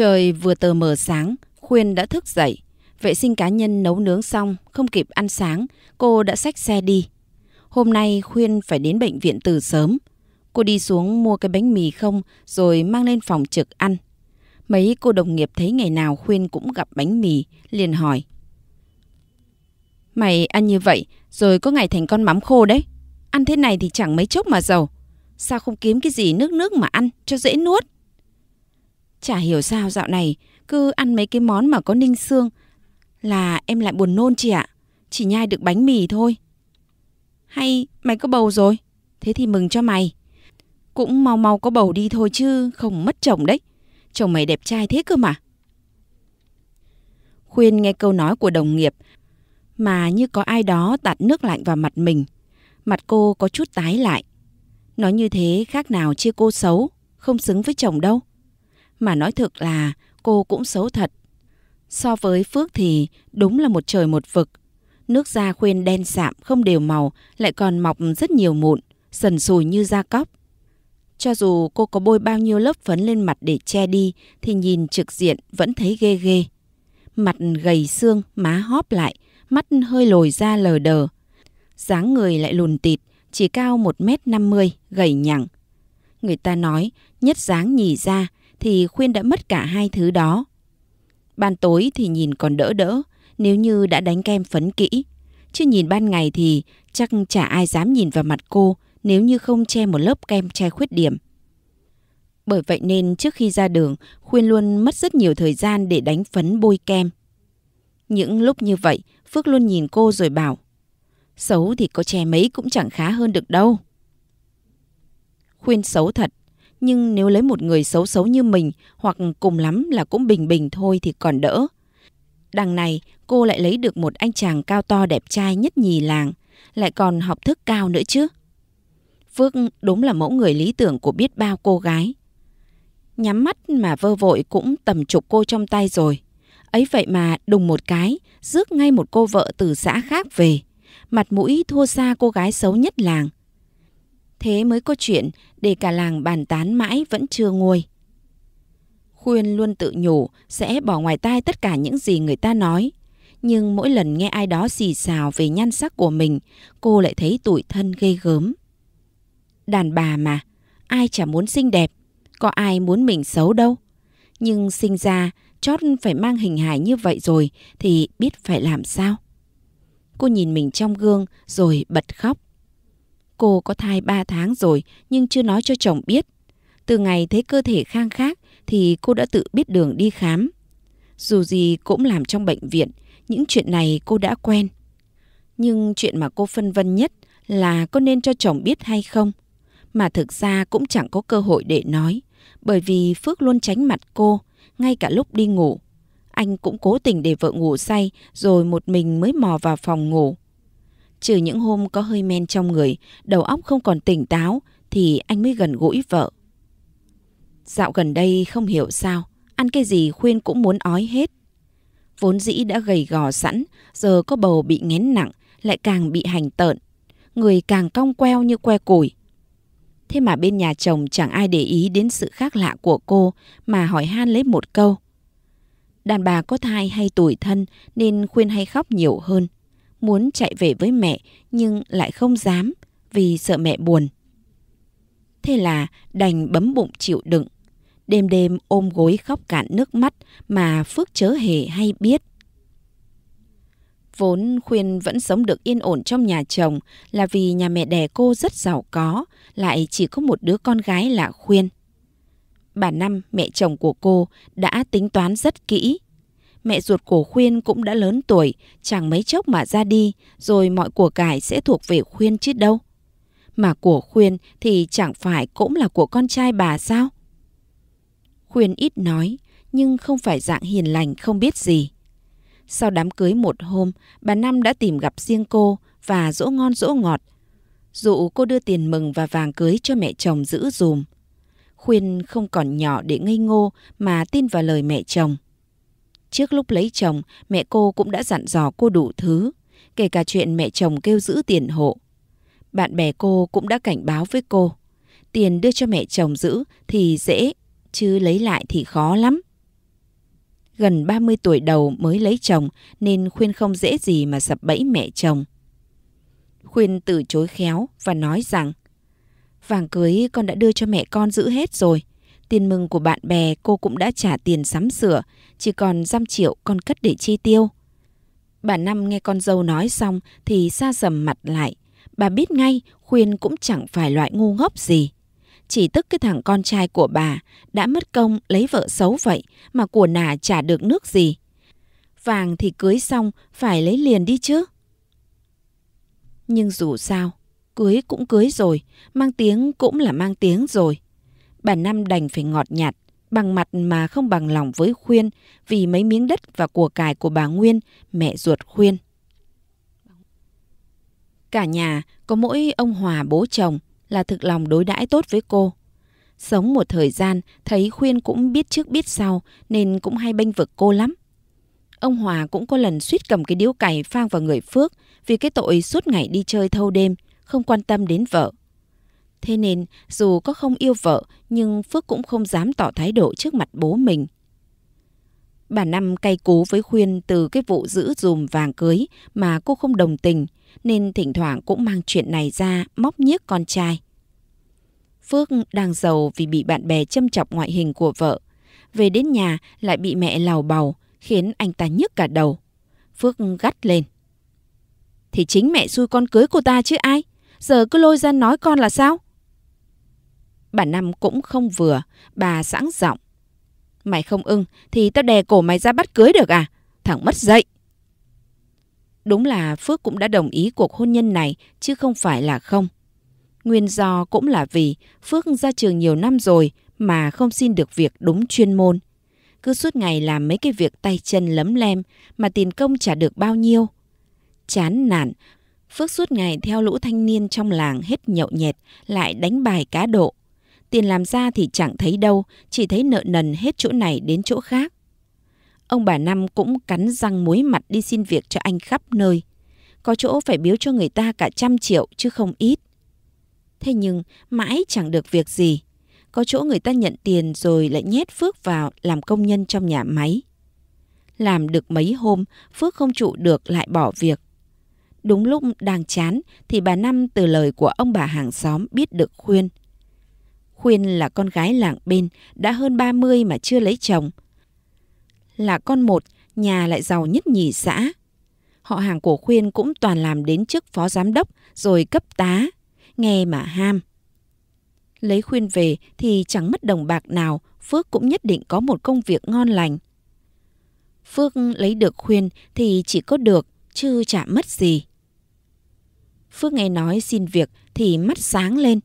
Trời vừa tờ mờ sáng, Khuyên đã thức dậy. Vệ sinh cá nhân nấu nướng xong, không kịp ăn sáng, cô đã xách xe đi. Hôm nay Khuyên phải đến bệnh viện từ sớm. Cô đi xuống mua cái bánh mì không rồi mang lên phòng trực ăn. Mấy cô đồng nghiệp thấy ngày nào Khuyên cũng gặp bánh mì, liền hỏi. Mày ăn như vậy rồi có ngày thành con mắm khô đấy. Ăn thế này thì chẳng mấy chốc mà giàu. Sao không kiếm cái gì nước nước mà ăn cho dễ nuốt? Chả hiểu sao dạo này cứ ăn mấy cái món mà có ninh xương là em lại buồn nôn chị ạ. Chỉ nhai được bánh mì thôi. Hay mày có bầu rồi? Thế thì mừng cho mày. Cũng mau mau có bầu đi thôi chứ không mất chồng đấy. Chồng mày đẹp trai thế cơ mà. Khuyên nghe câu nói của đồng nghiệp mà như có ai đó tạt nước lạnh vào mặt mình. Mặt cô có chút tái lại. Nói như thế khác nào chia cô xấu, không xứng với chồng đâu. Mà nói thực là cô cũng xấu thật. So với Phước thì đúng là một trời một vực. Nước da khuyên đen sạm không đều màu lại còn mọc rất nhiều mụn, sần sùi như da cóc. Cho dù cô có bôi bao nhiêu lớp phấn lên mặt để che đi thì nhìn trực diện vẫn thấy ghê ghê. Mặt gầy xương, má hóp lại, mắt hơi lồi ra lờ đờ. dáng người lại lùn tịt, chỉ cao 1m50, gầy nhẳng. Người ta nói, nhất dáng nhì ra thì Khuyên đã mất cả hai thứ đó. Ban tối thì nhìn còn đỡ đỡ, nếu như đã đánh kem phấn kỹ. Chứ nhìn ban ngày thì chắc chả ai dám nhìn vào mặt cô nếu như không che một lớp kem che khuyết điểm. Bởi vậy nên trước khi ra đường, Khuyên luôn mất rất nhiều thời gian để đánh phấn bôi kem. Những lúc như vậy, Phước luôn nhìn cô rồi bảo Xấu thì có che mấy cũng chẳng khá hơn được đâu. Khuyên xấu thật, nhưng nếu lấy một người xấu xấu như mình hoặc cùng lắm là cũng bình bình thôi thì còn đỡ. Đằng này, cô lại lấy được một anh chàng cao to đẹp trai nhất nhì làng, lại còn học thức cao nữa chứ. Phước đúng là mẫu người lý tưởng của biết bao cô gái. Nhắm mắt mà vơ vội cũng tầm chục cô trong tay rồi. Ấy vậy mà đùng một cái, rước ngay một cô vợ từ xã khác về. Mặt mũi thua xa cô gái xấu nhất làng. Thế mới có chuyện để cả làng bàn tán mãi vẫn chưa nguôi. Khuyên luôn tự nhủ sẽ bỏ ngoài tai tất cả những gì người ta nói. Nhưng mỗi lần nghe ai đó xì xào về nhan sắc của mình, cô lại thấy tủi thân ghê gớm. Đàn bà mà, ai chả muốn xinh đẹp, có ai muốn mình xấu đâu. Nhưng sinh ra, chót phải mang hình hài như vậy rồi thì biết phải làm sao. Cô nhìn mình trong gương rồi bật khóc. Cô có thai 3 tháng rồi nhưng chưa nói cho chồng biết. Từ ngày thấy cơ thể khang khác thì cô đã tự biết đường đi khám. Dù gì cũng làm trong bệnh viện, những chuyện này cô đã quen. Nhưng chuyện mà cô phân vân nhất là có nên cho chồng biết hay không. Mà thực ra cũng chẳng có cơ hội để nói, bởi vì Phước luôn tránh mặt cô, ngay cả lúc đi ngủ. Anh cũng cố tình để vợ ngủ say rồi một mình mới mò vào phòng ngủ. Trừ những hôm có hơi men trong người, đầu óc không còn tỉnh táo thì anh mới gần gũi vợ. Dạo gần đây không hiểu sao, ăn cái gì khuyên cũng muốn ói hết. Vốn dĩ đã gầy gò sẵn, giờ có bầu bị nghén nặng, lại càng bị hành tợn. Người càng cong queo như que củi. Thế mà bên nhà chồng chẳng ai để ý đến sự khác lạ của cô mà hỏi han lấy một câu. Đàn bà có thai hay tuổi thân nên khuyên hay khóc nhiều hơn muốn chạy về với mẹ nhưng lại không dám vì sợ mẹ buồn. Thế là đành bấm bụng chịu đựng. Đêm đêm ôm gối khóc cạn nước mắt mà Phước chớ hề hay biết. Vốn Khuyên vẫn sống được yên ổn trong nhà chồng là vì nhà mẹ đẻ cô rất giàu có, lại chỉ có một đứa con gái là Khuyên. Bà Năm, mẹ chồng của cô, đã tính toán rất kỹ mẹ ruột của Khuyên cũng đã lớn tuổi, chẳng mấy chốc mà ra đi, rồi mọi của cải sẽ thuộc về Khuyên chứ đâu. Mà của Khuyên thì chẳng phải cũng là của con trai bà sao? Khuyên ít nói, nhưng không phải dạng hiền lành không biết gì. Sau đám cưới một hôm, bà Năm đã tìm gặp riêng cô và dỗ ngon dỗ ngọt. Dụ cô đưa tiền mừng và vàng cưới cho mẹ chồng giữ dùm. Khuyên không còn nhỏ để ngây ngô mà tin vào lời mẹ chồng. Trước lúc lấy chồng, mẹ cô cũng đã dặn dò cô đủ thứ, kể cả chuyện mẹ chồng kêu giữ tiền hộ. Bạn bè cô cũng đã cảnh báo với cô, tiền đưa cho mẹ chồng giữ thì dễ, chứ lấy lại thì khó lắm. Gần 30 tuổi đầu mới lấy chồng nên khuyên không dễ gì mà sập bẫy mẹ chồng. Khuyên từ chối khéo và nói rằng Vàng cưới con đã đưa cho mẹ con giữ hết rồi Tiền mừng của bạn bè cô cũng đã trả tiền sắm sửa, chỉ còn dăm triệu con cất để chi tiêu. Bà Năm nghe con dâu nói xong thì xa sầm mặt lại. Bà biết ngay khuyên cũng chẳng phải loại ngu ngốc gì. Chỉ tức cái thằng con trai của bà đã mất công lấy vợ xấu vậy mà của nà trả được nước gì. Vàng thì cưới xong phải lấy liền đi chứ. Nhưng dù sao, cưới cũng cưới rồi, mang tiếng cũng là mang tiếng rồi bà Năm đành phải ngọt nhạt, bằng mặt mà không bằng lòng với Khuyên vì mấy miếng đất và của cải của bà Nguyên, mẹ ruột Khuyên. Cả nhà có mỗi ông Hòa bố chồng là thực lòng đối đãi tốt với cô. Sống một thời gian, thấy Khuyên cũng biết trước biết sau nên cũng hay bênh vực cô lắm. Ông Hòa cũng có lần suýt cầm cái điếu cày phang vào người Phước vì cái tội suốt ngày đi chơi thâu đêm, không quan tâm đến vợ. Thế nên, dù có không yêu vợ, nhưng Phước cũng không dám tỏ thái độ trước mặt bố mình. Bà Năm cay cú với khuyên từ cái vụ giữ dùm vàng cưới mà cô không đồng tình, nên thỉnh thoảng cũng mang chuyện này ra móc nhiếc con trai. Phước đang giàu vì bị bạn bè châm chọc ngoại hình của vợ. Về đến nhà lại bị mẹ lào bào, khiến anh ta nhức cả đầu. Phước gắt lên. Thì chính mẹ xui con cưới cô ta chứ ai? Giờ cứ lôi ra nói con là sao? Bà Năm cũng không vừa, bà sẵn giọng. Mày không ưng thì tao đè cổ mày ra bắt cưới được à? Thằng mất dậy. Đúng là Phước cũng đã đồng ý cuộc hôn nhân này chứ không phải là không. Nguyên do cũng là vì Phước ra trường nhiều năm rồi mà không xin được việc đúng chuyên môn. Cứ suốt ngày làm mấy cái việc tay chân lấm lem mà tiền công trả được bao nhiêu. Chán nản, Phước suốt ngày theo lũ thanh niên trong làng hết nhậu nhẹt lại đánh bài cá độ. Tiền làm ra thì chẳng thấy đâu, chỉ thấy nợ nần hết chỗ này đến chỗ khác. Ông bà Năm cũng cắn răng muối mặt đi xin việc cho anh khắp nơi. Có chỗ phải biếu cho người ta cả trăm triệu chứ không ít. Thế nhưng mãi chẳng được việc gì. Có chỗ người ta nhận tiền rồi lại nhét Phước vào làm công nhân trong nhà máy. Làm được mấy hôm, Phước không trụ được lại bỏ việc. Đúng lúc đang chán thì bà Năm từ lời của ông bà hàng xóm biết được khuyên – Khuyên là con gái làng bên, đã hơn 30 mà chưa lấy chồng. Là con một, nhà lại giàu nhất nhì xã. Họ hàng của Khuyên cũng toàn làm đến chức phó giám đốc rồi cấp tá, nghe mà ham. Lấy Khuyên về thì chẳng mất đồng bạc nào, Phước cũng nhất định có một công việc ngon lành. Phước lấy được Khuyên thì chỉ có được, chứ chả mất gì. Phước nghe nói xin việc thì mắt sáng lên,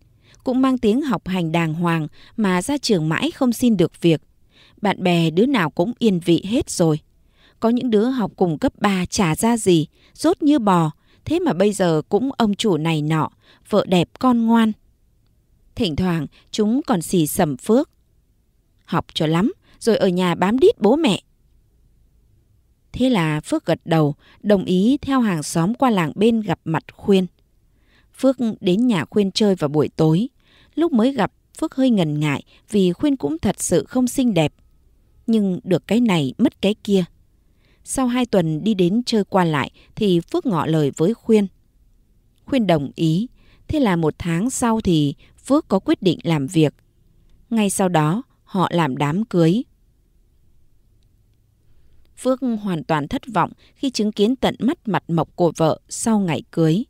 cũng mang tiếng học hành đàng hoàng mà ra trường mãi không xin được việc. Bạn bè đứa nào cũng yên vị hết rồi. Có những đứa học cùng cấp 3 trả ra gì, rốt như bò, thế mà bây giờ cũng ông chủ này nọ, vợ đẹp con ngoan. Thỉnh thoảng chúng còn xì sầm phước. Học cho lắm, rồi ở nhà bám đít bố mẹ. Thế là Phước gật đầu, đồng ý theo hàng xóm qua làng bên gặp mặt Khuyên. Phước đến nhà Khuyên chơi vào buổi tối. Lúc mới gặp, Phước hơi ngần ngại vì Khuyên cũng thật sự không xinh đẹp. Nhưng được cái này mất cái kia. Sau hai tuần đi đến chơi qua lại thì Phước ngỏ lời với Khuyên. Khuyên đồng ý. Thế là một tháng sau thì Phước có quyết định làm việc. Ngay sau đó, họ làm đám cưới. Phước hoàn toàn thất vọng khi chứng kiến tận mắt mặt mộc của vợ sau ngày cưới.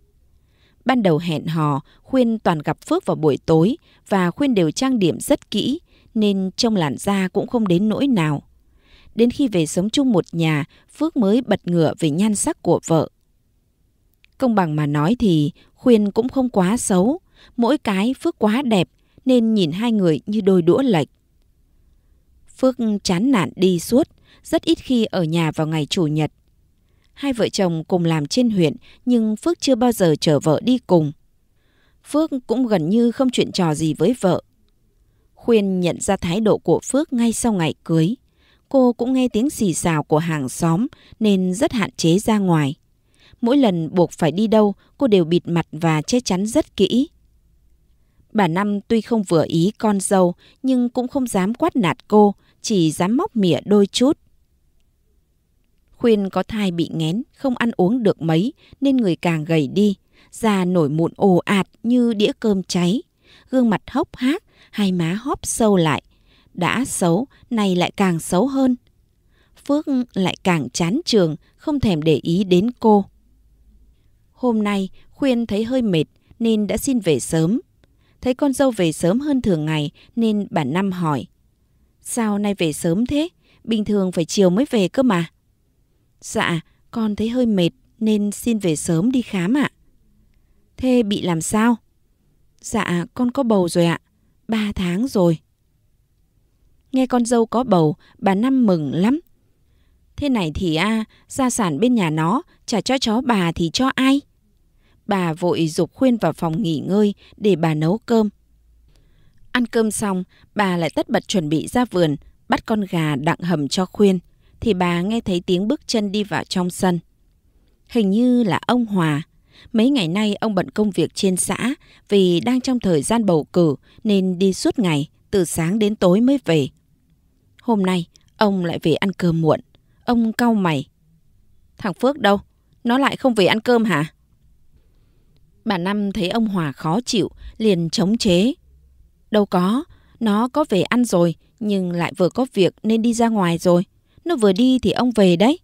Ban đầu hẹn hò, khuyên toàn gặp Phước vào buổi tối và khuyên đều trang điểm rất kỹ nên trong làn da cũng không đến nỗi nào. Đến khi về sống chung một nhà, Phước mới bật ngựa về nhan sắc của vợ. Công bằng mà nói thì khuyên cũng không quá xấu, mỗi cái Phước quá đẹp nên nhìn hai người như đôi đũa lệch. Phước chán nản đi suốt, rất ít khi ở nhà vào ngày chủ nhật Hai vợ chồng cùng làm trên huyện nhưng Phước chưa bao giờ chở vợ đi cùng. Phước cũng gần như không chuyện trò gì với vợ. Khuyên nhận ra thái độ của Phước ngay sau ngày cưới. Cô cũng nghe tiếng xì xào của hàng xóm nên rất hạn chế ra ngoài. Mỗi lần buộc phải đi đâu, cô đều bịt mặt và che chắn rất kỹ. Bà Năm tuy không vừa ý con dâu nhưng cũng không dám quát nạt cô, chỉ dám móc mỉa đôi chút. Khuyên có thai bị nghén, không ăn uống được mấy nên người càng gầy đi, da nổi mụn ồ ạt như đĩa cơm cháy, gương mặt hốc hác, hai má hóp sâu lại. Đã xấu, nay lại càng xấu hơn. Phước lại càng chán trường, không thèm để ý đến cô. Hôm nay, Khuyên thấy hơi mệt nên đã xin về sớm. Thấy con dâu về sớm hơn thường ngày nên bà Năm hỏi. Sao nay về sớm thế? Bình thường phải chiều mới về cơ mà. Dạ, con thấy hơi mệt nên xin về sớm đi khám ạ. Thế bị làm sao? Dạ, con có bầu rồi ạ. Ba tháng rồi. Nghe con dâu có bầu, bà Năm mừng lắm. Thế này thì a, à, gia sản bên nhà nó, trả cho chó bà thì cho ai? Bà vội dục khuyên vào phòng nghỉ ngơi để bà nấu cơm. Ăn cơm xong, bà lại tất bật chuẩn bị ra vườn, bắt con gà đặng hầm cho khuyên thì bà nghe thấy tiếng bước chân đi vào trong sân. Hình như là ông Hòa. Mấy ngày nay ông bận công việc trên xã vì đang trong thời gian bầu cử nên đi suốt ngày, từ sáng đến tối mới về. Hôm nay, ông lại về ăn cơm muộn. Ông cau mày. Thằng Phước đâu? Nó lại không về ăn cơm hả? Bà Năm thấy ông Hòa khó chịu, liền chống chế. Đâu có, nó có về ăn rồi, nhưng lại vừa có việc nên đi ra ngoài rồi. Nó vừa đi thì ông về đấy.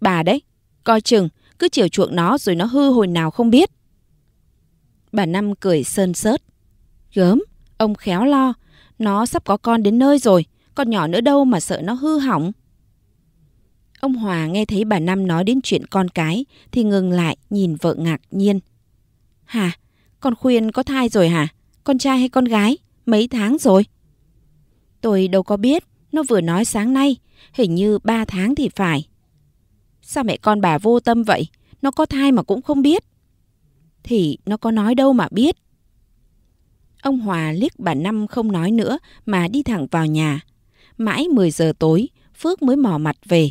Bà đấy, coi chừng, cứ chiều chuộng nó rồi nó hư hồi nào không biết. Bà Năm cười sơn sớt. Gớm, ông khéo lo, nó sắp có con đến nơi rồi, con nhỏ nữa đâu mà sợ nó hư hỏng. Ông Hòa nghe thấy bà Năm nói đến chuyện con cái thì ngừng lại nhìn vợ ngạc nhiên. hà, con khuyên có thai rồi hả? Con trai hay con gái? Mấy tháng rồi? Tôi đâu có biết, nó vừa nói sáng nay, Hình như 3 tháng thì phải. Sao mẹ con bà vô tâm vậy? Nó có thai mà cũng không biết. Thì nó có nói đâu mà biết. Ông Hòa liếc bà Năm không nói nữa mà đi thẳng vào nhà. Mãi 10 giờ tối, Phước mới mò mặt về.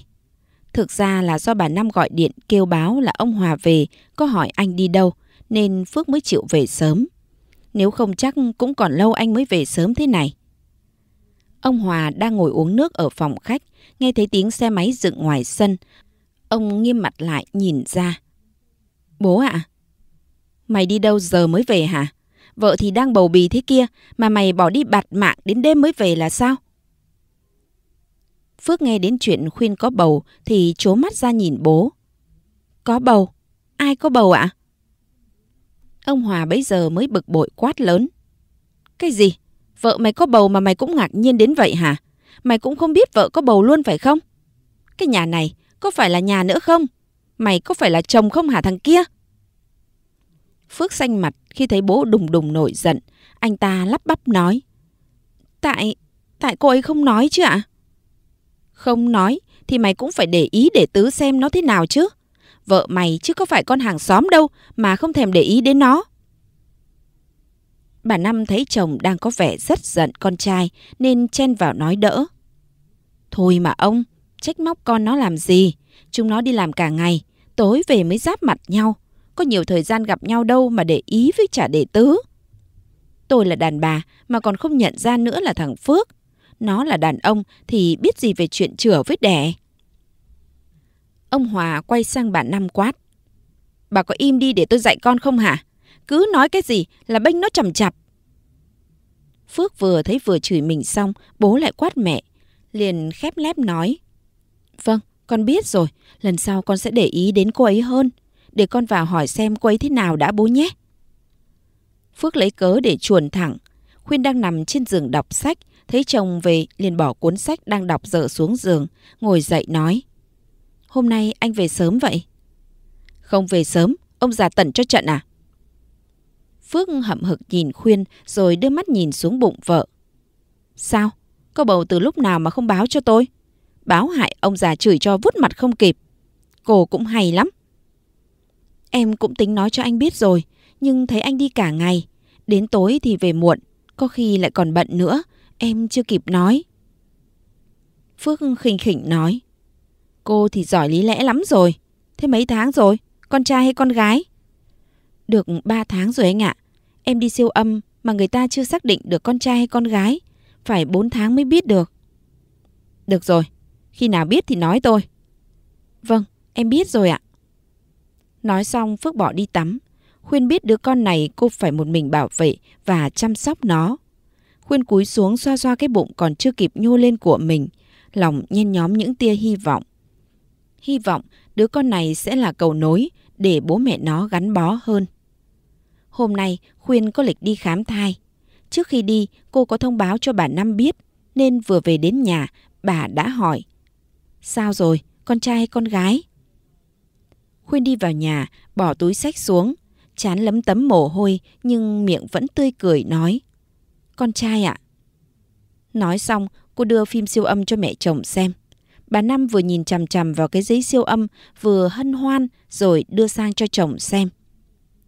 Thực ra là do bà Năm gọi điện kêu báo là ông Hòa về, có hỏi anh đi đâu, nên Phước mới chịu về sớm. Nếu không chắc cũng còn lâu anh mới về sớm thế này. Ông Hòa đang ngồi uống nước ở phòng khách nghe thấy tiếng xe máy dựng ngoài sân. Ông nghiêm mặt lại nhìn ra. Bố ạ, à, mày đi đâu giờ mới về hả? Vợ thì đang bầu bì thế kia mà mày bỏ đi bạt mạng đến đêm mới về là sao? Phước nghe đến chuyện khuyên có bầu thì chố mắt ra nhìn bố. Có bầu? Ai có bầu ạ? À? Ông Hòa bấy giờ mới bực bội quát lớn. Cái gì? Vợ mày có bầu mà mày cũng ngạc nhiên đến vậy hả? Mày cũng không biết vợ có bầu luôn phải không? Cái nhà này có phải là nhà nữa không? Mày có phải là chồng không hả thằng kia? Phước xanh mặt khi thấy bố đùng đùng nổi giận. Anh ta lắp bắp nói. Tại... tại cô ấy không nói chứ ạ? À? Không nói thì mày cũng phải để ý để tứ xem nó thế nào chứ. Vợ mày chứ có phải con hàng xóm đâu mà không thèm để ý đến nó. Bà Năm thấy chồng đang có vẻ rất giận con trai nên chen vào nói đỡ. Thôi mà ông, trách móc con nó làm gì? Chúng nó đi làm cả ngày, tối về mới giáp mặt nhau. Có nhiều thời gian gặp nhau đâu mà để ý với trả đệ tứ. Tôi là đàn bà mà còn không nhận ra nữa là thằng Phước. Nó là đàn ông thì biết gì về chuyện chửa với đẻ. Ông Hòa quay sang bà Năm quát. Bà có im đi để tôi dạy con không hả? Cứ nói cái gì là bênh nó chầm chập. Phước vừa thấy vừa chửi mình xong, bố lại quát mẹ liền khép lép nói. Vâng, con biết rồi, lần sau con sẽ để ý đến cô ấy hơn, để con vào hỏi xem cô ấy thế nào đã bố nhé. Phước lấy cớ để chuồn thẳng, Khuyên đang nằm trên giường đọc sách, thấy chồng về liền bỏ cuốn sách đang đọc dở xuống giường, ngồi dậy nói. Hôm nay anh về sớm vậy? Không về sớm, ông già tẩn cho trận à? Phước hậm hực nhìn Khuyên rồi đưa mắt nhìn xuống bụng vợ. Sao? Có bầu từ lúc nào mà không báo cho tôi? Báo hại ông già chửi cho vút mặt không kịp. Cô cũng hay lắm. Em cũng tính nói cho anh biết rồi, nhưng thấy anh đi cả ngày. Đến tối thì về muộn, có khi lại còn bận nữa. Em chưa kịp nói. Phước khinh khỉnh nói. Cô thì giỏi lý lẽ lắm rồi. Thế mấy tháng rồi? Con trai hay con gái? Được ba tháng rồi anh ạ. Em đi siêu âm mà người ta chưa xác định được con trai hay con gái phải 4 tháng mới biết được. Được rồi, khi nào biết thì nói tôi. Vâng, em biết rồi ạ. Nói xong Phước bỏ đi tắm. Khuyên biết đứa con này cô phải một mình bảo vệ và chăm sóc nó. Khuyên cúi xuống xoa xoa cái bụng còn chưa kịp nhô lên của mình, lòng nhen nhóm những tia hy vọng. Hy vọng đứa con này sẽ là cầu nối để bố mẹ nó gắn bó hơn. Hôm nay Khuyên có lịch đi khám thai. Trước khi đi, cô có thông báo cho bà Năm biết, nên vừa về đến nhà, bà đã hỏi. Sao rồi, con trai hay con gái? Khuyên đi vào nhà, bỏ túi sách xuống, chán lấm tấm mồ hôi nhưng miệng vẫn tươi cười nói. Con trai ạ. À? Nói xong, cô đưa phim siêu âm cho mẹ chồng xem. Bà Năm vừa nhìn chằm chằm vào cái giấy siêu âm, vừa hân hoan rồi đưa sang cho chồng xem.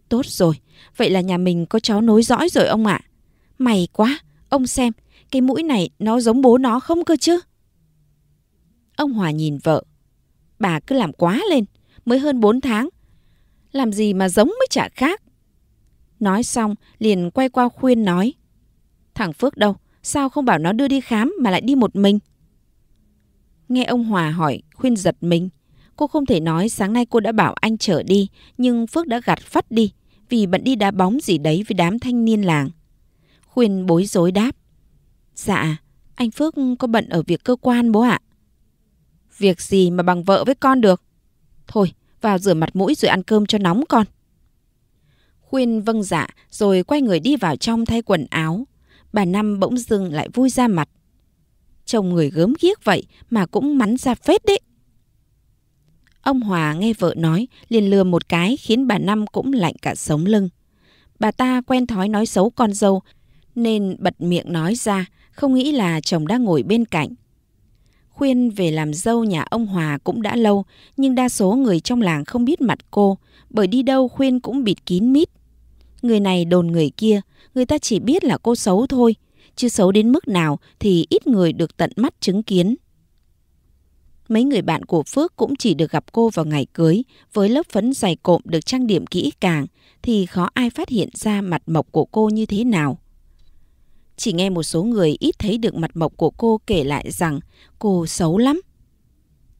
Tốt rồi, vậy là nhà mình có cháu nối dõi rồi ông ạ. À. May quá, ông xem, cái mũi này nó giống bố nó không cơ chứ? Ông Hòa nhìn vợ. Bà cứ làm quá lên, mới hơn 4 tháng. Làm gì mà giống mới chả khác. Nói xong, liền quay qua khuyên nói. Thằng Phước đâu, sao không bảo nó đưa đi khám mà lại đi một mình? Nghe ông Hòa hỏi, khuyên giật mình. Cô không thể nói sáng nay cô đã bảo anh chở đi, nhưng Phước đã gạt phát đi vì bận đi đá bóng gì đấy với đám thanh niên làng. Khuyên bối rối đáp. Dạ, anh Phước có bận ở việc cơ quan bố ạ. Việc gì mà bằng vợ với con được? Thôi, vào rửa mặt mũi rồi ăn cơm cho nóng con. Khuyên vâng dạ rồi quay người đi vào trong thay quần áo. Bà Năm bỗng dưng lại vui ra mặt. Chồng người gớm ghiếc vậy mà cũng mắn ra phết đấy. Ông Hòa nghe vợ nói liền lừa một cái khiến bà Năm cũng lạnh cả sống lưng. Bà ta quen thói nói xấu con dâu nên bật miệng nói ra, không nghĩ là chồng đang ngồi bên cạnh. Khuyên về làm dâu nhà ông Hòa cũng đã lâu, nhưng đa số người trong làng không biết mặt cô, bởi đi đâu Khuyên cũng bịt kín mít. Người này đồn người kia, người ta chỉ biết là cô xấu thôi, chứ xấu đến mức nào thì ít người được tận mắt chứng kiến. Mấy người bạn của Phước cũng chỉ được gặp cô vào ngày cưới, với lớp phấn dày cộm được trang điểm kỹ càng, thì khó ai phát hiện ra mặt mộc của cô như thế nào. Chỉ nghe một số người ít thấy được mặt mộc của cô kể lại rằng cô xấu lắm.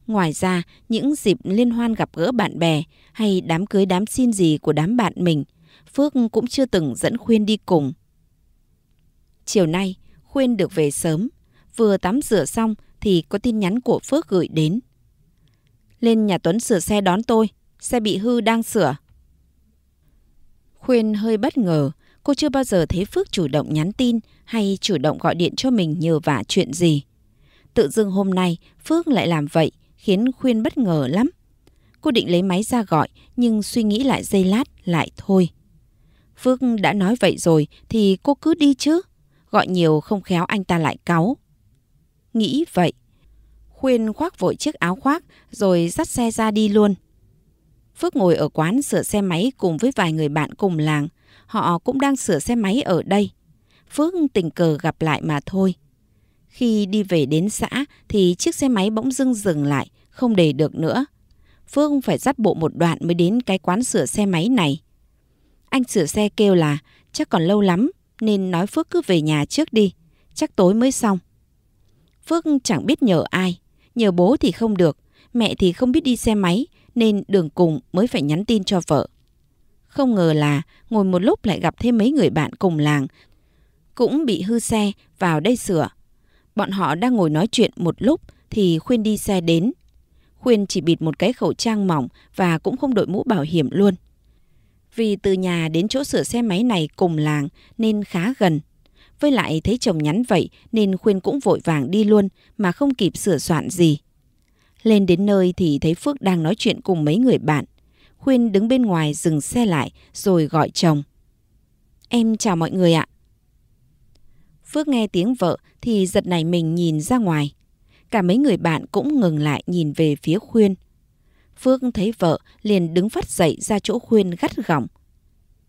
Ngoài ra, những dịp liên hoan gặp gỡ bạn bè hay đám cưới đám xin gì của đám bạn mình, Phước cũng chưa từng dẫn Khuyên đi cùng. Chiều nay, Khuyên được về sớm, vừa tắm rửa xong thì có tin nhắn của Phước gửi đến. Lên nhà Tuấn sửa xe đón tôi, xe bị hư đang sửa. Khuyên hơi bất ngờ, cô chưa bao giờ thấy Phước chủ động nhắn tin hay chủ động gọi điện cho mình nhờ vả chuyện gì. Tự dưng hôm nay Phước lại làm vậy khiến Khuyên bất ngờ lắm. Cô định lấy máy ra gọi nhưng suy nghĩ lại giây lát lại thôi. Phước đã nói vậy rồi thì cô cứ đi chứ. Gọi nhiều không khéo anh ta lại cáu. Nghĩ vậy. Khuyên khoác vội chiếc áo khoác rồi dắt xe ra đi luôn. Phước ngồi ở quán sửa xe máy cùng với vài người bạn cùng làng. Họ cũng đang sửa xe máy ở đây. Phước tình cờ gặp lại mà thôi. Khi đi về đến xã thì chiếc xe máy bỗng dưng dừng lại, không để được nữa. Phước phải dắt bộ một đoạn mới đến cái quán sửa xe máy này. Anh sửa xe kêu là chắc còn lâu lắm nên nói Phước cứ về nhà trước đi, chắc tối mới xong. Phước chẳng biết nhờ ai, nhờ bố thì không được, mẹ thì không biết đi xe máy nên đường cùng mới phải nhắn tin cho vợ. Không ngờ là ngồi một lúc lại gặp thêm mấy người bạn cùng làng cũng bị hư xe vào đây sửa. Bọn họ đang ngồi nói chuyện một lúc thì Khuyên đi xe đến. Khuyên chỉ bịt một cái khẩu trang mỏng và cũng không đội mũ bảo hiểm luôn. Vì từ nhà đến chỗ sửa xe máy này cùng làng nên khá gần. Với lại thấy chồng nhắn vậy nên Khuyên cũng vội vàng đi luôn mà không kịp sửa soạn gì. Lên đến nơi thì thấy Phước đang nói chuyện cùng mấy người bạn. Khuyên đứng bên ngoài dừng xe lại rồi gọi chồng. Em chào mọi người ạ. Phước nghe tiếng vợ thì giật nảy mình nhìn ra ngoài. Cả mấy người bạn cũng ngừng lại nhìn về phía Khuyên. Phước thấy vợ liền đứng phát dậy ra chỗ Khuyên gắt gỏng.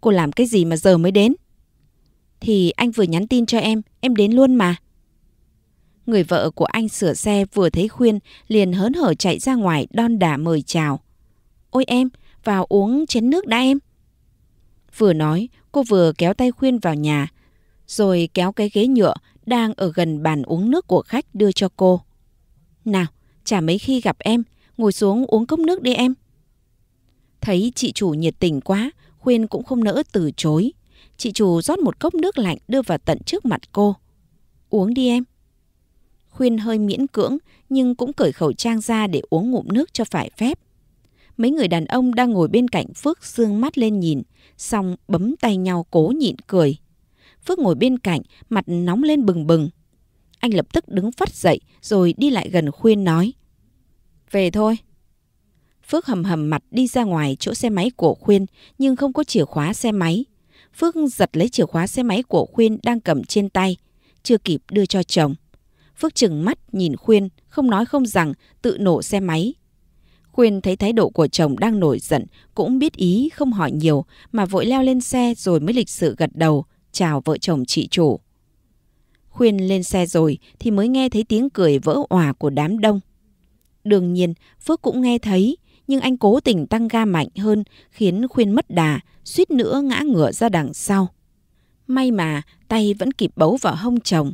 Cô làm cái gì mà giờ mới đến? Thì anh vừa nhắn tin cho em, em đến luôn mà. Người vợ của anh sửa xe vừa thấy Khuyên liền hớn hở chạy ra ngoài đon đả mời chào. Ôi em, vào uống chén nước đã em. Vừa nói, cô vừa kéo tay Khuyên vào nhà, rồi kéo cái ghế nhựa đang ở gần bàn uống nước của khách đưa cho cô. Nào, chả mấy khi gặp em, ngồi xuống uống cốc nước đi em. Thấy chị chủ nhiệt tình quá, Khuyên cũng không nỡ từ chối. Chị chủ rót một cốc nước lạnh đưa vào tận trước mặt cô. Uống đi em. Khuyên hơi miễn cưỡng nhưng cũng cởi khẩu trang ra để uống ngụm nước cho phải phép. Mấy người đàn ông đang ngồi bên cạnh Phước dương mắt lên nhìn, xong bấm tay nhau cố nhịn cười. Phước ngồi bên cạnh, mặt nóng lên bừng bừng. Anh lập tức đứng phát dậy rồi đi lại gần khuyên nói. Về thôi. Phước hầm hầm mặt đi ra ngoài chỗ xe máy của Khuyên nhưng không có chìa khóa xe máy. Phước giật lấy chìa khóa xe máy của Khuyên đang cầm trên tay, chưa kịp đưa cho chồng. Phước chừng mắt nhìn Khuyên, không nói không rằng tự nổ xe máy. Khuyên thấy thái độ của chồng đang nổi giận, cũng biết ý không hỏi nhiều mà vội leo lên xe rồi mới lịch sự gật đầu, chào vợ chồng chị chủ. Khuyên lên xe rồi thì mới nghe thấy tiếng cười vỡ òa của đám đông. Đương nhiên, Phước cũng nghe thấy, nhưng anh cố tình tăng ga mạnh hơn khiến Khuyên mất đà, suýt nữa ngã ngửa ra đằng sau. May mà tay vẫn kịp bấu vào hông chồng.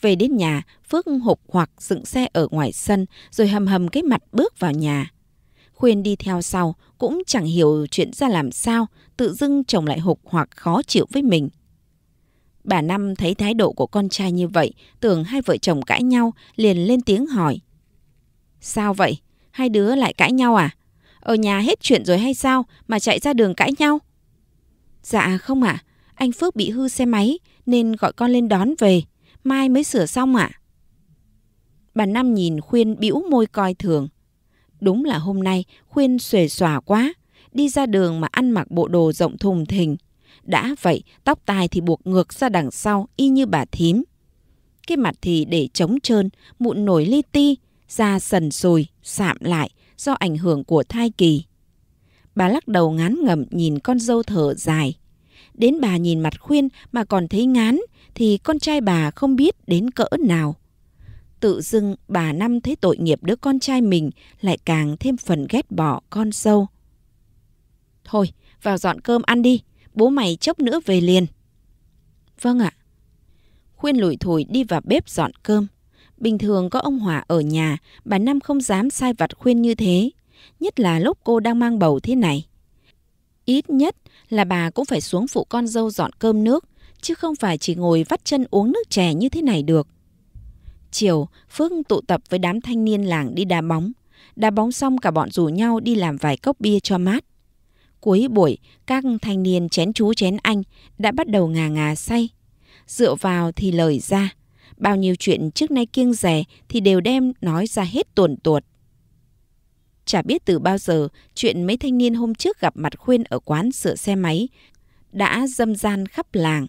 Về đến nhà, Phước hộp hoặc dựng xe ở ngoài sân rồi hầm hầm cái mặt bước vào nhà. Khuyên đi theo sau cũng chẳng hiểu chuyện ra làm sao, tự dưng chồng lại hục hoặc khó chịu với mình. Bà Năm thấy thái độ của con trai như vậy, tưởng hai vợ chồng cãi nhau, liền lên tiếng hỏi. Sao vậy? Hai đứa lại cãi nhau à? Ở nhà hết chuyện rồi hay sao mà chạy ra đường cãi nhau? Dạ không ạ, à, anh Phước bị hư xe máy nên gọi con lên đón về, mai mới sửa xong ạ. À? Bà Năm nhìn khuyên bĩu môi coi thường. Đúng là hôm nay Khuyên xuề xòa quá, đi ra đường mà ăn mặc bộ đồ rộng thùng thình. Đã vậy, tóc tai thì buộc ngược ra đằng sau y như bà thím. Cái mặt thì để trống trơn, mụn nổi li ti, da sần sùi, sạm lại do ảnh hưởng của thai kỳ. Bà lắc đầu ngán ngẩm nhìn con dâu thở dài. Đến bà nhìn mặt khuyên mà còn thấy ngán thì con trai bà không biết đến cỡ nào tự dưng bà Năm thấy tội nghiệp đứa con trai mình lại càng thêm phần ghét bỏ con dâu. Thôi, vào dọn cơm ăn đi, bố mày chốc nữa về liền. Vâng ạ. Khuyên lủi thủi đi vào bếp dọn cơm. Bình thường có ông Hòa ở nhà, bà Năm không dám sai vặt khuyên như thế, nhất là lúc cô đang mang bầu thế này. Ít nhất là bà cũng phải xuống phụ con dâu dọn cơm nước, chứ không phải chỉ ngồi vắt chân uống nước chè như thế này được chiều, Phước tụ tập với đám thanh niên làng đi đá bóng. Đá bóng xong cả bọn rủ nhau đi làm vài cốc bia cho mát. Cuối buổi, các thanh niên chén chú chén anh đã bắt đầu ngà ngà say. Dựa vào thì lời ra, bao nhiêu chuyện trước nay kiêng rẻ thì đều đem nói ra hết tuồn tuột. Chả biết từ bao giờ, chuyện mấy thanh niên hôm trước gặp mặt khuyên ở quán sửa xe máy đã dâm gian khắp làng.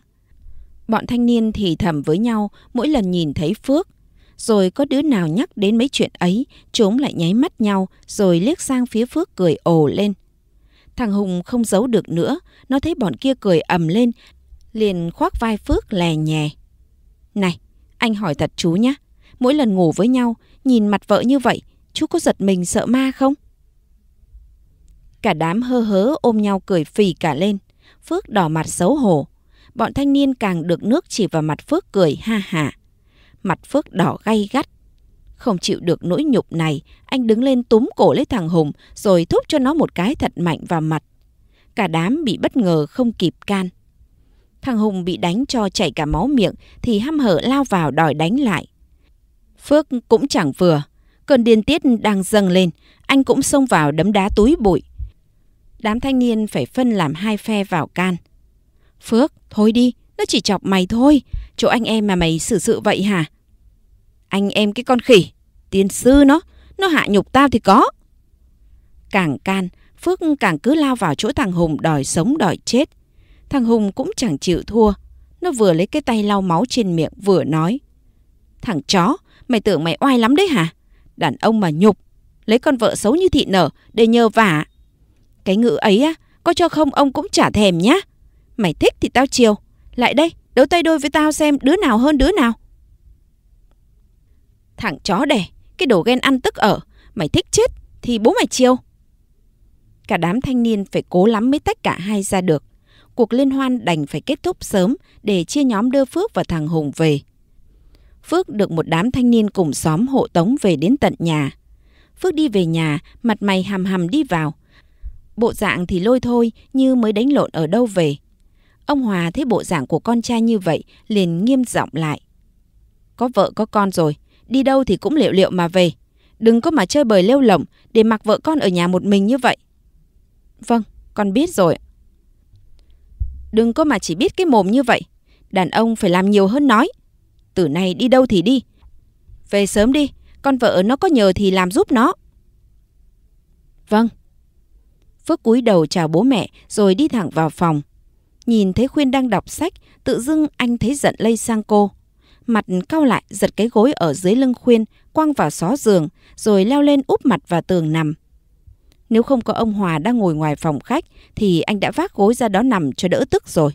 Bọn thanh niên thì thầm với nhau mỗi lần nhìn thấy Phước, rồi có đứa nào nhắc đến mấy chuyện ấy, chúng lại nháy mắt nhau rồi liếc sang phía Phước cười ồ lên. Thằng Hùng không giấu được nữa, nó thấy bọn kia cười ầm lên, liền khoác vai Phước lè nhè. Này, anh hỏi thật chú nhé, mỗi lần ngủ với nhau, nhìn mặt vợ như vậy, chú có giật mình sợ ma không? Cả đám hơ hớ ôm nhau cười phì cả lên, Phước đỏ mặt xấu hổ. Bọn thanh niên càng được nước chỉ vào mặt Phước cười ha hả mặt Phước đỏ gay gắt. Không chịu được nỗi nhục này, anh đứng lên túm cổ lấy thằng Hùng rồi thúc cho nó một cái thật mạnh vào mặt. Cả đám bị bất ngờ không kịp can. Thằng Hùng bị đánh cho chảy cả máu miệng thì hăm hở lao vào đòi đánh lại. Phước cũng chẳng vừa, cơn điên tiết đang dâng lên, anh cũng xông vào đấm đá túi bụi. Đám thanh niên phải phân làm hai phe vào can. Phước, thôi đi, nó chỉ chọc mày thôi, chỗ anh em mà mày xử sự vậy hả? Anh em cái con khỉ, tiên sư nó, nó hạ nhục tao thì có. Càng can, Phước càng cứ lao vào chỗ thằng Hùng đòi sống đòi chết. Thằng Hùng cũng chẳng chịu thua. Nó vừa lấy cái tay lau máu trên miệng vừa nói. Thằng chó, mày tưởng mày oai lắm đấy hả? Đàn ông mà nhục, lấy con vợ xấu như thị nở để nhờ vả. Cái ngữ ấy á, có cho không ông cũng chả thèm nhá. Mày thích thì tao chiều. Lại đây, đấu tay đôi với tao xem đứa nào hơn đứa nào. Thằng chó đẻ, cái đồ ghen ăn tức ở, mày thích chết thì bố mày chiêu. Cả đám thanh niên phải cố lắm mới tách cả hai ra được. Cuộc liên hoan đành phải kết thúc sớm để chia nhóm đưa Phước và thằng Hùng về. Phước được một đám thanh niên cùng xóm hộ tống về đến tận nhà. Phước đi về nhà, mặt mày hầm hầm đi vào. Bộ dạng thì lôi thôi như mới đánh lộn ở đâu về. Ông Hòa thấy bộ dạng của con trai như vậy liền nghiêm giọng lại. Có vợ có con rồi, đi đâu thì cũng liệu liệu mà về. Đừng có mà chơi bời lêu lỏng để mặc vợ con ở nhà một mình như vậy. Vâng, con biết rồi. Đừng có mà chỉ biết cái mồm như vậy. Đàn ông phải làm nhiều hơn nói. Từ nay đi đâu thì đi. Về sớm đi, con vợ nó có nhờ thì làm giúp nó. Vâng. Phước cúi đầu chào bố mẹ rồi đi thẳng vào phòng. Nhìn thấy Khuyên đang đọc sách, tự dưng anh thấy giận lây sang cô mặt cau lại giật cái gối ở dưới lưng khuyên, quăng vào xó giường, rồi leo lên úp mặt vào tường nằm. Nếu không có ông Hòa đang ngồi ngoài phòng khách thì anh đã vác gối ra đó nằm cho đỡ tức rồi.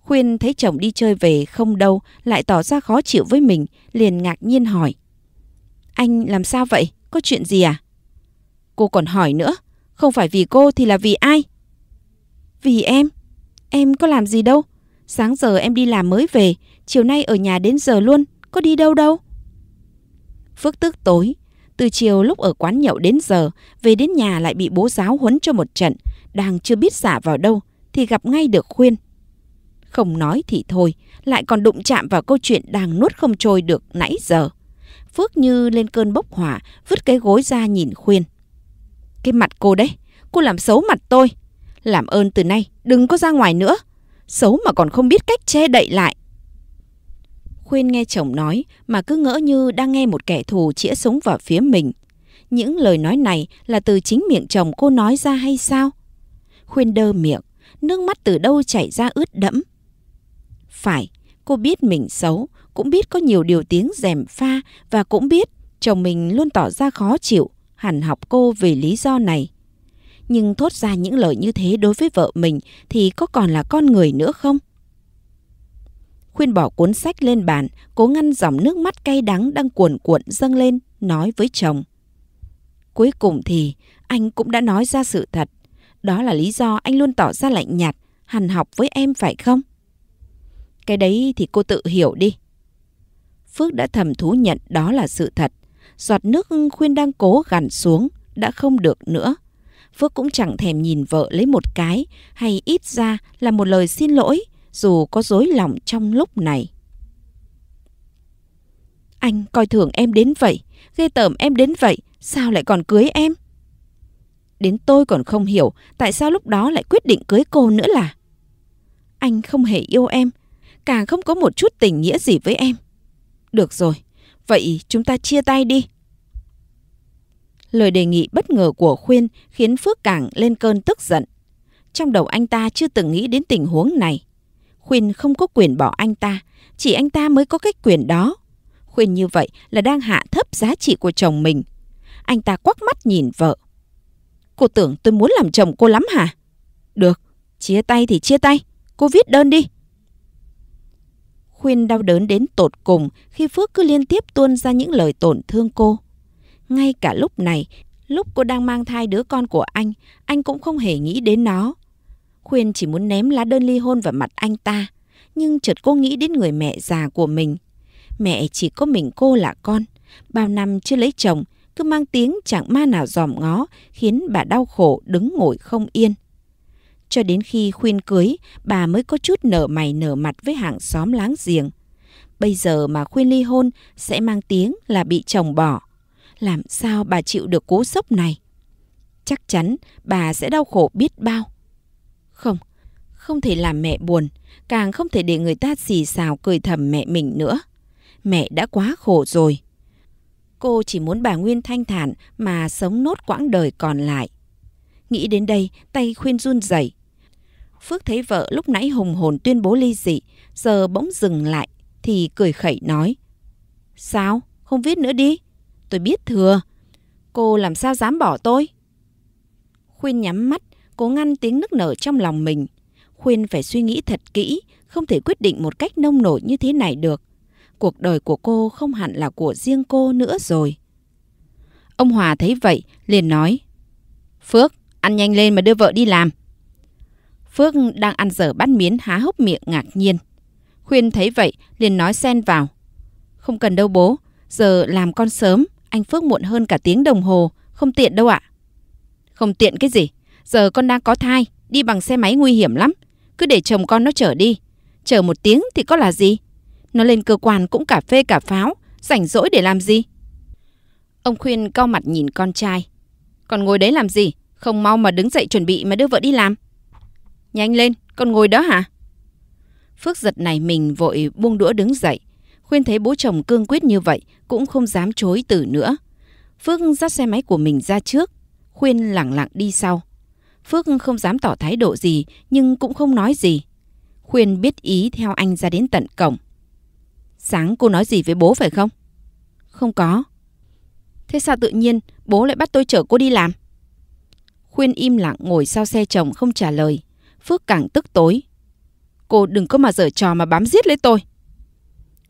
Khuyên thấy chồng đi chơi về không đâu, lại tỏ ra khó chịu với mình, liền ngạc nhiên hỏi. Anh làm sao vậy? Có chuyện gì à? Cô còn hỏi nữa, không phải vì cô thì là vì ai? Vì em? Em có làm gì đâu, Sáng giờ em đi làm mới về, chiều nay ở nhà đến giờ luôn, có đi đâu đâu. Phước tức tối, từ chiều lúc ở quán nhậu đến giờ, về đến nhà lại bị bố giáo huấn cho một trận, đang chưa biết xả vào đâu, thì gặp ngay được khuyên. Không nói thì thôi, lại còn đụng chạm vào câu chuyện đang nuốt không trôi được nãy giờ. Phước như lên cơn bốc hỏa, vứt cái gối ra nhìn khuyên. Cái mặt cô đấy, cô làm xấu mặt tôi. Làm ơn từ nay, đừng có ra ngoài nữa xấu mà còn không biết cách che đậy lại. Khuyên nghe chồng nói mà cứ ngỡ như đang nghe một kẻ thù chĩa súng vào phía mình. Những lời nói này là từ chính miệng chồng cô nói ra hay sao? Khuyên đơ miệng, nước mắt từ đâu chảy ra ướt đẫm. Phải, cô biết mình xấu, cũng biết có nhiều điều tiếng rèm pha và cũng biết chồng mình luôn tỏ ra khó chịu, hẳn học cô về lý do này nhưng thốt ra những lời như thế đối với vợ mình thì có còn là con người nữa không? Khuyên bỏ cuốn sách lên bàn, cố ngăn dòng nước mắt cay đắng đang cuồn cuộn dâng lên, nói với chồng. Cuối cùng thì anh cũng đã nói ra sự thật. Đó là lý do anh luôn tỏ ra lạnh nhạt, hằn học với em phải không? Cái đấy thì cô tự hiểu đi. Phước đã thầm thú nhận đó là sự thật. Giọt nước khuyên đang cố gằn xuống đã không được nữa Phước cũng chẳng thèm nhìn vợ lấy một cái hay ít ra là một lời xin lỗi dù có dối lòng trong lúc này. Anh coi thường em đến vậy, ghê tởm em đến vậy, sao lại còn cưới em? Đến tôi còn không hiểu tại sao lúc đó lại quyết định cưới cô nữa là. Anh không hề yêu em, càng không có một chút tình nghĩa gì với em. Được rồi, vậy chúng ta chia tay đi. Lời đề nghị bất ngờ của Khuyên khiến Phước Cảng lên cơn tức giận. Trong đầu anh ta chưa từng nghĩ đến tình huống này. Khuyên không có quyền bỏ anh ta, chỉ anh ta mới có cái quyền đó. Khuyên như vậy là đang hạ thấp giá trị của chồng mình. Anh ta quắc mắt nhìn vợ. Cô tưởng tôi muốn làm chồng cô lắm hả? Được, chia tay thì chia tay, cô viết đơn đi. Khuyên đau đớn đến tột cùng khi Phước cứ liên tiếp tuôn ra những lời tổn thương cô. Ngay cả lúc này, lúc cô đang mang thai đứa con của anh, anh cũng không hề nghĩ đến nó. Khuyên chỉ muốn ném lá đơn ly hôn vào mặt anh ta, nhưng chợt cô nghĩ đến người mẹ già của mình. Mẹ chỉ có mình cô là con, bao năm chưa lấy chồng, cứ mang tiếng chẳng ma nào dòm ngó, khiến bà đau khổ đứng ngồi không yên. Cho đến khi khuyên cưới, bà mới có chút nở mày nở mặt với hàng xóm láng giềng. Bây giờ mà khuyên ly hôn sẽ mang tiếng là bị chồng bỏ làm sao bà chịu được cú sốc này? Chắc chắn bà sẽ đau khổ biết bao. Không, không thể làm mẹ buồn, càng không thể để người ta xì xào cười thầm mẹ mình nữa. Mẹ đã quá khổ rồi. Cô chỉ muốn bà Nguyên thanh thản mà sống nốt quãng đời còn lại. Nghĩ đến đây, tay khuyên run rẩy. Phước thấy vợ lúc nãy hùng hồn tuyên bố ly dị, giờ bỗng dừng lại thì cười khẩy nói. Sao? Không viết nữa đi. Tôi biết thừa. Cô làm sao dám bỏ tôi? Khuyên nhắm mắt, cố ngăn tiếng nức nở trong lòng mình. Khuyên phải suy nghĩ thật kỹ, không thể quyết định một cách nông nổi như thế này được. Cuộc đời của cô không hẳn là của riêng cô nữa rồi. Ông Hòa thấy vậy, liền nói. Phước, ăn nhanh lên mà đưa vợ đi làm. Phước đang ăn dở bát miến há hốc miệng ngạc nhiên. Khuyên thấy vậy, liền nói xen vào. Không cần đâu bố, giờ làm con sớm, anh Phước muộn hơn cả tiếng đồng hồ, không tiện đâu ạ. Không tiện cái gì, giờ con đang có thai, đi bằng xe máy nguy hiểm lắm. Cứ để chồng con nó chở đi, chờ một tiếng thì có là gì. Nó lên cơ quan cũng cà phê cả pháo, rảnh rỗi để làm gì. Ông khuyên cau mặt nhìn con trai. Còn ngồi đấy làm gì, không mau mà đứng dậy chuẩn bị mà đưa vợ đi làm. Nhanh lên, con ngồi đó hả? Phước giật này mình vội buông đũa đứng dậy. Khuyên thấy bố chồng cương quyết như vậy cũng không dám chối từ nữa. Phước dắt xe máy của mình ra trước, Khuyên lẳng lặng đi sau. Phước không dám tỏ thái độ gì nhưng cũng không nói gì. Khuyên biết ý theo anh ra đến tận cổng. Sáng cô nói gì với bố phải không? Không có. Thế sao tự nhiên bố lại bắt tôi chở cô đi làm? Khuyên im lặng ngồi sau xe chồng không trả lời. Phước càng tức tối. Cô đừng có mà dở trò mà bám giết lấy tôi.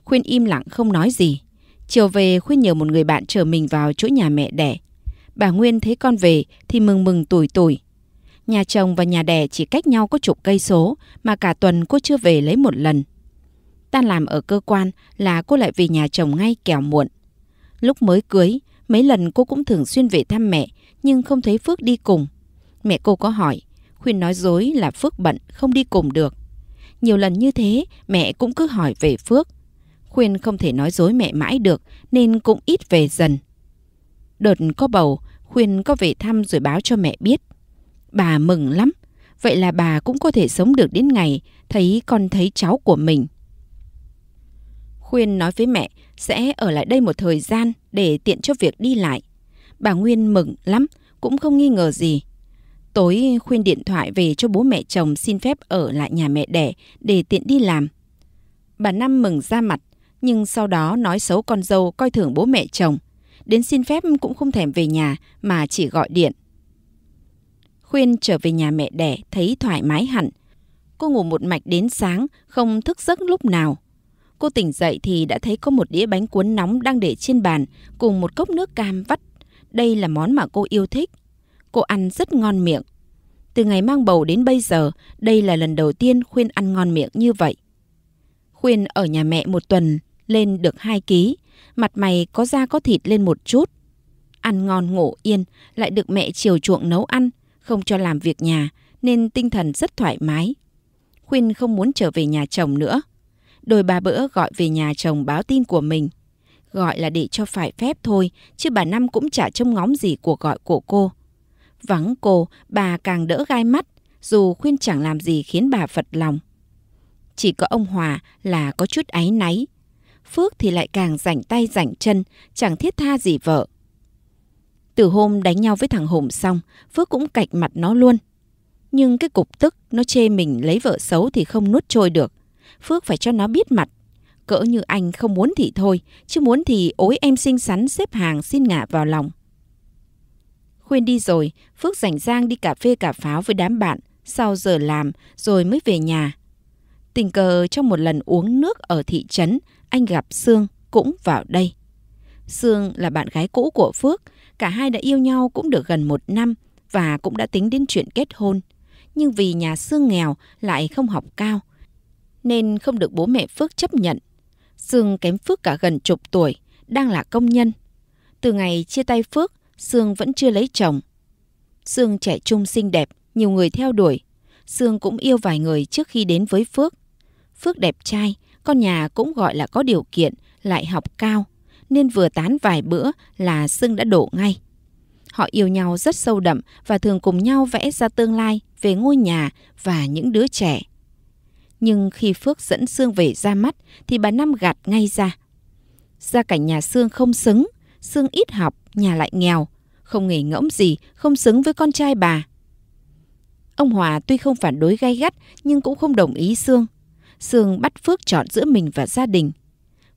Khuyên im lặng không nói gì. Chiều về Khuyên nhờ một người bạn chở mình vào chỗ nhà mẹ đẻ. Bà Nguyên thấy con về thì mừng mừng tuổi tuổi. Nhà chồng và nhà đẻ chỉ cách nhau có chục cây số mà cả tuần cô chưa về lấy một lần. Tan làm ở cơ quan là cô lại về nhà chồng ngay kẻo muộn. Lúc mới cưới, mấy lần cô cũng thường xuyên về thăm mẹ nhưng không thấy Phước đi cùng. Mẹ cô có hỏi, Khuyên nói dối là Phước bận không đi cùng được. Nhiều lần như thế mẹ cũng cứ hỏi về Phước Khuyên không thể nói dối mẹ mãi được nên cũng ít về dần. Đợt có bầu, Khuyên có về thăm rồi báo cho mẹ biết. Bà mừng lắm, vậy là bà cũng có thể sống được đến ngày thấy con thấy cháu của mình. Khuyên nói với mẹ sẽ ở lại đây một thời gian để tiện cho việc đi lại. Bà Nguyên mừng lắm, cũng không nghi ngờ gì. Tối Khuyên điện thoại về cho bố mẹ chồng xin phép ở lại nhà mẹ đẻ để tiện đi làm. Bà Năm mừng ra mặt, nhưng sau đó nói xấu con dâu coi thường bố mẹ chồng. Đến xin phép cũng không thèm về nhà mà chỉ gọi điện. Khuyên trở về nhà mẹ đẻ thấy thoải mái hẳn. Cô ngủ một mạch đến sáng, không thức giấc lúc nào. Cô tỉnh dậy thì đã thấy có một đĩa bánh cuốn nóng đang để trên bàn cùng một cốc nước cam vắt. Đây là món mà cô yêu thích. Cô ăn rất ngon miệng. Từ ngày mang bầu đến bây giờ, đây là lần đầu tiên Khuyên ăn ngon miệng như vậy. Khuyên ở nhà mẹ một tuần lên được 2 ký, mặt mày có da có thịt lên một chút. Ăn ngon ngủ yên, lại được mẹ chiều chuộng nấu ăn, không cho làm việc nhà, nên tinh thần rất thoải mái. Khuyên không muốn trở về nhà chồng nữa. Đôi ba bữa gọi về nhà chồng báo tin của mình. Gọi là để cho phải phép thôi, chứ bà Năm cũng chả trông ngóng gì cuộc gọi của cô. Vắng cô, bà càng đỡ gai mắt, dù khuyên chẳng làm gì khiến bà phật lòng. Chỉ có ông Hòa là có chút áy náy, Phước thì lại càng rảnh tay rảnh chân, chẳng thiết tha gì vợ. Từ hôm đánh nhau với thằng Hùng xong, Phước cũng cạch mặt nó luôn. Nhưng cái cục tức nó chê mình lấy vợ xấu thì không nuốt trôi được. Phước phải cho nó biết mặt. Cỡ như anh không muốn thì thôi, chứ muốn thì ối em xinh xắn xếp hàng xin ngả vào lòng. Khuyên đi rồi, Phước rảnh rang đi cà phê cà pháo với đám bạn, sau giờ làm rồi mới về nhà. Tình cờ trong một lần uống nước ở thị trấn, anh gặp Sương cũng vào đây. Sương là bạn gái cũ của Phước, cả hai đã yêu nhau cũng được gần một năm và cũng đã tính đến chuyện kết hôn. Nhưng vì nhà Sương nghèo lại không học cao, nên không được bố mẹ Phước chấp nhận. Sương kém Phước cả gần chục tuổi, đang là công nhân. Từ ngày chia tay Phước, Sương vẫn chưa lấy chồng. Sương trẻ trung xinh đẹp, nhiều người theo đuổi. Sương cũng yêu vài người trước khi đến với Phước. Phước đẹp trai, con nhà cũng gọi là có điều kiện, lại học cao, nên vừa tán vài bữa là sưng đã đổ ngay. Họ yêu nhau rất sâu đậm và thường cùng nhau vẽ ra tương lai về ngôi nhà và những đứa trẻ. Nhưng khi Phước dẫn Sương về ra mắt thì bà Năm gạt ngay ra. Gia cảnh nhà Sương không xứng, Sương ít học, nhà lại nghèo, không nghề ngỗng gì, không xứng với con trai bà. Ông Hòa tuy không phản đối gay gắt nhưng cũng không đồng ý Sương. Sương bắt Phước chọn giữa mình và gia đình.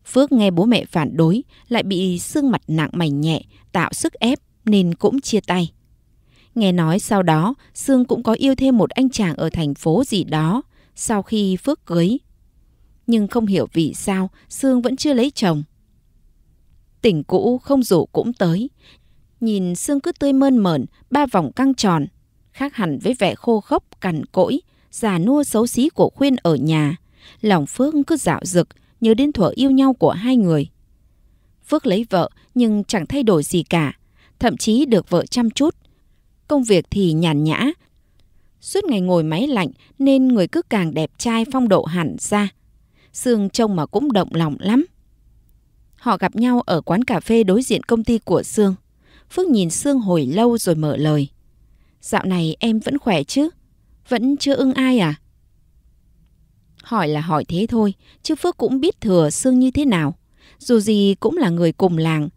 Phước nghe bố mẹ phản đối, lại bị xương mặt nặng mảnh nhẹ, tạo sức ép nên cũng chia tay. Nghe nói sau đó, Sương cũng có yêu thêm một anh chàng ở thành phố gì đó sau khi Phước cưới. Nhưng không hiểu vì sao Sương vẫn chưa lấy chồng. Tỉnh cũ không rủ cũng tới. Nhìn Sương cứ tươi mơn mởn, ba vòng căng tròn. Khác hẳn với vẻ khô khốc, cằn cỗi, già nua xấu xí của Khuyên ở nhà – lòng Phước cứ dạo dực, nhớ đến thuở yêu nhau của hai người. Phước lấy vợ nhưng chẳng thay đổi gì cả, thậm chí được vợ chăm chút. Công việc thì nhàn nhã. Suốt ngày ngồi máy lạnh nên người cứ càng đẹp trai phong độ hẳn ra. Sương trông mà cũng động lòng lắm. Họ gặp nhau ở quán cà phê đối diện công ty của Sương. Phước nhìn Sương hồi lâu rồi mở lời. Dạo này em vẫn khỏe chứ? Vẫn chưa ưng ai à? Hỏi là hỏi thế thôi, chứ Phước cũng biết thừa Sương như thế nào. Dù gì cũng là người cùng làng.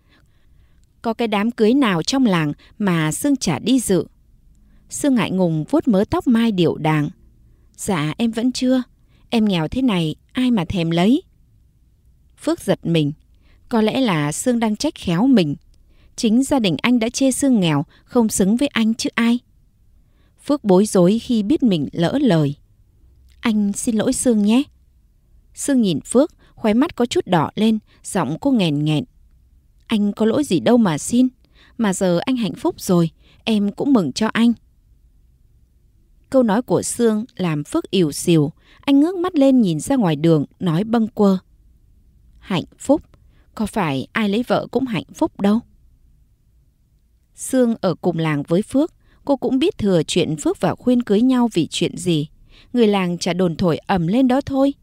Có cái đám cưới nào trong làng mà Sương chả đi dự. Sương ngại ngùng vuốt mớ tóc mai điệu đàng. Dạ em vẫn chưa, em nghèo thế này ai mà thèm lấy. Phước giật mình, có lẽ là Sương đang trách khéo mình. Chính gia đình anh đã chê Sương nghèo, không xứng với anh chứ ai. Phước bối rối khi biết mình lỡ lời. Anh xin lỗi Sương nhé. Sương nhìn Phước, khóe mắt có chút đỏ lên, giọng cô nghèn nghẹn. Anh có lỗi gì đâu mà xin. Mà giờ anh hạnh phúc rồi, em cũng mừng cho anh. Câu nói của Sương làm Phước ỉu xìu. Anh ngước mắt lên nhìn ra ngoài đường, nói bâng quơ. Hạnh phúc? Có phải ai lấy vợ cũng hạnh phúc đâu? Sương ở cùng làng với Phước. Cô cũng biết thừa chuyện Phước và Khuyên cưới nhau vì chuyện gì người làng chả đồn thổi ầm lên đó thôi.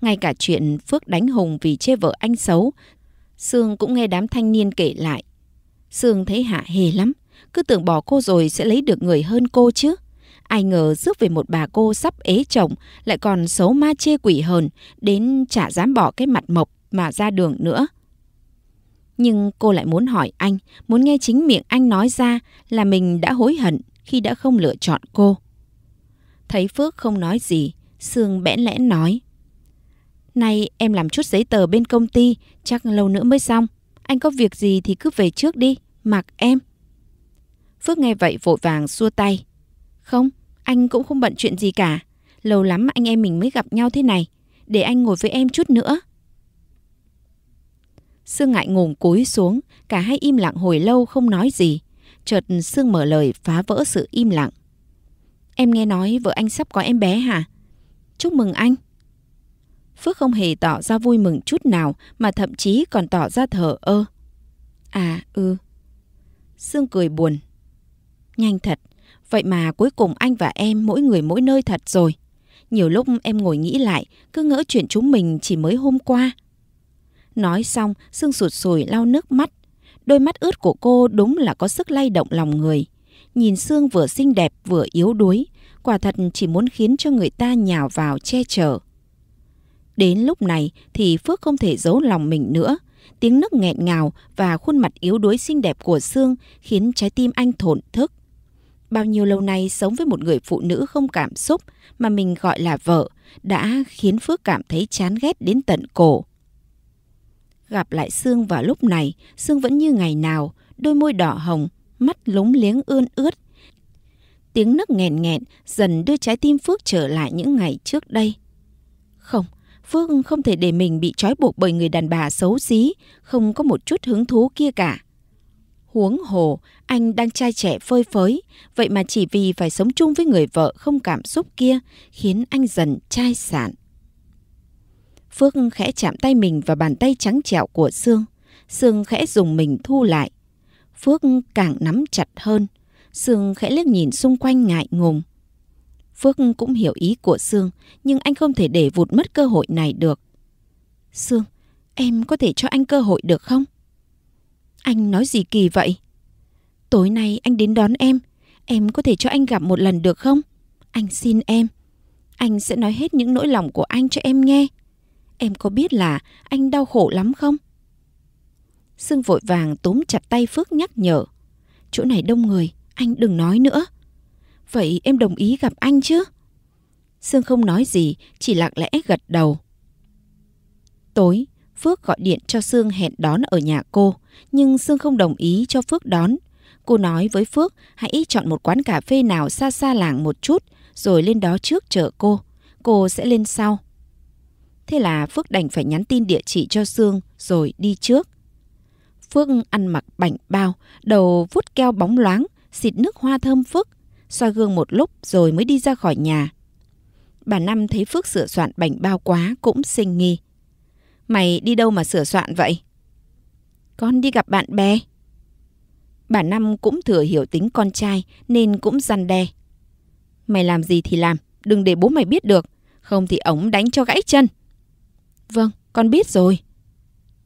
Ngay cả chuyện Phước đánh Hùng vì chê vợ anh xấu, Sương cũng nghe đám thanh niên kể lại. Sương thấy hạ hề lắm, cứ tưởng bỏ cô rồi sẽ lấy được người hơn cô chứ. Ai ngờ rước về một bà cô sắp ế chồng lại còn xấu ma chê quỷ hờn đến chả dám bỏ cái mặt mộc mà ra đường nữa. Nhưng cô lại muốn hỏi anh, muốn nghe chính miệng anh nói ra là mình đã hối hận khi đã không lựa chọn cô. Thấy Phước không nói gì, Sương bẽn lẽn nói. Nay em làm chút giấy tờ bên công ty, chắc lâu nữa mới xong. Anh có việc gì thì cứ về trước đi, mặc em. Phước nghe vậy vội vàng xua tay. Không, anh cũng không bận chuyện gì cả. Lâu lắm anh em mình mới gặp nhau thế này. Để anh ngồi với em chút nữa. Sương ngại ngùng cúi xuống, cả hai im lặng hồi lâu không nói gì. Chợt Sương mở lời phá vỡ sự im lặng. Em nghe nói vợ anh sắp có em bé hả? Chúc mừng anh. Phước không hề tỏ ra vui mừng chút nào mà thậm chí còn tỏ ra thở ơ. À ừ. Dương cười buồn. Nhanh thật, vậy mà cuối cùng anh và em mỗi người mỗi nơi thật rồi. Nhiều lúc em ngồi nghĩ lại, cứ ngỡ chuyện chúng mình chỉ mới hôm qua. Nói xong, Dương sụt sùi lau nước mắt. Đôi mắt ướt của cô đúng là có sức lay động lòng người nhìn xương vừa xinh đẹp vừa yếu đuối, quả thật chỉ muốn khiến cho người ta nhào vào che chở. Đến lúc này thì Phước không thể giấu lòng mình nữa. Tiếng nấc nghẹn ngào và khuôn mặt yếu đuối xinh đẹp của Sương khiến trái tim anh thổn thức. Bao nhiêu lâu nay sống với một người phụ nữ không cảm xúc mà mình gọi là vợ đã khiến Phước cảm thấy chán ghét đến tận cổ. Gặp lại Sương vào lúc này, Sương vẫn như ngày nào, đôi môi đỏ hồng, mắt lúng liếng ươn ướt. Tiếng nấc nghẹn nghẹn dần đưa trái tim Phước trở lại những ngày trước đây. Không, Phước không thể để mình bị trói buộc bởi người đàn bà xấu xí, không có một chút hứng thú kia cả. Huống hồ, anh đang trai trẻ phơi phới, vậy mà chỉ vì phải sống chung với người vợ không cảm xúc kia khiến anh dần chai sản. Phước khẽ chạm tay mình vào bàn tay trắng trẻo của Sương. Sương khẽ dùng mình thu lại. Phước càng nắm chặt hơn. Sương khẽ liếc nhìn xung quanh ngại ngùng. Phước cũng hiểu ý của Sương, nhưng anh không thể để vụt mất cơ hội này được. Sương, em có thể cho anh cơ hội được không? Anh nói gì kỳ vậy? Tối nay anh đến đón em, em có thể cho anh gặp một lần được không? Anh xin em. Anh sẽ nói hết những nỗi lòng của anh cho em nghe. Em có biết là anh đau khổ lắm không? Sương vội vàng túm chặt tay Phước nhắc nhở. Chỗ này đông người, anh đừng nói nữa. Vậy em đồng ý gặp anh chứ? Sương không nói gì, chỉ lặng lẽ gật đầu. Tối, Phước gọi điện cho Sương hẹn đón ở nhà cô, nhưng Sương không đồng ý cho Phước đón. Cô nói với Phước hãy chọn một quán cà phê nào xa xa làng một chút, rồi lên đó trước chờ cô. Cô sẽ lên sau. Thế là Phước đành phải nhắn tin địa chỉ cho Sương rồi đi trước. Phước ăn mặc bảnh bao, đầu vuốt keo bóng loáng, xịt nước hoa thơm phước, xoa gương một lúc rồi mới đi ra khỏi nhà. Bà Năm thấy Phước sửa soạn bảnh bao quá cũng sinh nghi. Mày đi đâu mà sửa soạn vậy? Con đi gặp bạn bè. Bà Năm cũng thừa hiểu tính con trai nên cũng răn đe. Mày làm gì thì làm, đừng để bố mày biết được, không thì ổng đánh cho gãy chân. Vâng, con biết rồi.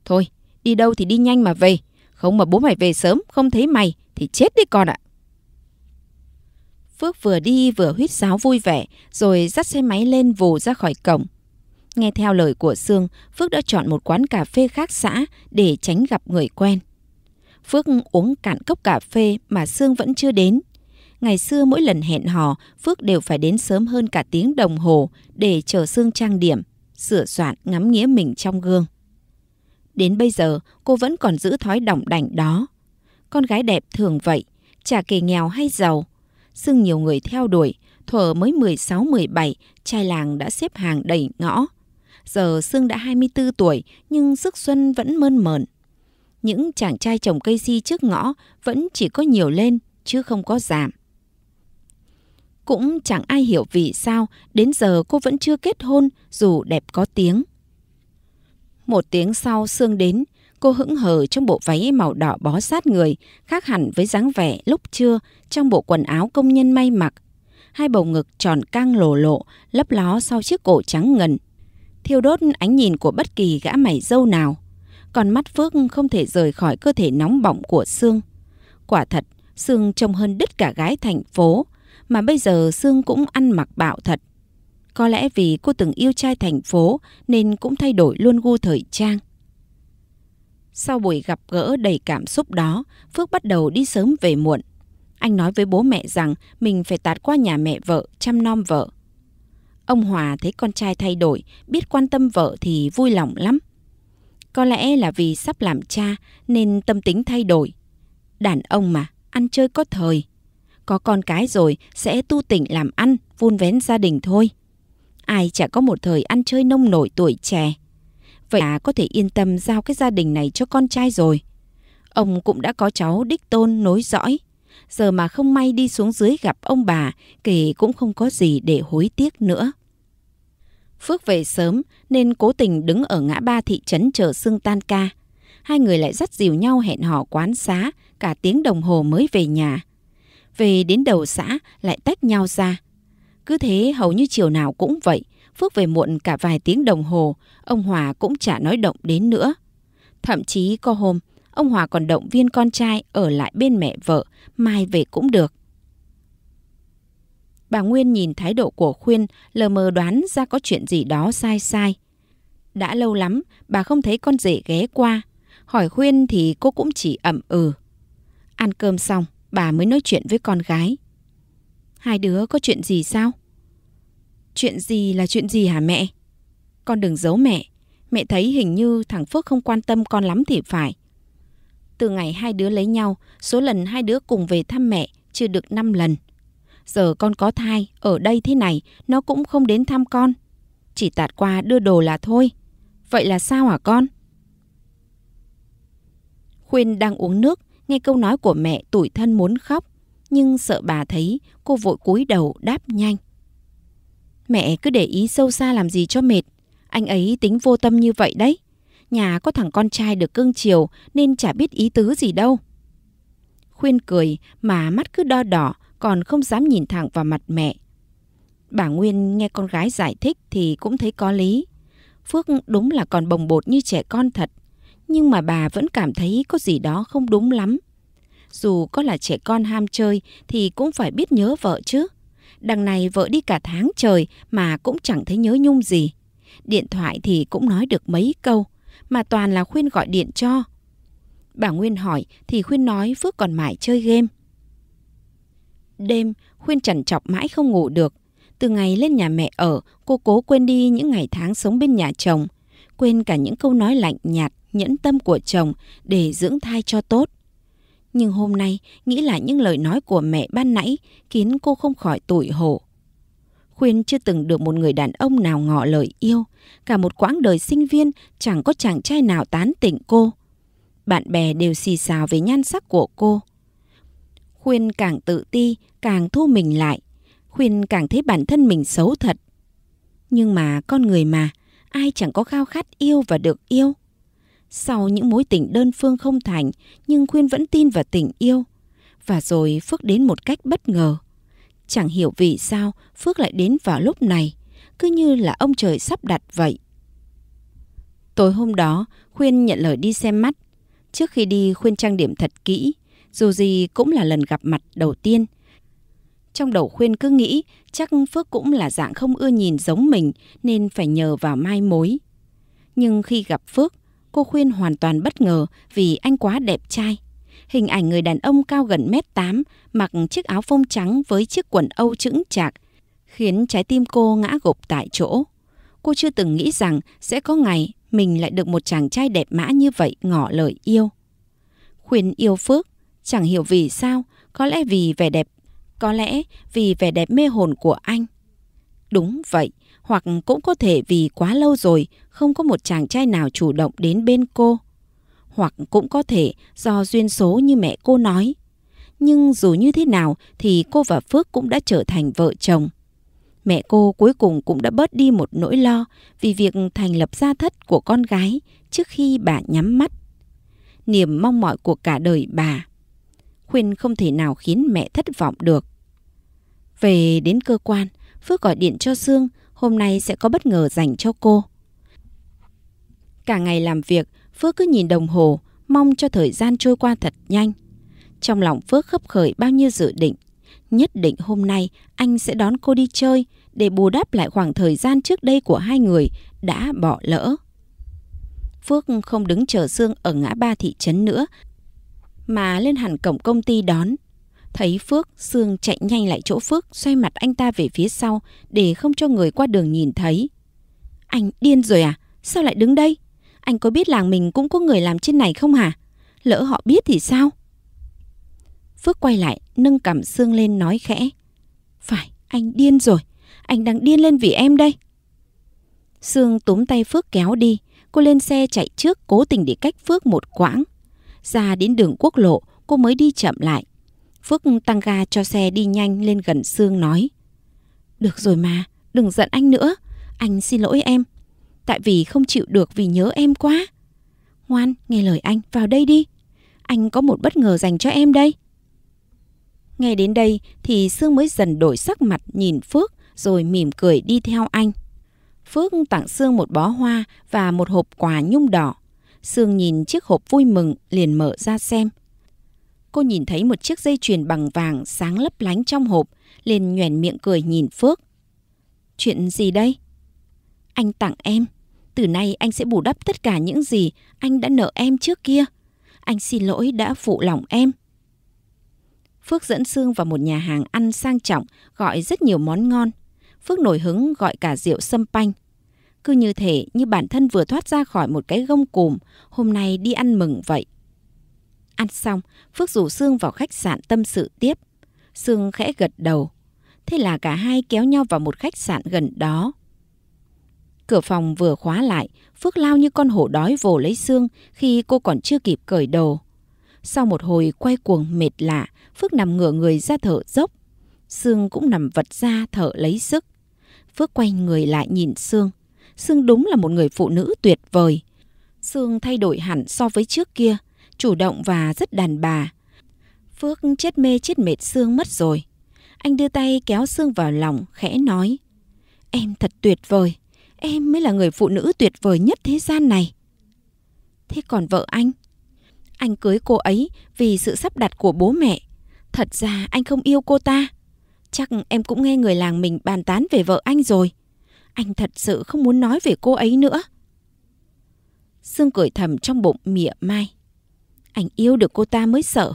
Thôi, Đi đâu thì đi nhanh mà về. Không mà bố mày về sớm, không thấy mày thì chết đi con ạ. Phước vừa đi vừa huýt sáo vui vẻ, rồi dắt xe máy lên vù ra khỏi cổng. Nghe theo lời của Sương, Phước đã chọn một quán cà phê khác xã để tránh gặp người quen. Phước uống cạn cốc cà phê mà Sương vẫn chưa đến. Ngày xưa mỗi lần hẹn hò, Phước đều phải đến sớm hơn cả tiếng đồng hồ để chờ Sương trang điểm, sửa soạn ngắm nghĩa mình trong gương. Đến bây giờ, cô vẫn còn giữ thói đỏng đảnh đó. Con gái đẹp thường vậy, chả kể nghèo hay giàu. Xưng nhiều người theo đuổi, thuở mới 16-17, trai làng đã xếp hàng đầy ngõ. Giờ Sương đã 24 tuổi nhưng sức xuân vẫn mơn mởn. Những chàng trai trồng cây si trước ngõ vẫn chỉ có nhiều lên chứ không có giảm. Cũng chẳng ai hiểu vì sao đến giờ cô vẫn chưa kết hôn dù đẹp có tiếng. Một tiếng sau Sương đến, cô hững hờ trong bộ váy màu đỏ bó sát người, khác hẳn với dáng vẻ lúc trưa trong bộ quần áo công nhân may mặc. Hai bầu ngực tròn căng lồ lộ, lấp ló sau chiếc cổ trắng ngần. Thiêu đốt ánh nhìn của bất kỳ gã mày dâu nào. Còn mắt Phước không thể rời khỏi cơ thể nóng bỏng của Sương. Quả thật, Sương trông hơn đứt cả gái thành phố, mà bây giờ Sương cũng ăn mặc bạo thật. Có lẽ vì cô từng yêu trai thành phố nên cũng thay đổi luôn gu thời trang. Sau buổi gặp gỡ đầy cảm xúc đó, Phước bắt đầu đi sớm về muộn. Anh nói với bố mẹ rằng mình phải tạt qua nhà mẹ vợ chăm nom vợ. Ông Hòa thấy con trai thay đổi, biết quan tâm vợ thì vui lòng lắm. Có lẽ là vì sắp làm cha nên tâm tính thay đổi. Đàn ông mà, ăn chơi có thời. Có con cái rồi sẽ tu tỉnh làm ăn, vun vén gia đình thôi ai chả có một thời ăn chơi nông nổi tuổi trẻ. Vậy à có thể yên tâm giao cái gia đình này cho con trai rồi. Ông cũng đã có cháu đích tôn nối dõi. Giờ mà không may đi xuống dưới gặp ông bà kể cũng không có gì để hối tiếc nữa. Phước về sớm nên cố tình đứng ở ngã ba thị trấn chờ Sương tan ca. Hai người lại dắt dìu nhau hẹn hò quán xá, cả tiếng đồng hồ mới về nhà. Về đến đầu xã lại tách nhau ra. Cứ thế hầu như chiều nào cũng vậy, Phước về muộn cả vài tiếng đồng hồ, ông Hòa cũng chả nói động đến nữa. Thậm chí có hôm, ông Hòa còn động viên con trai ở lại bên mẹ vợ, mai về cũng được. Bà Nguyên nhìn thái độ của Khuyên, lờ mờ đoán ra có chuyện gì đó sai sai. Đã lâu lắm, bà không thấy con rể ghé qua. Hỏi Khuyên thì cô cũng chỉ ậm ừ. Ăn cơm xong, bà mới nói chuyện với con gái. Hai đứa có chuyện gì sao? Chuyện gì là chuyện gì hả mẹ? Con đừng giấu mẹ. Mẹ thấy hình như thằng Phước không quan tâm con lắm thì phải. Từ ngày hai đứa lấy nhau, số lần hai đứa cùng về thăm mẹ chưa được 5 lần. Giờ con có thai, ở đây thế này, nó cũng không đến thăm con. Chỉ tạt qua đưa đồ là thôi. Vậy là sao hả con? Khuyên đang uống nước, nghe câu nói của mẹ tủi thân muốn khóc nhưng sợ bà thấy, cô vội cúi đầu đáp nhanh. Mẹ cứ để ý sâu xa làm gì cho mệt, anh ấy tính vô tâm như vậy đấy. Nhà có thằng con trai được cưng chiều nên chả biết ý tứ gì đâu. Khuyên cười mà mắt cứ đo đỏ còn không dám nhìn thẳng vào mặt mẹ. Bà Nguyên nghe con gái giải thích thì cũng thấy có lý. Phước đúng là còn bồng bột như trẻ con thật, nhưng mà bà vẫn cảm thấy có gì đó không đúng lắm dù có là trẻ con ham chơi thì cũng phải biết nhớ vợ chứ. Đằng này vợ đi cả tháng trời mà cũng chẳng thấy nhớ nhung gì. Điện thoại thì cũng nói được mấy câu, mà toàn là khuyên gọi điện cho. Bà Nguyên hỏi thì khuyên nói Phước còn mãi chơi game. Đêm, khuyên chằn chọc mãi không ngủ được. Từ ngày lên nhà mẹ ở, cô cố quên đi những ngày tháng sống bên nhà chồng, quên cả những câu nói lạnh nhạt, nhẫn tâm của chồng để dưỡng thai cho tốt. Nhưng hôm nay, nghĩ lại những lời nói của mẹ ban nãy khiến cô không khỏi tủi hổ. Khuyên chưa từng được một người đàn ông nào ngỏ lời yêu. Cả một quãng đời sinh viên chẳng có chàng trai nào tán tỉnh cô. Bạn bè đều xì xào về nhan sắc của cô. Khuyên càng tự ti, càng thu mình lại. Khuyên càng thấy bản thân mình xấu thật. Nhưng mà con người mà, ai chẳng có khao khát yêu và được yêu. Sau những mối tình đơn phương không thành, nhưng Khuyên vẫn tin vào tình yêu. Và rồi Phước đến một cách bất ngờ. Chẳng hiểu vì sao Phước lại đến vào lúc này, cứ như là ông trời sắp đặt vậy. Tối hôm đó, Khuyên nhận lời đi xem mắt. Trước khi đi, Khuyên trang điểm thật kỹ. Dù gì cũng là lần gặp mặt đầu tiên. Trong đầu Khuyên cứ nghĩ chắc Phước cũng là dạng không ưa nhìn giống mình nên phải nhờ vào mai mối. Nhưng khi gặp Phước, cô Khuyên hoàn toàn bất ngờ vì anh quá đẹp trai. Hình ảnh người đàn ông cao gần mét tám, mặc chiếc áo phông trắng với chiếc quần âu chững chạc, khiến trái tim cô ngã gục tại chỗ. Cô chưa từng nghĩ rằng sẽ có ngày mình lại được một chàng trai đẹp mã như vậy ngỏ lời yêu. Khuyên yêu Phước, chẳng hiểu vì sao, có lẽ vì vẻ đẹp, có lẽ vì vẻ đẹp mê hồn của anh. Đúng vậy, hoặc cũng có thể vì quá lâu rồi không có một chàng trai nào chủ động đến bên cô. Hoặc cũng có thể do duyên số như mẹ cô nói. Nhưng dù như thế nào thì cô và Phước cũng đã trở thành vợ chồng. Mẹ cô cuối cùng cũng đã bớt đi một nỗi lo vì việc thành lập gia thất của con gái trước khi bà nhắm mắt. Niềm mong mỏi của cả đời bà. Khuyên không thể nào khiến mẹ thất vọng được. Về đến cơ quan, Phước gọi điện cho Sương hôm nay sẽ có bất ngờ dành cho cô. Cả ngày làm việc, Phước cứ nhìn đồng hồ, mong cho thời gian trôi qua thật nhanh. Trong lòng Phước khấp khởi bao nhiêu dự định. Nhất định hôm nay anh sẽ đón cô đi chơi để bù đắp lại khoảng thời gian trước đây của hai người đã bỏ lỡ. Phước không đứng chờ xương ở ngã ba thị trấn nữa mà lên hẳn cổng công ty đón. Thấy Phước, Sương chạy nhanh lại chỗ Phước, xoay mặt anh ta về phía sau để không cho người qua đường nhìn thấy. Anh điên rồi à? Sao lại đứng đây? Anh có biết làng mình cũng có người làm trên này không hả? Lỡ họ biết thì sao? Phước quay lại, nâng cằm Sương lên nói khẽ. Phải, anh điên rồi. Anh đang điên lên vì em đây. Sương túm tay Phước kéo đi. Cô lên xe chạy trước cố tình để cách Phước một quãng. Ra đến đường quốc lộ, cô mới đi chậm lại Phước tăng ga cho xe đi nhanh lên gần Sương nói. Được rồi mà, đừng giận anh nữa. Anh xin lỗi em. Tại vì không chịu được vì nhớ em quá. Ngoan, nghe lời anh, vào đây đi. Anh có một bất ngờ dành cho em đây. Nghe đến đây thì Sương mới dần đổi sắc mặt nhìn Phước rồi mỉm cười đi theo anh. Phước tặng Sương một bó hoa và một hộp quà nhung đỏ. Sương nhìn chiếc hộp vui mừng liền mở ra xem cô nhìn thấy một chiếc dây chuyền bằng vàng sáng lấp lánh trong hộp, liền nhoẻn miệng cười nhìn Phước. Chuyện gì đây? Anh tặng em. Từ nay anh sẽ bù đắp tất cả những gì anh đã nợ em trước kia. Anh xin lỗi đã phụ lòng em. Phước dẫn Sương vào một nhà hàng ăn sang trọng, gọi rất nhiều món ngon. Phước nổi hứng gọi cả rượu sâm panh. Cứ như thể như bản thân vừa thoát ra khỏi một cái gông cùm, hôm nay đi ăn mừng vậy. Ăn xong, Phước rủ Sương vào khách sạn tâm sự tiếp. Sương khẽ gật đầu. Thế là cả hai kéo nhau vào một khách sạn gần đó. Cửa phòng vừa khóa lại, Phước lao như con hổ đói vồ lấy Sương khi cô còn chưa kịp cởi đồ. Sau một hồi quay cuồng mệt lạ, Phước nằm ngửa người ra thở dốc. Sương cũng nằm vật ra thở lấy sức. Phước quay người lại nhìn Sương. Sương đúng là một người phụ nữ tuyệt vời. Sương thay đổi hẳn so với trước kia chủ động và rất đàn bà. Phước chết mê chết mệt xương mất rồi. Anh đưa tay kéo xương vào lòng, khẽ nói. Em thật tuyệt vời, em mới là người phụ nữ tuyệt vời nhất thế gian này. Thế còn vợ anh? Anh cưới cô ấy vì sự sắp đặt của bố mẹ. Thật ra anh không yêu cô ta. Chắc em cũng nghe người làng mình bàn tán về vợ anh rồi. Anh thật sự không muốn nói về cô ấy nữa. Sương cười thầm trong bụng mỉa mai. Anh yêu được cô ta mới sợ.